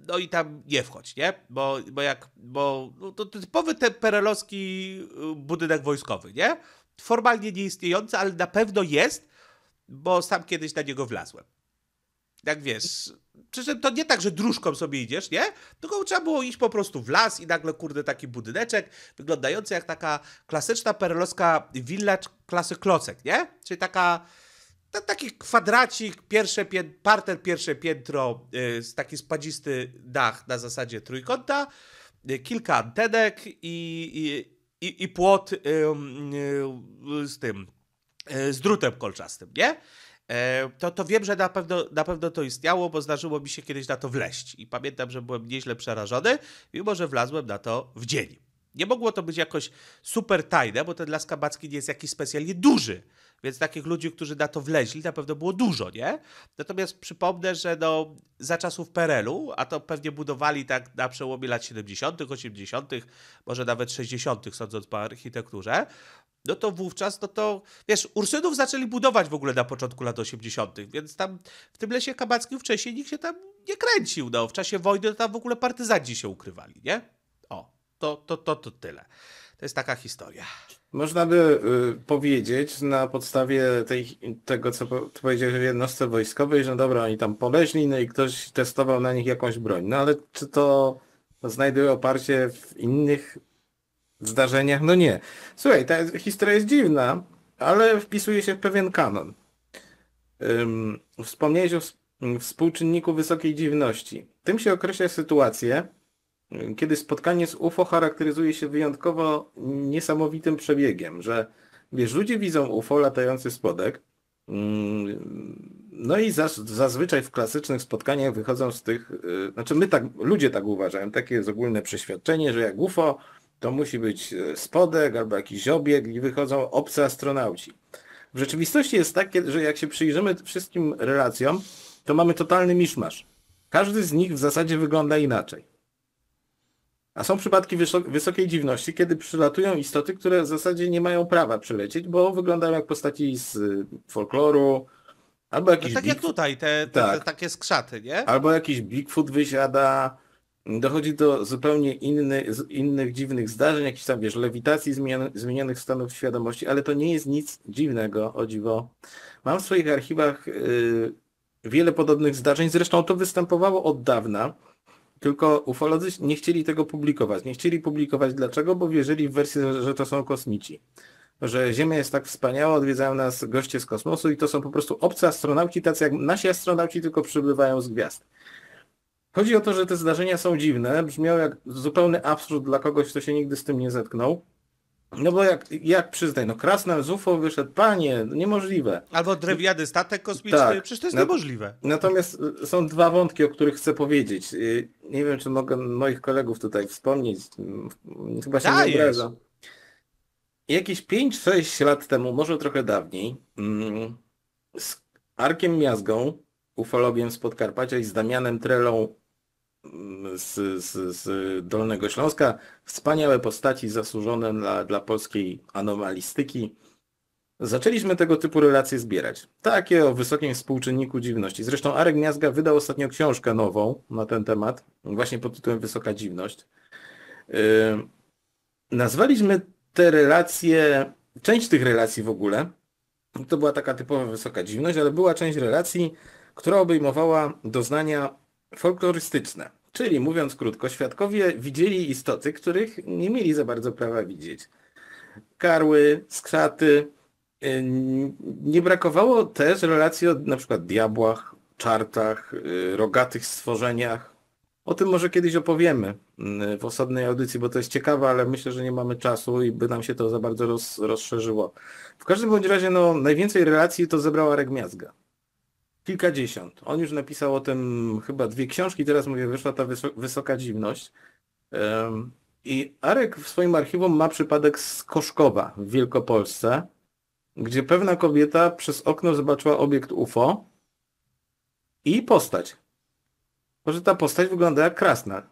no i tam nie wchodź, nie? Bo, bo jak, bo no, to typowy ten perelowski y, budynek wojskowy, nie? Formalnie nieistniejący, ale na pewno jest, bo sam kiedyś na niego wlazłem. Jak wiesz, przecież to nie tak, że dróżką sobie idziesz, nie? Tylko trzeba było iść po prostu w las i nagle, kurde, taki budyneczek wyglądający jak taka klasyczna perelowska willa klasy klocek, nie? Czyli taka taki kwadracik, pierwsze pięt parter, pierwsze piętro, y, taki spadzisty dach na zasadzie trójkąta, y, kilka antenek i, i, i, płot y, z tym, z drutem kolczastym, nie? E, to, to wiem, że na pewno, na pewno to istniało, bo zdarzyło mi się kiedyś na to wleść i pamiętam, że byłem nieźle przerażony, mimo że wlazłem na to w dzień. Nie mogło to być jakoś super tajne, bo ten las kabacki nie jest jakiś specjalnie duży, więc takich ludzi, którzy na to wleźli, na pewno było dużo, nie? Natomiast przypomnę, że no, za czasów PRL-u, a to pewnie budowali tak na przełomie lat 70., 80., może nawet 60., sądząc po architekturze, no to wówczas, no to wiesz, Ursynów zaczęli budować w ogóle na początku lat 80., więc tam w tym lesie kabackim wcześniej nikt się tam nie kręcił. No, w czasie wojny tam w ogóle partyzanci się ukrywali, nie? O, to, to, to, to tyle. To jest taka historia. Można by y, powiedzieć na podstawie tej, tego, co ty powiedziałeś jednostce wojskowej, że dobra, oni tam poleźli no i ktoś testował na nich jakąś broń. No ale czy to znajduje oparcie w innych zdarzeniach? No nie. Słuchaj, ta historia jest dziwna, ale wpisuje się w pewien kanon. Wspomnieliście o współczynniku wysokiej dziwności. Tym się określa sytuację, kiedy spotkanie z UFO charakteryzuje się wyjątkowo niesamowitym przebiegiem, że wiesz, ludzie widzą UFO latający spodek, mm, no i zazwyczaj w klasycznych spotkaniach wychodzą z tych, y, znaczy my tak, ludzie tak uważają, takie jest ogólne przeświadczenie, że jak UFO, to musi być y, spodek albo jakiś obieg i wychodzą obcy astronauci. W rzeczywistości jest takie, że jak się przyjrzymy wszystkim relacjom, to mamy totalny miszmasz. Każdy z nich w zasadzie wygląda inaczej. A są przypadki wysokiej dziwności, kiedy przylatują istoty, które w zasadzie nie mają prawa przylecieć, bo wyglądają jak postaci z y, folkloru, albo jakiś... No tak jak tutaj, te, te, tak. te, takie skrzaty, nie? Albo jakiś Bigfoot wysiada, dochodzi do zupełnie inny, innych dziwnych zdarzeń, jakichś tam, wiesz, lewitacji zmienionych stanów świadomości, ale to nie jest nic dziwnego, o dziwo. Mam w swoich archiwach yy, wiele podobnych zdarzeń, zresztą to występowało od dawna, tylko ufolodzy nie chcieli tego publikować. Nie chcieli publikować dlaczego? Bo wierzyli w wersję, że to są kosmici. Że Ziemia jest tak wspaniała, odwiedzają nas goście z kosmosu i to są po prostu obcy astronauci, tacy jak nasi astronauci, tylko przybywają z gwiazd. Chodzi o to, że te zdarzenia są dziwne, brzmią jak zupełny absurd dla kogoś, kto się nigdy z tym nie zetknął. No bo jak, jak przyznaj, no Krasnal z UFO wyszedł, panie, no niemożliwe. Albo drewiady statek kosmiczny, tak. przecież to jest niemożliwe. Natomiast y, są dwa wątki, o których chcę powiedzieć. Y, nie wiem, czy mogę moich kolegów tutaj wspomnieć, mm, chyba się Dajesz. nie obraża. Jakieś 5-6 lat temu, może trochę dawniej, mm, z Arkiem Miazgą, ufologiem z Podkarpacia i z Damianem Trelą z, z, z Dolnego Śląska. Wspaniałe postaci zasłużone dla, dla polskiej anomalistyki. Zaczęliśmy tego typu relacje zbierać. Takie o wysokim współczynniku dziwności. Zresztą Arek Gniazga wydał ostatnio książkę nową na ten temat, właśnie pod tytułem Wysoka Dziwność. Yy, nazwaliśmy te relacje, część tych relacji w ogóle, to była taka typowa wysoka dziwność, ale była część relacji, która obejmowała doznania folklorystyczne. Czyli mówiąc krótko, świadkowie widzieli istoty, których nie mieli za bardzo prawa widzieć. Karły, skrzaty. Y, nie brakowało też relacji o na przykład diabłach, czartach, y, rogatych stworzeniach. O tym może kiedyś opowiemy y, w osobnej audycji, bo to jest ciekawe, ale myślę, że nie mamy czasu i by nam się to za bardzo roz, rozszerzyło. W każdym bądź razie no, najwięcej relacji to zebrała Miazga kilkadziesiąt. On już napisał o tym chyba dwie książki, teraz mówię, wyszła ta wysoka dziwność. I Arek w swoim archiwum ma przypadek z Koszkowa w Wielkopolsce, gdzie pewna kobieta przez okno zobaczyła obiekt UFO i postać. Może ta postać wygląda jak krasna.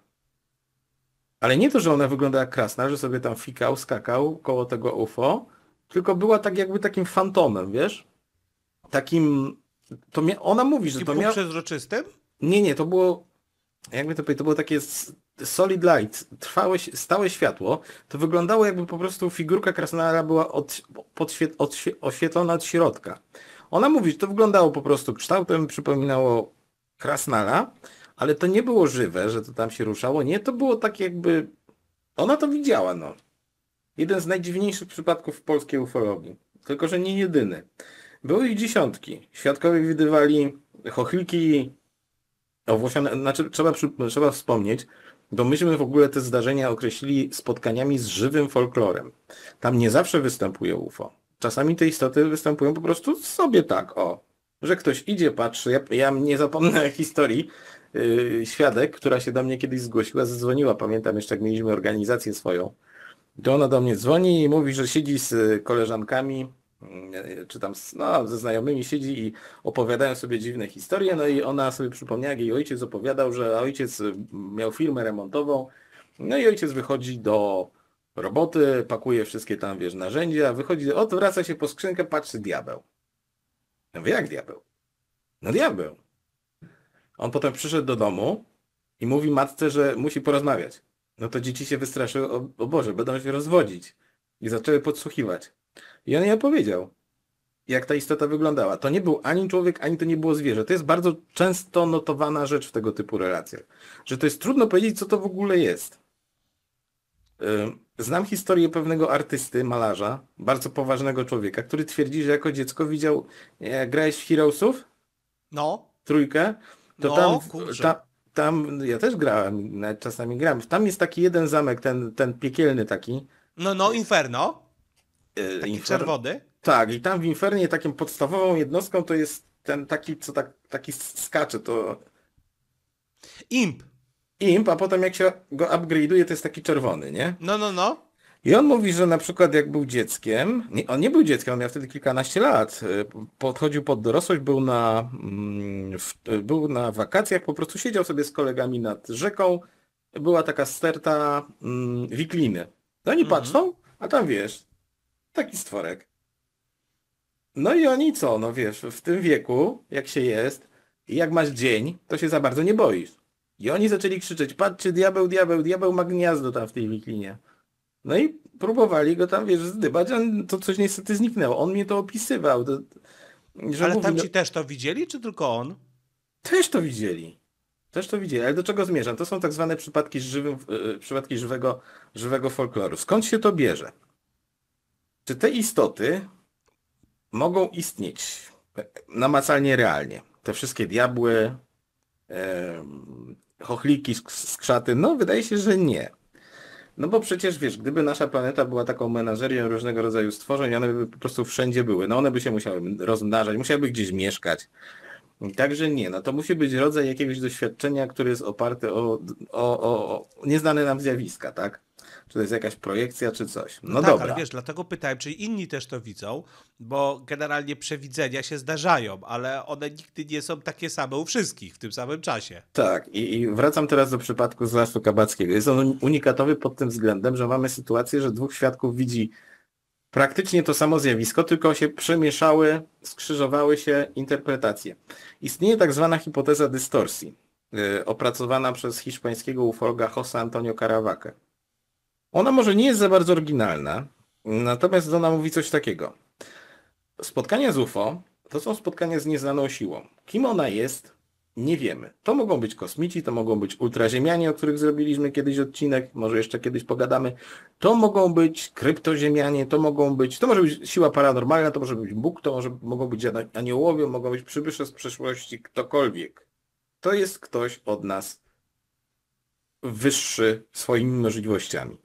Ale nie to, że ona wygląda jak krasna, że sobie tam fikał, skakał koło tego UFO, tylko była tak jakby takim fantomem, wiesz? Takim to ona mówi, że to miało... przezroczystym? Nie, nie, to było, jakby to powiedzieć, to było takie solid light, trwałe, stałe światło, to wyglądało jakby po prostu figurka Krasnara była od, podświe, oświetlona od środka. Ona mówi, że to wyglądało po prostu kształtem, przypominało Krasnala, ale to nie było żywe, że to tam się ruszało. Nie, to było tak jakby... Ona to widziała, no. Jeden z najdziwniejszych przypadków w polskiej ufologii. Tylko, że nie jedyny. Były ich dziesiątki. Świadkowie widywali chochliki O Znaczy, trzeba, trzeba wspomnieć, bo myśmy w ogóle te zdarzenia określili spotkaniami z żywym folklorem. Tam nie zawsze występuje UFO. Czasami te istoty występują po prostu sobie tak, o. Że ktoś idzie, patrzy. Ja, ja nie zapomnę *laughs* historii. Yy, świadek, która się do mnie kiedyś zgłosiła, zadzwoniła. Pamiętam jeszcze, jak mieliśmy organizację swoją. To ona do mnie dzwoni i mówi, że siedzi z koleżankami Y, czy tam no, ze znajomymi siedzi i opowiadają sobie dziwne historie, no i ona sobie przypomniała, jak jej ojciec opowiadał, że ojciec y, miał firmę remontową, no i ojciec wychodzi do roboty, pakuje wszystkie tam, wiesz, narzędzia, wychodzi, odwraca się po skrzynkę, patrzy diabeł. no wie jak diabeł? No diabeł. On potem przyszedł do domu i mówi matce, że musi porozmawiać. No to dzieci się wystraszyły, o, o Boże, będą się rozwodzić. I zaczęły podsłuchiwać. I on jej powiedział, jak ta istota wyglądała. To nie był ani człowiek, ani to nie było zwierzę. To jest bardzo często notowana rzecz w tego typu relacjach, że to jest trudno powiedzieć, co to w ogóle jest. Znam historię pewnego artysty, malarza, bardzo poważnego człowieka, który twierdzi, że jako dziecko widział, jak e, grałeś w Heroesów? No. Trójkę? To no, tam, tam, tam, ja też grałem, czasami grałem. Tam jest taki jeden zamek, ten, ten piekielny taki. No, no, Inferno. E, taki czerwony? Tak, i tam w Infernie taką podstawową jednostką to jest ten taki, co tak, taki skacze, to... Imp. Imp, a potem jak się go upgrade'uje, to jest taki czerwony, nie? No, no, no. I on mówi, że na przykład jak był dzieckiem, nie, on nie był dzieckiem, on miał wtedy kilkanaście lat, e, podchodził pod dorosłość, był na, mm, w, e, był na wakacjach, po prostu siedział sobie z kolegami nad rzeką, była taka sterta mm, wikliny. No nie mhm. patrzą, a tam wiesz, Taki stworek. No i oni co, no wiesz, w tym wieku, jak się jest i jak masz dzień, to się za bardzo nie boisz. I oni zaczęli krzyczeć, patrzcie, diabeł, diabeł, diabeł ma gniazdo tam w tej wiklinie. No i próbowali go tam, wiesz, zdybać, ale to coś niestety zniknęło. On mnie to opisywał. To, że ale mówi, tamci no... też to widzieli, czy tylko on? Też to widzieli. Też to widzieli, ale do czego zmierzam? To są tak zwane przypadki, żywy, e, e, przypadki żywego, żywego folkloru. Skąd się to bierze? Czy te istoty mogą istnieć namacalnie realnie? Te wszystkie diabły, e, chochliki, skrzaty, no wydaje się, że nie. No bo przecież wiesz, gdyby nasza planeta była taką menażerią różnego rodzaju stworzeń, one by po prostu wszędzie były. No one by się musiały rozmnażać, musiałyby gdzieś mieszkać. Także nie, no to musi być rodzaj jakiegoś doświadczenia, które jest oparte o, o, o, o nieznane nam zjawiska, tak? czy to jest jakaś projekcja, czy coś. No, tak, dobra. ale wiesz, dlatego pytałem, czy inni też to widzą, bo generalnie przewidzenia się zdarzają, ale one nigdy nie są takie same u wszystkich w tym samym czasie. Tak, i, i wracam teraz do przypadku Zlasztu Kabackiego. Jest on unikatowy pod tym względem, że mamy sytuację, że dwóch świadków widzi praktycznie to samo zjawisko, tylko się przemieszały, skrzyżowały się interpretacje. Istnieje tak zwana hipoteza dystorsji, y, opracowana przez hiszpańskiego ufologa José Antonio Caravaca. Ona może nie jest za bardzo oryginalna, natomiast ona mówi coś takiego. Spotkania z UFO to są spotkania z nieznaną siłą. Kim ona jest, nie wiemy. To mogą być kosmici, to mogą być ultraziemianie, o których zrobiliśmy kiedyś odcinek, może jeszcze kiedyś pogadamy. To mogą być kryptoziemianie, to mogą być, to może być siła paranormalna, to może być Bóg, to może, mogą być aniołowie, mogą być przybysze z przeszłości, ktokolwiek. To jest ktoś od nas wyższy swoimi możliwościami.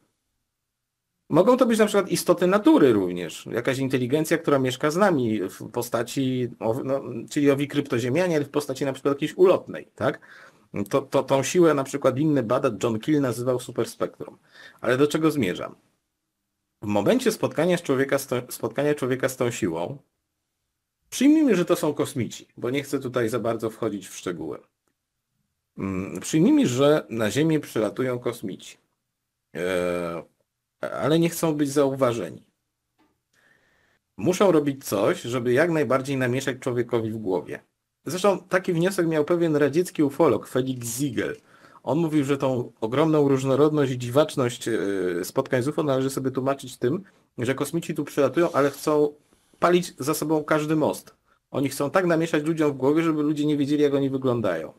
Mogą to być na przykład istoty natury również, jakaś inteligencja, która mieszka z nami w postaci, no, czyli owi kryptoziemianie, w postaci na przykład jakiejś ulotnej, tak? To, to, tą siłę na przykład inny badacz John Keel nazywał superspektrum. Ale do czego zmierzam? W momencie spotkania, z człowieka z spotkania człowieka z tą siłą, przyjmijmy, że to są kosmici, bo nie chcę tutaj za bardzo wchodzić w szczegóły. Mm, przyjmijmy, że na Ziemię przylatują kosmici. Eee, ale nie chcą być zauważeni. Muszą robić coś, żeby jak najbardziej namieszać człowiekowi w głowie. Zresztą taki wniosek miał pewien radziecki ufolog Felix Ziegel. On mówił, że tą ogromną różnorodność i dziwaczność e, spotkań z UFO należy sobie tłumaczyć tym, że kosmici tu przylatują, ale chcą palić za sobą każdy most. Oni chcą tak namieszać ludziom w głowie, żeby ludzie nie wiedzieli, jak oni wyglądają.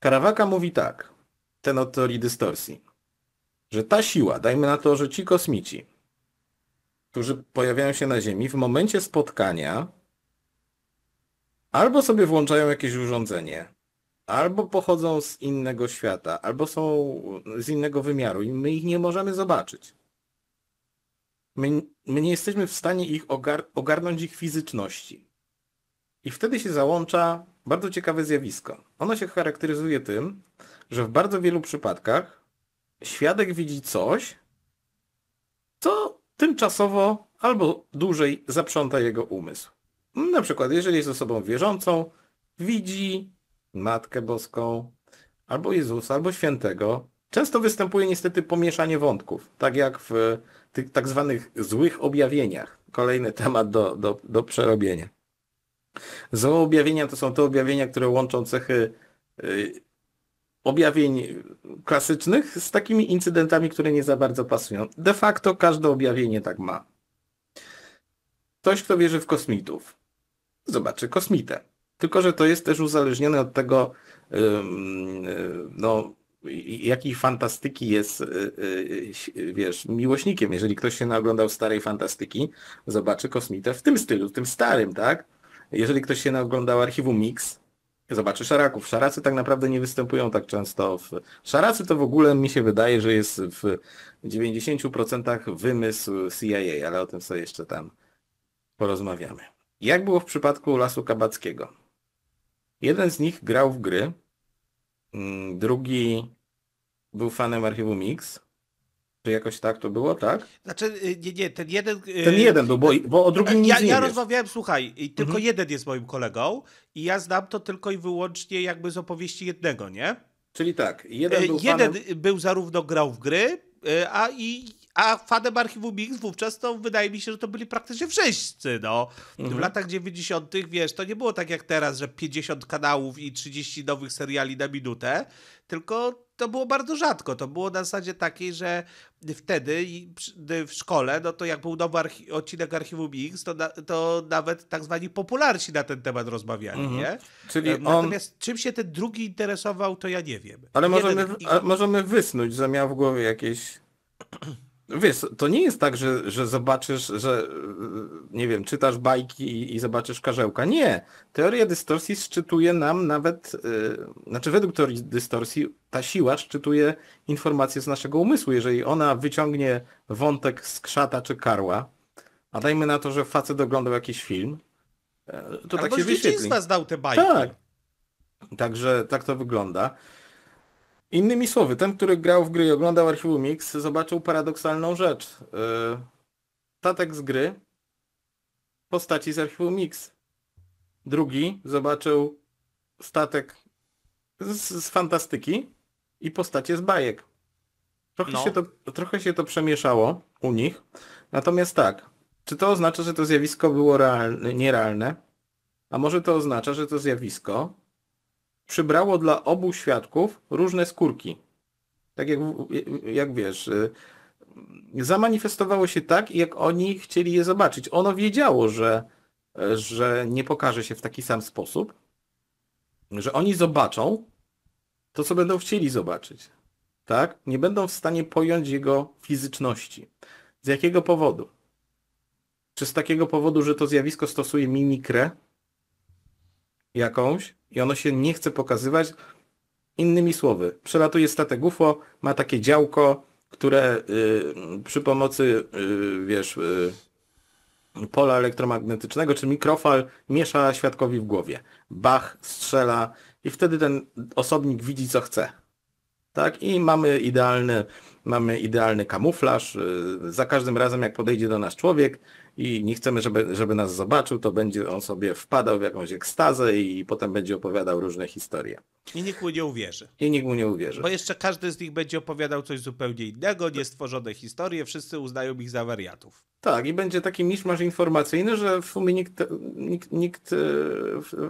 Karawaka mówi tak, ten od teorii dystorsji że ta siła, dajmy na to, że ci kosmici, którzy pojawiają się na Ziemi, w momencie spotkania albo sobie włączają jakieś urządzenie, albo pochodzą z innego świata, albo są z innego wymiaru i my ich nie możemy zobaczyć. My, my nie jesteśmy w stanie ich ogar ogarnąć ich fizyczności. I wtedy się załącza bardzo ciekawe zjawisko. Ono się charakteryzuje tym, że w bardzo wielu przypadkach świadek widzi coś, co tymczasowo albo dłużej zaprząta jego umysł. Na przykład, jeżeli jest osobą wierzącą, widzi Matkę Boską, albo Jezusa, albo świętego. Często występuje niestety pomieszanie wątków, tak jak w tych tak zwanych złych objawieniach. Kolejny temat do, do, do przerobienia. Złe objawienia to są te objawienia, które łączą cechy y, objawień klasycznych z takimi incydentami, które nie za bardzo pasują. De facto każde objawienie tak ma. Ktoś, kto wierzy w kosmitów, zobaczy kosmitę. Tylko, że to jest też uzależnione od tego, y, no, jakiej fantastyki jest, y, y, wiesz, miłośnikiem. Jeżeli ktoś się naoglądał starej fantastyki, zobaczy kosmitę w tym stylu, w tym starym, tak? Jeżeli ktoś się naoglądał archiwum Mix, Zobaczy szaraków. Szaracy tak naprawdę nie występują tak często. W... Szaracy to w ogóle mi się wydaje, że jest w 90% wymysł CIA, ale o tym sobie jeszcze tam porozmawiamy. Jak było w przypadku Lasu Kabackiego? Jeden z nich grał w gry, mm, drugi był fanem archiwum Mix, czy jakoś tak to było, tak? Znaczy, y, nie, nie, ten jeden... Y, ten jeden był, bo, bo o drugim ja, nie Ja rozmawiałem, słuchaj, tylko mhm. jeden jest moim kolegą i ja znam to tylko i wyłącznie jakby z opowieści jednego, nie? Czyli tak, jeden y, był Jeden fanem... był zarówno grał w gry, a i a fanem archiwum Mix wówczas to wydaje mi się, że to byli praktycznie wszyscy. No. Mhm. W latach 90., wiesz, to nie było tak jak teraz, że 50 kanałów i 30 nowych seriali na minutę, tylko to było bardzo rzadko. To było na zasadzie takiej, że wtedy w szkole, no to jak był nowy archi odcinek Archiwum X, to, na, to nawet tak zwani popularci na ten temat rozmawiali, mhm. nie? Czyli e, Natomiast on... czym się ten drugi interesował, to ja nie wiem. Ale możemy, ich... możemy wysnuć, że miał w głowie jakieś no wiesz, to nie jest tak, że, że zobaczysz, że e, nie wiem, czytasz bajki i, i zobaczysz karzełka. Nie. Teoria dystorsji szczytuje nam nawet, yy, znaczy według teorii dystorsji ta siła szczytuje informacje z naszego umysłu. Jeżeli ona wyciągnie wątek z krzata czy karła, a dajmy na to, że facet oglądał jakiś film, e, to tak Albo tak się z zdał te bajki. Tak. Także tak to wygląda. Innymi słowy, ten, który grał w gry i oglądał archiwum Mix, zobaczył paradoksalną rzecz. Statek e, z gry postaci z archiwum Mix. Drugi zobaczył statek z, z fantastyki i postacie z bajek. Trochę, no. się to, trochę się to przemieszało u nich. Natomiast tak, czy to oznacza, że to zjawisko było realne, nierealne? A może to oznacza, że to zjawisko przybrało dla obu świadków różne skórki. Tak jak, jak wiesz, y, zamanifestowało się tak, jak oni chcieli je zobaczyć. Ono wiedziało, że, że nie pokaże się w taki sam sposób, że oni zobaczą to, co będą chcieli zobaczyć. Tak? Nie będą w stanie pojąć jego fizyczności. Z jakiego powodu? Czy z takiego powodu, że to zjawisko stosuje mimikrę, jakąś i ono się nie chce pokazywać. Innymi słowy, przelatuje statek UFO, ma takie działko, które y, przy pomocy, y, wiesz, y, pola elektromagnetycznego czy mikrofal miesza świadkowi w głowie. Bach, strzela i wtedy ten osobnik widzi co chce. Tak? I mamy idealny, mamy idealny kamuflaż. Y, za każdym razem jak podejdzie do nas człowiek, i nie chcemy, żeby, żeby nas zobaczył, to będzie on sobie wpadał w jakąś ekstazę i potem będzie opowiadał różne historie. I nikt mu nie uwierzy. I nikt mu nie uwierzy. Bo jeszcze każdy z nich będzie opowiadał coś zupełnie innego, niestworzone historie, wszyscy uznają ich za wariatów. Tak, i będzie taki miszmasz informacyjny, że w sumie nikt, nikt, nikt, e,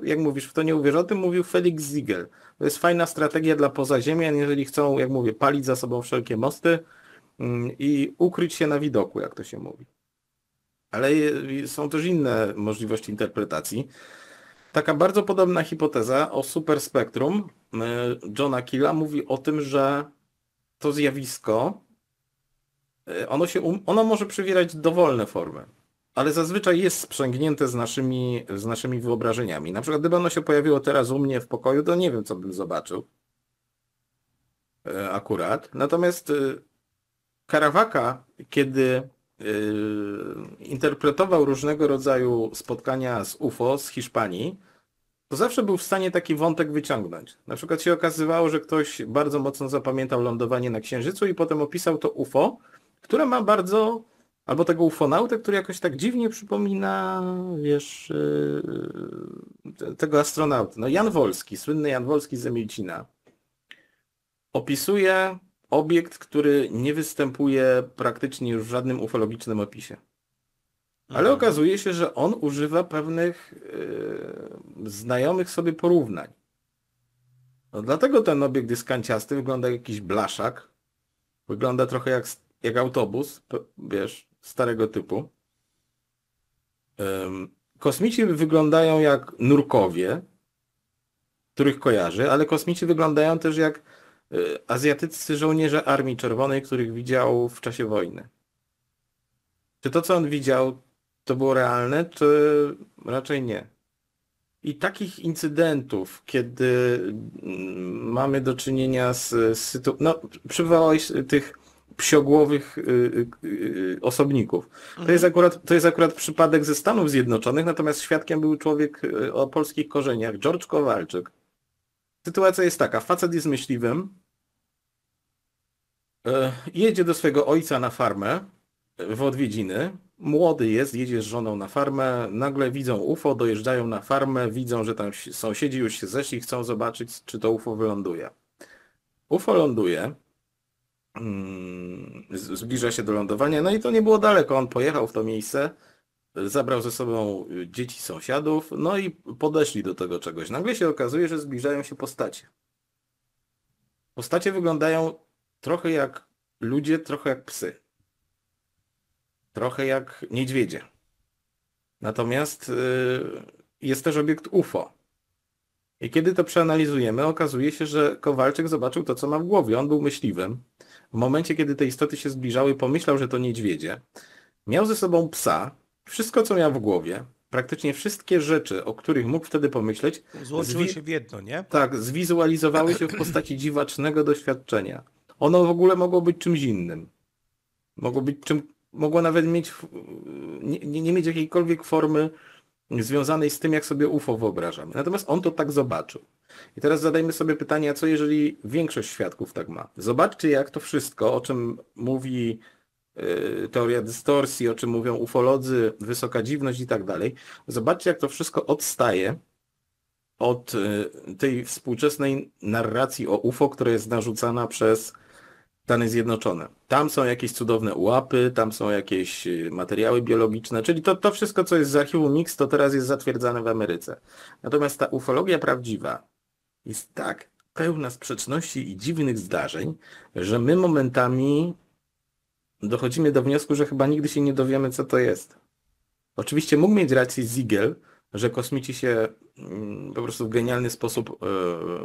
jak mówisz, w to nie uwierzy. O tym mówił Felix Ziegel. To jest fajna strategia dla pozaziemian, jeżeli chcą, jak mówię, palić za sobą wszelkie mosty mm, i ukryć się na widoku, jak to się mówi. Ale są też inne możliwości interpretacji. Taka bardzo podobna hipoteza o superspektrum y, Johna Killa mówi o tym, że to zjawisko, y, ono, się, um, ono może przywierać dowolne formy, ale zazwyczaj jest sprzęgnięte z naszymi, z naszymi wyobrażeniami. Na przykład gdyby ono się pojawiło teraz u mnie w pokoju, to nie wiem, co bym zobaczył y, akurat. Natomiast Karawaka, kiedy Y, interpretował różnego rodzaju spotkania z UFO z Hiszpanii, to zawsze był w stanie taki wątek wyciągnąć. Na przykład się okazywało, że ktoś bardzo mocno zapamiętał lądowanie na Księżycu i potem opisał to UFO, które ma bardzo, albo tego ufonautę, który jakoś tak dziwnie przypomina, wiesz, y, tego astronauty. No Jan Wolski, słynny Jan Wolski z Emilcina, opisuje obiekt, który nie występuje praktycznie już w żadnym ufologicznym opisie. Ale mhm. okazuje się, że on używa pewnych yy, znajomych sobie porównań. No dlatego ten obiekt jest kanciasty, wygląda jak jakiś blaszak. Wygląda trochę jak, jak autobus, wiesz, starego typu. Um, kosmici wyglądają jak nurkowie, których kojarzy, ale kosmici wyglądają też jak Y, azjatyccy żołnierze Armii Czerwonej, których widział w czasie wojny. Czy to, co on widział, to było realne, czy raczej nie? I takich incydentów, kiedy mm, mamy do czynienia z sytuacją, no przywołałeś tych psiogłowych y, y, y osobników. To jest, mhm. akurat, to jest akurat przypadek ze Stanów Zjednoczonych, natomiast świadkiem był człowiek y, o polskich korzeniach, George Kowalczyk, Sytuacja jest taka, facet jest myśliwym, e, jedzie do swojego ojca na farmę e, w odwiedziny, młody jest, jedzie z żoną na farmę, nagle widzą UFO, dojeżdżają na farmę, widzą, że tam sąsiedzi już się zeszli, chcą zobaczyć, czy to UFO wyląduje. UFO ląduje, mm, zbliża się do lądowania, no i to nie było daleko, on pojechał w to miejsce, Zabrał ze sobą y, dzieci sąsiadów, no i podeszli do tego czegoś. Nagle się okazuje, że zbliżają się postacie. Postacie wyglądają trochę jak ludzie, trochę jak psy. Trochę jak niedźwiedzie. Natomiast y, jest też obiekt UFO. I kiedy to przeanalizujemy, okazuje się, że Kowalczyk zobaczył to, co ma w głowie. On był myśliwym. W momencie, kiedy te istoty się zbliżały, pomyślał, że to niedźwiedzie. Miał ze sobą psa, wszystko, co miał w głowie, praktycznie wszystkie rzeczy, o których mógł wtedy pomyśleć, złożyły się w jedno, nie? Tak, zwizualizowały się w postaci *clears throat* dziwacznego doświadczenia. Ono w ogóle mogło być czymś innym. Mogło być czym, mogło nawet mieć, nie, nie mieć jakiejkolwiek formy związanej z tym, jak sobie UFO wyobrażamy. Natomiast on to tak zobaczył. I teraz zadajmy sobie pytanie, a co jeżeli większość świadków tak ma? Zobaczcie, jak to wszystko, o czym mówi Y, teoria dystorsji, o czym mówią ufolodzy, wysoka dziwność i tak dalej. Zobaczcie, jak to wszystko odstaje od y, tej współczesnej narracji o UFO, która jest narzucana przez Stany Zjednoczone. Tam są jakieś cudowne ułapy, tam są jakieś y, materiały biologiczne, czyli to, to wszystko, co jest z archiwum MIX, to teraz jest zatwierdzane w Ameryce. Natomiast ta ufologia prawdziwa jest tak pełna sprzeczności i dziwnych zdarzeń, że my momentami dochodzimy do wniosku, że chyba nigdy się nie dowiemy, co to jest. Oczywiście mógł mieć rację Ziegel, że kosmici się mm, po prostu w genialny sposób e,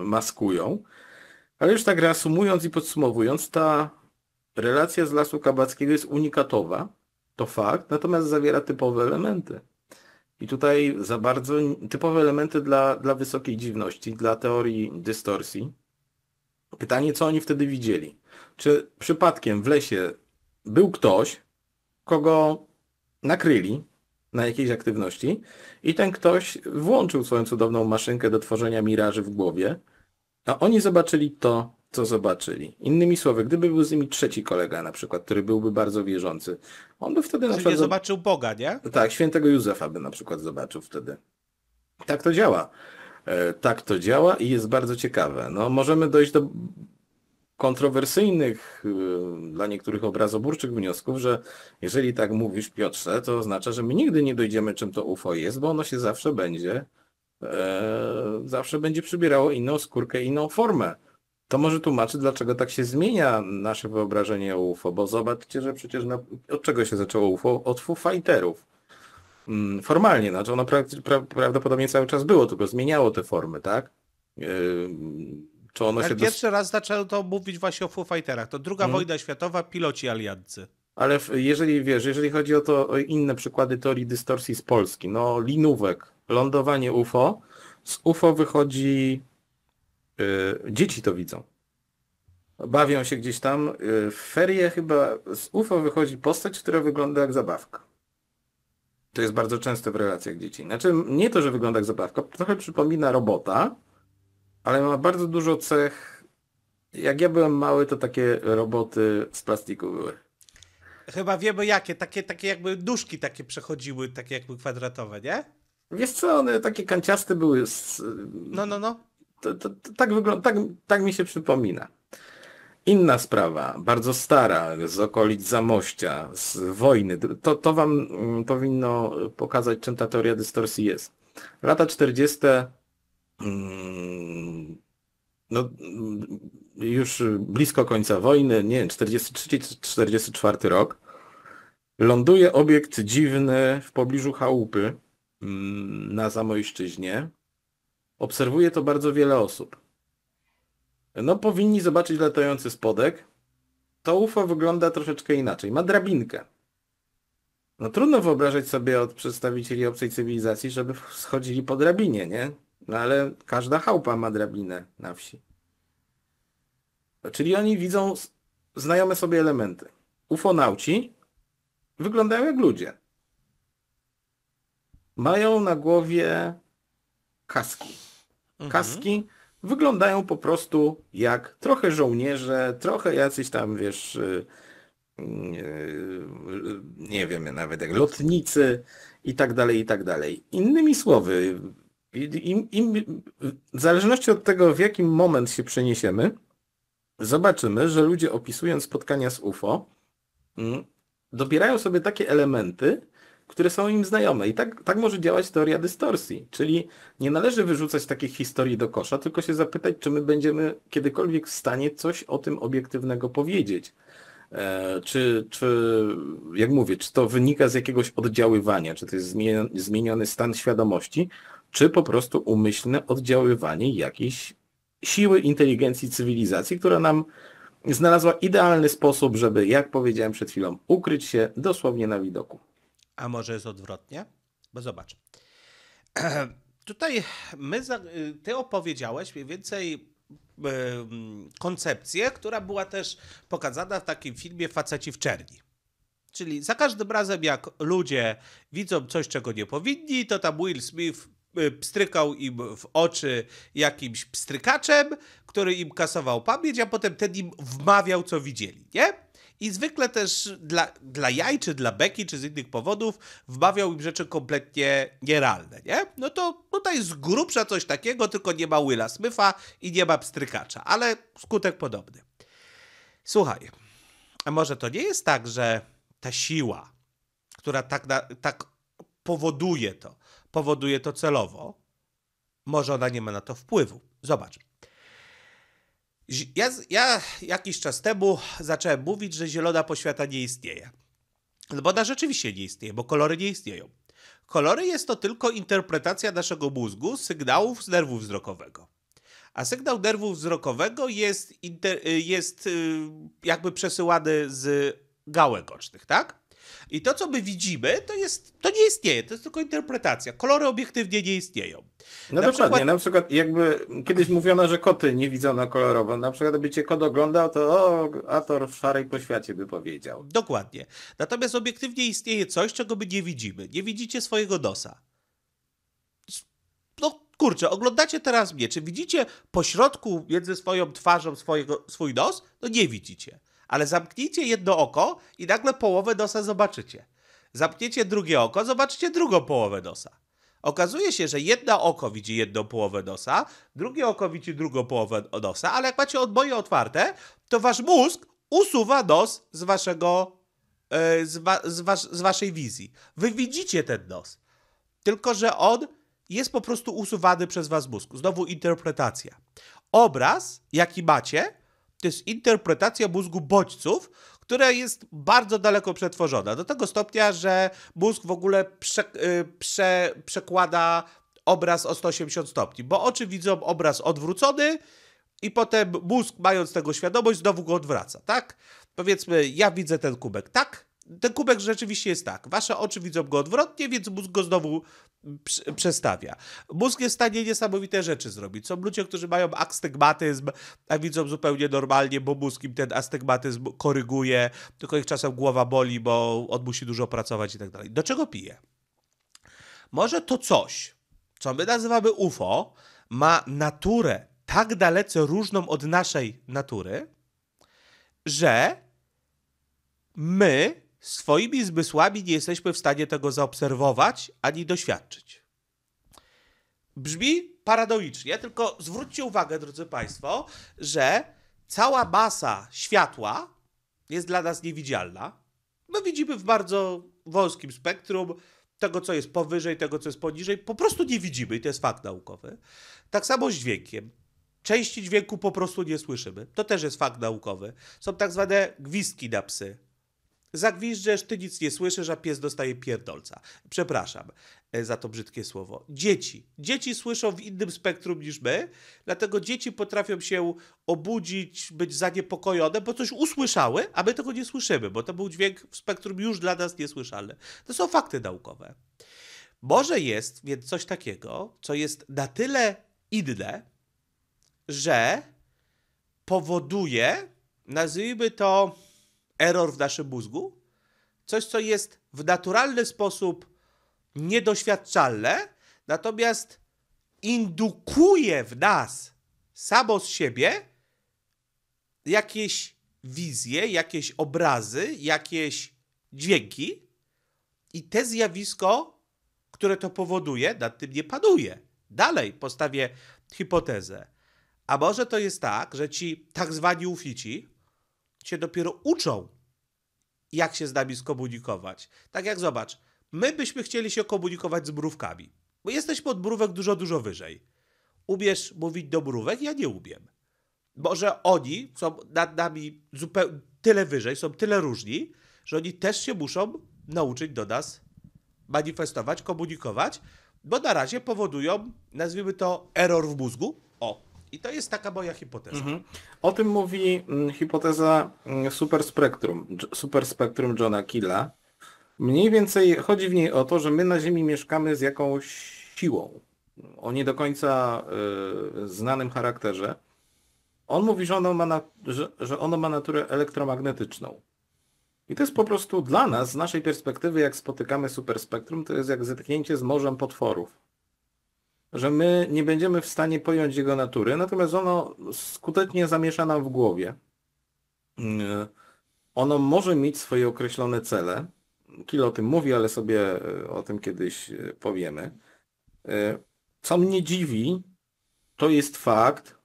maskują, ale już tak reasumując i podsumowując, ta relacja z Lasu Kabackiego jest unikatowa, to fakt, natomiast zawiera typowe elementy. I tutaj za bardzo typowe elementy dla, dla wysokiej dziwności, dla teorii dystorsji. Pytanie, co oni wtedy widzieli? Czy przypadkiem w lesie był ktoś, kogo nakryli na jakiejś aktywności i ten ktoś włączył swoją cudowną maszynkę do tworzenia miraży w głowie, a oni zobaczyli to, co zobaczyli. Innymi słowy, gdyby był z nimi trzeci kolega na przykład, który byłby bardzo wierzący, on by wtedy Czyli na przykład... zobaczył Boga, nie? Tak, świętego Józefa by na przykład zobaczył wtedy. Tak to działa. E, tak to działa i jest bardzo ciekawe. No, możemy dojść do kontrowersyjnych, y, dla niektórych obrazoburczych wniosków, że jeżeli tak mówisz Piotrze, to oznacza, że my nigdy nie dojdziemy czym to UFO jest, bo ono się zawsze będzie, e, zawsze będzie przybierało inną skórkę, inną formę. To może tłumaczy, dlaczego tak się zmienia nasze wyobrażenie o UFO, bo zobaczcie, że przecież na, od czego się zaczęło UFO? Od Foo Fighterów. Mm, formalnie, znaczy ono pra, pra, prawdopodobnie cały czas było, tylko zmieniało te formy, tak? E, to się pierwszy dos... raz to mówić właśnie o Foo Fighterach. To druga hmm. wojna światowa, piloci aliadcy. Ale jeżeli wiesz, jeżeli chodzi o to o inne przykłady teorii dystorsji z Polski, no linówek, lądowanie UFO, z UFO wychodzi yy, dzieci to widzą. Bawią się gdzieś tam. Yy, w ferie chyba z UFO wychodzi postać, która wygląda jak zabawka. To jest bardzo często w relacjach dzieci. Znaczy nie to, że wygląda jak zabawka, trochę przypomina robota, ale ma bardzo dużo cech. Jak ja byłem mały, to takie roboty z plastiku były. Chyba wiemy jakie, takie, takie jakby nóżki takie przechodziły, takie jakby kwadratowe, nie? Wiesz co, one takie kanciaste były. Z... No, no, no. To, to, to, tak wygląda, tak, tak mi się przypomina. Inna sprawa, bardzo stara, z okolic Zamościa, z wojny. To, to wam powinno pokazać, czym ta teoria dystorsji jest. Lata 40. Mm, no, mm, już blisko końca wojny, nie 43-44 rok, ląduje obiekt dziwny w pobliżu chałupy mm, na Zamojszczyźnie. Obserwuje to bardzo wiele osób. No powinni zobaczyć latający spodek. To UFO wygląda troszeczkę inaczej. Ma drabinkę. No trudno wyobrażać sobie od przedstawicieli obcej cywilizacji, żeby schodzili po drabinie, nie? No ale każda chałupa ma drabinę na wsi. No, czyli oni widzą znajome sobie elementy. Ufonauci wyglądają jak ludzie. Mają na głowie kaski. Mhm. Kaski mhm. wyglądają po prostu jak trochę żołnierze, trochę jacyś tam, wiesz, y, y, y, nie wiem nawet jak lotnicy i tak dalej, i tak dalej. Innymi słowy, im, im, w zależności od tego, w jakim moment się przeniesiemy, zobaczymy, że ludzie opisując spotkania z UFO, mm, dobierają sobie takie elementy, które są im znajome. I tak, tak może działać teoria dystorsji. Czyli nie należy wyrzucać takich historii do kosza, tylko się zapytać, czy my będziemy kiedykolwiek w stanie coś o tym obiektywnego powiedzieć. E, czy, czy, jak mówię, czy to wynika z jakiegoś oddziaływania, czy to jest zmieniony stan świadomości, czy po prostu umyślne oddziaływanie jakiejś siły inteligencji cywilizacji, która nam znalazła idealny sposób, żeby, jak powiedziałem przed chwilą, ukryć się dosłownie na widoku. A może jest odwrotnie? Bo zobacz. *clears throat* Tutaj my, ty opowiedziałeś mniej więcej koncepcję, która była też pokazana w takim filmie Faceci w Czerni. Czyli za każdym razem, jak ludzie widzą coś, czego nie powinni, to tam Will Smith Y, pstrykał im w oczy jakimś pstrykaczem, który im kasował pamięć, a potem ten im wmawiał, co widzieli, nie? I zwykle też dla, dla jaj, czy dla beki, czy z innych powodów wmawiał im rzeczy kompletnie nierealne, nie? No to tutaj z grubsza coś takiego, tylko nie ma Willa Smyfa i nie ma pstrykacza, ale skutek podobny. Słuchaj, a może to nie jest tak, że ta siła, która tak, na, tak powoduje to, powoduje to celowo. Może ona nie ma na to wpływu. Zobacz. Ja, ja jakiś czas temu zacząłem mówić, że zielona poświata nie istnieje. No bo ona rzeczywiście nie istnieje, bo kolory nie istnieją. Kolory jest to tylko interpretacja naszego mózgu sygnałów z nerwu wzrokowego. A sygnał nerwu wzrokowego jest, inter, y, jest y, jakby przesyłany z gałek ocznych, tak? I to, co my widzimy, to, jest, to nie istnieje, to jest tylko interpretacja. Kolory obiektywnie nie istnieją. No na dokładnie, przykład... na przykład jakby kiedyś mówiono, że koty nie widzą na kolorowo. Na przykład gdyby cię kot oglądał, to o, Ator w szarej poświacie by powiedział. Dokładnie. Natomiast obiektywnie istnieje coś, czego my nie widzimy. Nie widzicie swojego dosa? No kurczę, oglądacie teraz mnie. Czy widzicie pośrodku między swoją twarzą swojego, swój nos? No nie widzicie ale zamknijcie jedno oko i nagle połowę dosa zobaczycie. Zamkniecie drugie oko, zobaczycie drugą połowę dosa. Okazuje się, że jedno oko widzi jedną połowę nosa, drugie oko widzi drugą połowę nosa, ale jak macie oboje otwarte, to wasz mózg usuwa nos z waszego e, z, wa, z, was, z, waszej wizji. Wy widzicie ten nos, tylko że on jest po prostu usuwany przez was mózg. Znowu interpretacja. Obraz, jaki macie, to jest interpretacja mózgu bodźców, która jest bardzo daleko przetworzona. Do tego stopnia, że mózg w ogóle prze, y, prze, przekłada obraz o 180 stopni, bo oczy widzą obraz odwrócony i potem mózg, mając tego świadomość, znowu go odwraca, tak? Powiedzmy, ja widzę ten kubek tak, ten kubek rzeczywiście jest tak. Wasze oczy widzą go odwrotnie, więc mózg go znowu przestawia. Mózg jest w stanie niesamowite rzeczy zrobić. Są ludzie, którzy mają astygmatyzm, a widzą zupełnie normalnie, bo mózg im ten astygmatyzm koryguje, tylko ich czasem głowa boli, bo on musi dużo pracować i tak dalej. Do czego pije? Może to coś, co my nazywamy UFO, ma naturę tak dalece różną od naszej natury, że my swoimi zmysłami nie jesteśmy w stanie tego zaobserwować ani doświadczyć. Brzmi paradoicznie, tylko zwróćcie uwagę, drodzy Państwo, że cała masa światła jest dla nas niewidzialna. My no, widzimy w bardzo wąskim spektrum tego, co jest powyżej, tego, co jest poniżej. Po prostu nie widzimy i to jest fakt naukowy. Tak samo z dźwiękiem. Części dźwięku po prostu nie słyszymy. To też jest fakt naukowy. Są tak zwane gwizdki na psy Zagwiżdżesz, ty nic nie słyszysz, a pies dostaje pierdolca. Przepraszam e, za to brzydkie słowo. Dzieci. Dzieci słyszą w innym spektrum niż my, dlatego dzieci potrafią się obudzić, być zaniepokojone, bo coś usłyszały, a my tego nie słyszymy, bo to był dźwięk w spektrum już dla nas niesłyszalny. To są fakty naukowe. Może jest więc coś takiego, co jest na tyle inne, że powoduje, nazwijmy to error w naszym mózgu, coś, co jest w naturalny sposób niedoświadczalne, natomiast indukuje w nas samo z siebie jakieś wizje, jakieś obrazy, jakieś dźwięki i te zjawisko, które to powoduje, nad tym nie panuje. Dalej postawię hipotezę. A może to jest tak, że ci tak zwani ufici, się dopiero uczą, jak się z nami skomunikować. Tak jak zobacz, my byśmy chcieli się komunikować z mrówkami, bo jesteśmy od mrówek dużo, dużo wyżej. Umiesz mówić do mrówek? Ja nie umiem. Może oni są nad nami zupełnie tyle wyżej, są tyle różni, że oni też się muszą nauczyć do nas manifestować, komunikować, bo na razie powodują, nazwijmy to, error w mózgu. O, i to jest taka moja hipoteza. Mhm. O tym mówi mm, hipoteza Super Spectrum, mm, Super Spectrum Johna Killa. Mniej więcej chodzi w niej o to, że my na Ziemi mieszkamy z jakąś siłą o nie do końca y, znanym charakterze. On mówi, że ono, ma na, że, że ono ma naturę elektromagnetyczną. I to jest po prostu dla nas, z naszej perspektywy, jak spotykamy superspektrum, to jest jak zetknięcie z morzem potworów że my nie będziemy w stanie pojąć jego natury, natomiast ono skutecznie zamiesza nam w głowie. Mm, ono może mieć swoje określone cele. Kilo o tym mówi, ale sobie e, o tym kiedyś e, powiemy. E, co mnie dziwi, to jest fakt,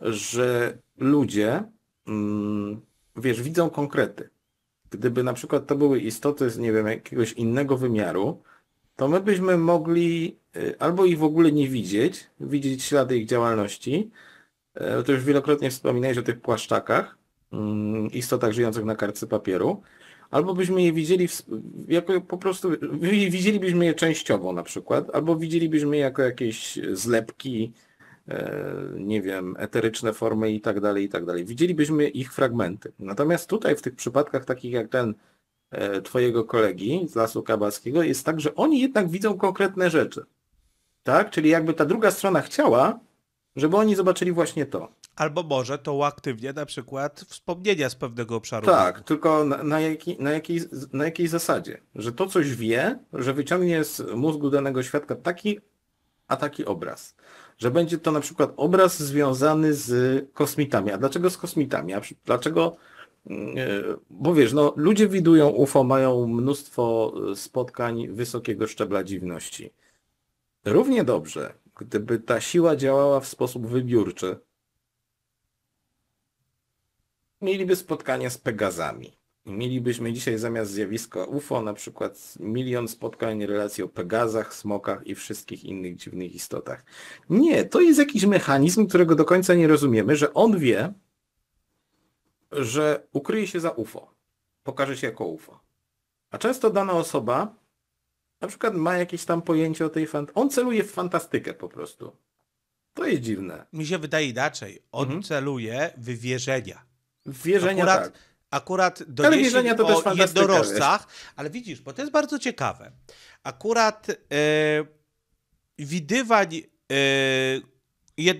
że ludzie, mm, wiesz, widzą konkrety. Gdyby na przykład to były istoty z, nie wiem, jakiegoś innego wymiaru, to my byśmy mogli y, albo ich w ogóle nie widzieć, widzieć ślady ich działalności. E, to już wielokrotnie wspominałeś o tych płaszczakach, mm, istotach żyjących na kartce papieru, albo byśmy je widzieli jako po prostu, widzielibyśmy je częściowo na przykład, albo widzielibyśmy je jako jakieś zlepki, e, nie wiem, eteryczne formy i tak dalej, i tak dalej. Widzielibyśmy ich fragmenty. Natomiast tutaj w tych przypadkach takich jak ten E, twojego kolegi z Lasu Kabackiego jest tak, że oni jednak widzą konkretne rzeczy. Tak? Czyli jakby ta druga strona chciała, żeby oni zobaczyli właśnie to. Albo może to uaktywnie na przykład wspomnienia z pewnego obszaru. Tak, tylko na, na, jaki, na, jakiej, na jakiej zasadzie? Że to coś wie, że wyciągnie z mózgu danego świadka taki, a taki obraz. Że będzie to na przykład obraz związany z kosmitami. A dlaczego z kosmitami? A dlaczego E, bo wiesz, no, ludzie widują UFO, mają mnóstwo e, spotkań wysokiego szczebla dziwności. Równie dobrze, gdyby ta siła działała w sposób wybiórczy, mieliby spotkanie z Pegazami. Mielibyśmy dzisiaj zamiast zjawiska UFO na przykład milion spotkań relacji o Pegazach, smokach i wszystkich innych dziwnych istotach. Nie, to jest jakiś mechanizm, którego do końca nie rozumiemy, że on wie, że ukryje się za UFO. Pokaże się jako UFO. A często dana osoba na przykład ma jakieś tam pojęcie o tej fant... On celuje w fantastykę po prostu. To jest dziwne. Mi się wydaje inaczej. On mhm. celuje w wierzenia. W wierzenia, akurat, tak. Akurat do ale wierzenia to też fantastyczne. ale widzisz, bo to jest bardzo ciekawe. Akurat yy, widywań yy,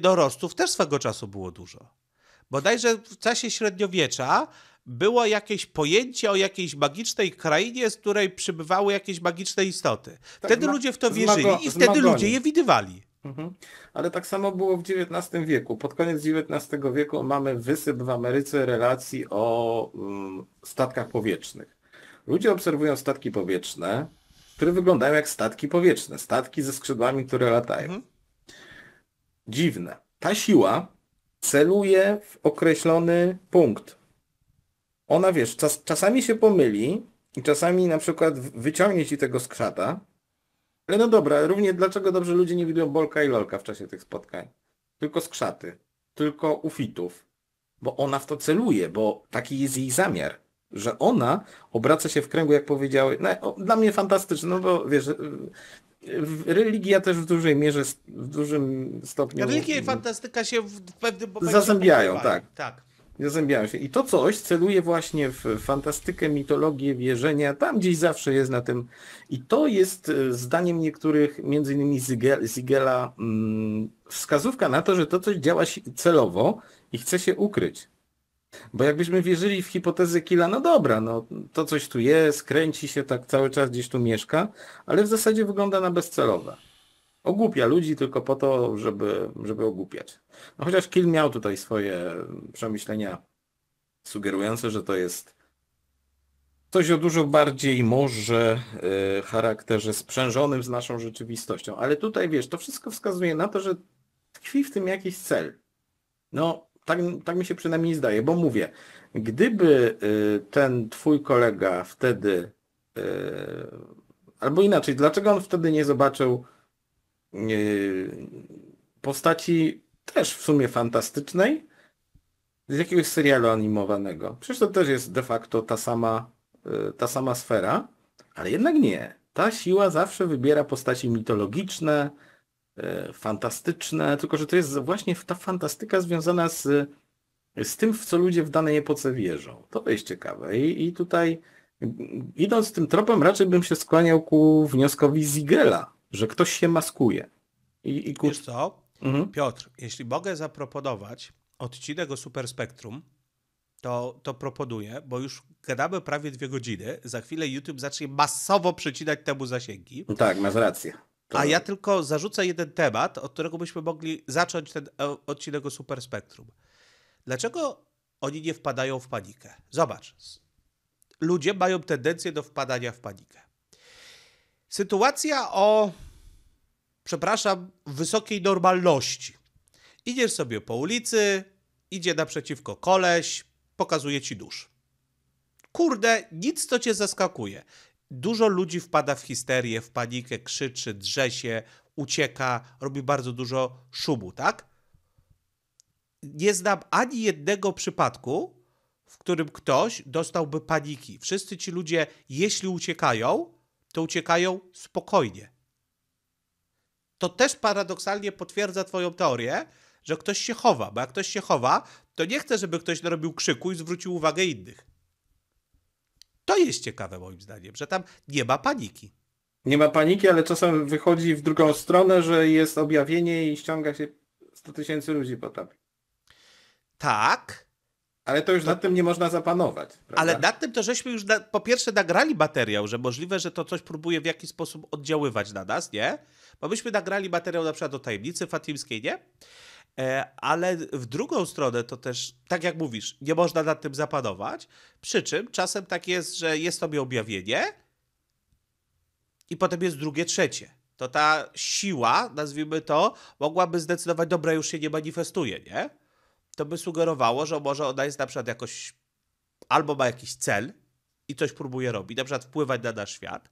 też swego czasu było dużo bodajże w czasie średniowiecza było jakieś pojęcie o jakiejś magicznej krainie, z której przybywały jakieś magiczne istoty. Tak, wtedy tak, ludzie w to wierzyli i wtedy ludzie je widywali. Mhm. Ale tak samo było w XIX wieku. Pod koniec XIX wieku mamy wysyp w Ameryce relacji o mm, statkach powietrznych. Ludzie obserwują statki powietrzne, które wyglądają jak statki powietrzne, statki ze skrzydłami, które latają. Mhm. Dziwne. Ta siła celuje w określony punkt. Ona, wiesz, czas, czasami się pomyli i czasami na przykład wyciągnie ci tego skrzata, ale no dobra, równie dlaczego dobrze ludzie nie widują Bolka i Lolka w czasie tych spotkań? Tylko skrzaty, tylko ufitów, bo ona w to celuje, bo taki jest jej zamiar, że ona obraca się w kręgu, jak powiedziałeś, no, dla mnie fantastyczne, no bo wiesz, religia też w dużej mierze, w dużym stopniu... Religia i fantastyka się w pewnym momencie... Zazębiają, tak. tak. Zazębiają się. I to coś celuje właśnie w fantastykę, mitologię, wierzenia. Tam gdzieś zawsze jest na tym. I to jest e, zdaniem niektórych, między innymi Zigela, mm, wskazówka na to, że to coś działa celowo i chce się ukryć. Bo jakbyśmy wierzyli w hipotezę Kila, no dobra, no to coś tu jest, kręci się, tak cały czas gdzieś tu mieszka, ale w zasadzie wygląda na bezcelowe. Ogłupia ludzi tylko po to, żeby, żeby ogłupiać. No chociaż Kill miał tutaj swoje przemyślenia sugerujące, że to jest coś o dużo bardziej może y, charakterze sprzężonym z naszą rzeczywistością. Ale tutaj wiesz, to wszystko wskazuje na to, że tkwi w tym jakiś cel. No, tak, tak mi się przynajmniej zdaje, bo mówię, gdyby y, ten twój kolega wtedy, y, albo inaczej, dlaczego on wtedy nie zobaczył y, postaci też w sumie fantastycznej z jakiegoś serialu animowanego? Przecież to też jest de facto ta sama, ta sama sfera, ale jednak nie. Ta siła zawsze wybiera postaci mitologiczne, E, fantastyczne, tylko że to jest właśnie ta fantastyka związana z, z tym, w co ludzie w danej epoce wierzą. To jest ciekawe. I, i tutaj idąc tym tropem raczej bym się skłaniał ku wnioskowi Zigela, że ktoś się maskuje. I, i ku... Wiesz co? Mhm. Piotr, jeśli mogę zaproponować odcinek o Superspektrum, to, to proponuję, bo już gadamy prawie dwie godziny. Za chwilę YouTube zacznie masowo przecinać temu zasięgi. Tak, masz rację. A ja tylko zarzucę jeden temat, od którego byśmy mogli zacząć ten e, odcinek o Super Spektrum. Dlaczego oni nie wpadają w panikę? Zobacz. Ludzie mają tendencję do wpadania w panikę. Sytuacja o, przepraszam, wysokiej normalności. Idziesz sobie po ulicy, idzie naprzeciwko koleś, pokazuje ci dusz. Kurde, nic to cię zaskakuje. Dużo ludzi wpada w histerię, w panikę, krzyczy, drze się, ucieka, robi bardzo dużo szumu, tak? Nie znam ani jednego przypadku, w którym ktoś dostałby paniki. Wszyscy ci ludzie, jeśli uciekają, to uciekają spokojnie. To też paradoksalnie potwierdza Twoją teorię, że ktoś się chowa, bo jak ktoś się chowa, to nie chce, żeby ktoś narobił krzyku i zwrócił uwagę innych. To jest ciekawe moim zdaniem, że tam nie ma paniki. Nie ma paniki, ale czasem wychodzi w drugą stronę, że jest objawienie i ściąga się 100 tysięcy ludzi po tobie. Tak. Ale to już to... nad tym nie można zapanować. Prawda? Ale nad tym to żeśmy już na... po pierwsze nagrali materiał, że możliwe, że to coś próbuje w jakiś sposób oddziaływać na nas, nie? Bo myśmy nagrali materiał na przykład o tajemnicy fatimskiej, nie? E, ale w drugą stronę to też, tak jak mówisz, nie można nad tym zapanować. Przy czym czasem tak jest, że jest tobie objawienie i potem jest drugie, trzecie. To ta siła, nazwijmy to, mogłaby zdecydować, dobra, już się nie manifestuje, nie? To by sugerowało, że może ona jest na przykład jakoś, albo ma jakiś cel i coś próbuje robić, na przykład wpływać na nasz świat,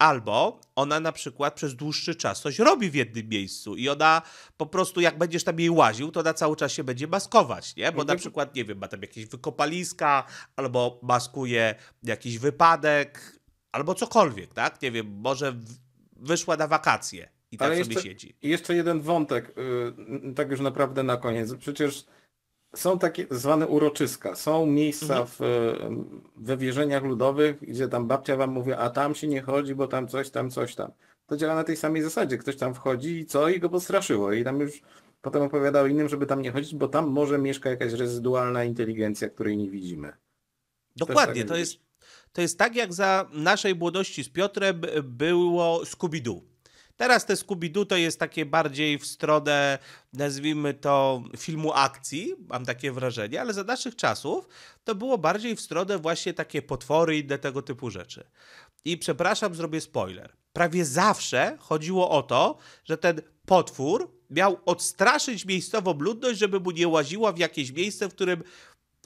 Albo ona na przykład przez dłuższy czas coś robi w jednym miejscu i ona po prostu, jak będziesz tam jej łaził, to ona cały czas się będzie maskować, nie? Bo na mhm. przykład, nie wiem, ma tam jakieś wykopaliska, albo maskuje jakiś wypadek, albo cokolwiek, tak? Nie wiem, może wyszła na wakacje i tak Ale sobie jeszcze, siedzi. I jeszcze jeden wątek, yy, tak już naprawdę na koniec. Przecież są takie zwane uroczyska. Są miejsca mhm. w, we wierzeniach ludowych, gdzie tam babcia wam mówi, a tam się nie chodzi, bo tam coś, tam coś tam. To działa na tej samej zasadzie. Ktoś tam wchodzi i co? I go postraszyło. I tam już potem opowiadał innym, żeby tam nie chodzić, bo tam może mieszka jakaś rezydualna inteligencja, której nie widzimy. Tak Dokładnie. to jest, to jest tak, jak za naszej młodości z Piotrem e, było Scooby-Doo. Teraz te Scooby-Doo to jest takie bardziej w stronę, nazwijmy to, filmu akcji, mam takie wrażenie, ale za naszych czasów to było bardziej w stronę właśnie takie potwory i inne tego typu rzeczy. I przepraszam, zrobię spoiler. Prawie zawsze chodziło o to, że ten potwór miał odstraszyć miejscową ludność, żeby mu nie łaziła w jakieś miejsce, w którym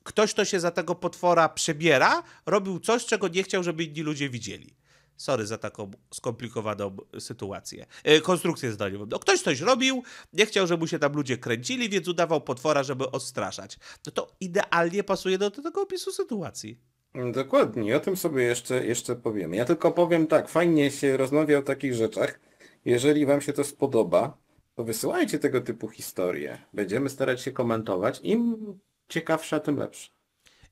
ktoś, kto się za tego potwora przebiera, robił coś, czego nie chciał, żeby inni ludzie widzieli. Sorry za taką skomplikowaną sytuację. E, konstrukcję zdaniową. No, ktoś coś robił, nie chciał, żeby się tam ludzie kręcili, więc udawał potwora, żeby odstraszać. No to idealnie pasuje do, tego opisu sytuacji. Mm, dokładnie, o tym sobie jeszcze, jeszcze powiem. Ja tylko powiem tak, fajnie się rozmawia o takich rzeczach. Jeżeli Wam się to spodoba, to wysyłajcie tego typu historie. Będziemy starać się komentować. Im ciekawsza, tym lepsze.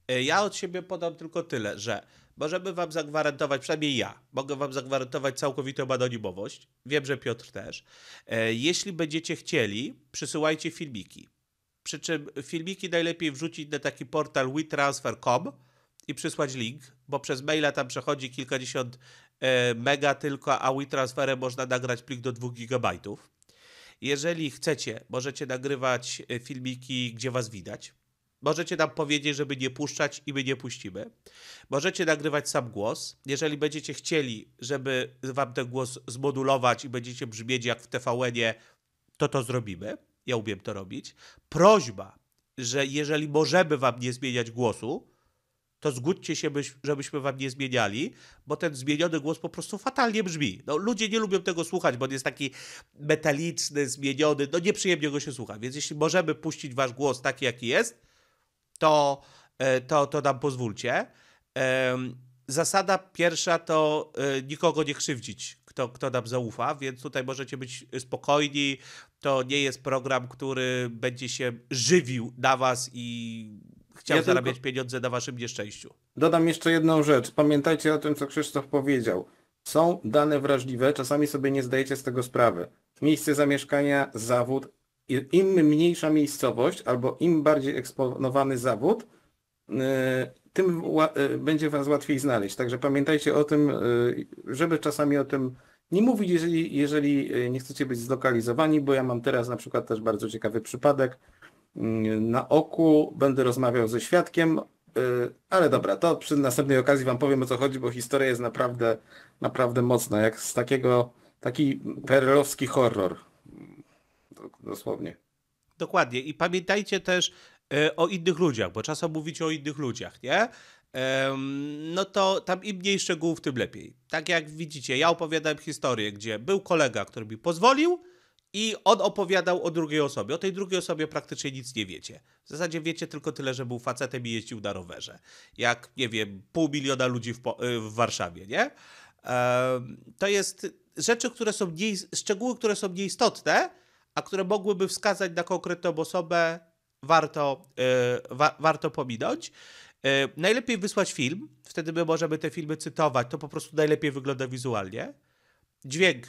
E, ja od siebie podam tylko tyle, że Możemy wam zagwarantować, przynajmniej ja, mogę wam zagwarantować całkowitą anonimowość. Wiem, że Piotr też. E, jeśli będziecie chcieli, przysyłajcie filmiki. Przy czym filmiki najlepiej wrzucić na taki portal wetransfer.com i przysłać link, bo przez maila tam przechodzi kilkadziesiąt e, mega tylko, a WeTransferem można nagrać plik do 2 gigabajtów. Jeżeli chcecie, możecie nagrywać e, filmiki, gdzie was widać. Możecie nam powiedzieć, żeby nie puszczać i my nie puścimy. Możecie nagrywać sam głos. Jeżeli będziecie chcieli, żeby wam ten głos zmodulować i będziecie brzmieć jak w tvn to to zrobimy. Ja umiem to robić. Prośba, że jeżeli możemy wam nie zmieniać głosu, to zgódźcie się, żebyśmy wam nie zmieniali, bo ten zmieniony głos po prostu fatalnie brzmi. No, ludzie nie lubią tego słuchać, bo on jest taki metaliczny, zmieniony, no nieprzyjemnie go się słucha. Więc jeśli możemy puścić wasz głos taki, jaki jest, to, e, to, to nam pozwólcie. Zasada pierwsza to e, nikogo nie krzywdzić, kto, kto nam zaufa, więc tutaj możecie być spokojni. To nie jest program, który będzie się żywił na was i chciał ja zarabiać tylko... pieniądze na waszym nieszczęściu. Dodam jeszcze jedną rzecz. Pamiętajcie o tym, co Krzysztof powiedział. Są dane wrażliwe, czasami sobie nie zdajecie z tego sprawy. Miejsce zamieszkania, zawód, im mniejsza miejscowość albo im bardziej eksponowany zawód, y, tym y, będzie Was łatwiej znaleźć. Także pamiętajcie o tym, y, żeby czasami o tym nie mówić, jeżeli, jeżeli nie chcecie być zlokalizowani, bo ja mam teraz na przykład też bardzo ciekawy przypadek. Na oku będę rozmawiał ze świadkiem, ale dobra, to przy następnej okazji Wam powiem o co chodzi, bo historia jest naprawdę, naprawdę mocna, jak z takiego, taki perlowski horror dosłownie. Dokładnie. I pamiętajcie też e, o innych ludziach, bo czasem mówicie o innych ludziach, nie? no to tam im mniej szczegółów, tym lepiej. Tak jak widzicie, ja opowiadałem historię, gdzie był kolega, który mi pozwolił i on opowiadał o drugiej osobie. O tej drugiej osobie praktycznie nic nie wiecie. W zasadzie wiecie tylko tyle, że był facetem i jeździł na rowerze. Jak, nie wiem, pół miliona ludzi w, e, w Warszawie, nie? to jest rzeczy, które są mniej, szczegóły, które są mniej istotne, a które mogłyby wskazać na konkretną osobę, warto, yy, wa warto pominąć. Yy, najlepiej wysłać film, wtedy my możemy te filmy cytować, to po prostu najlepiej wygląda wizualnie. Dźwięk,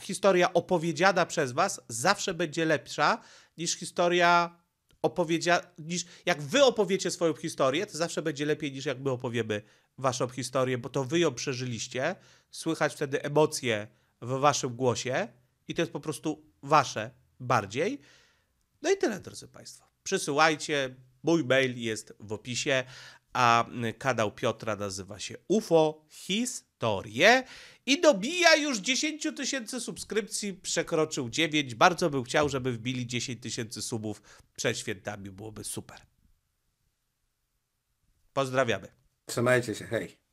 historia opowiedziana przez was zawsze będzie lepsza niż historia opowiedziana niż jak wy opowiecie swoją historię, to zawsze będzie lepiej niż jak my opowiemy waszą historię, bo to wy ją przeżyliście, słychać wtedy emocje w waszym głosie i to jest po prostu wasze bardziej. No i tyle, drodzy Państwo. Przysyłajcie, mój mail jest w opisie, a kanał Piotra nazywa się UFO Historie i dobija już 10 tysięcy subskrypcji, przekroczył 9. Bardzo bym chciał, żeby wbili 10 tysięcy subów przed świętami, byłoby super. Pozdrawiamy. Trzymajcie się, hej.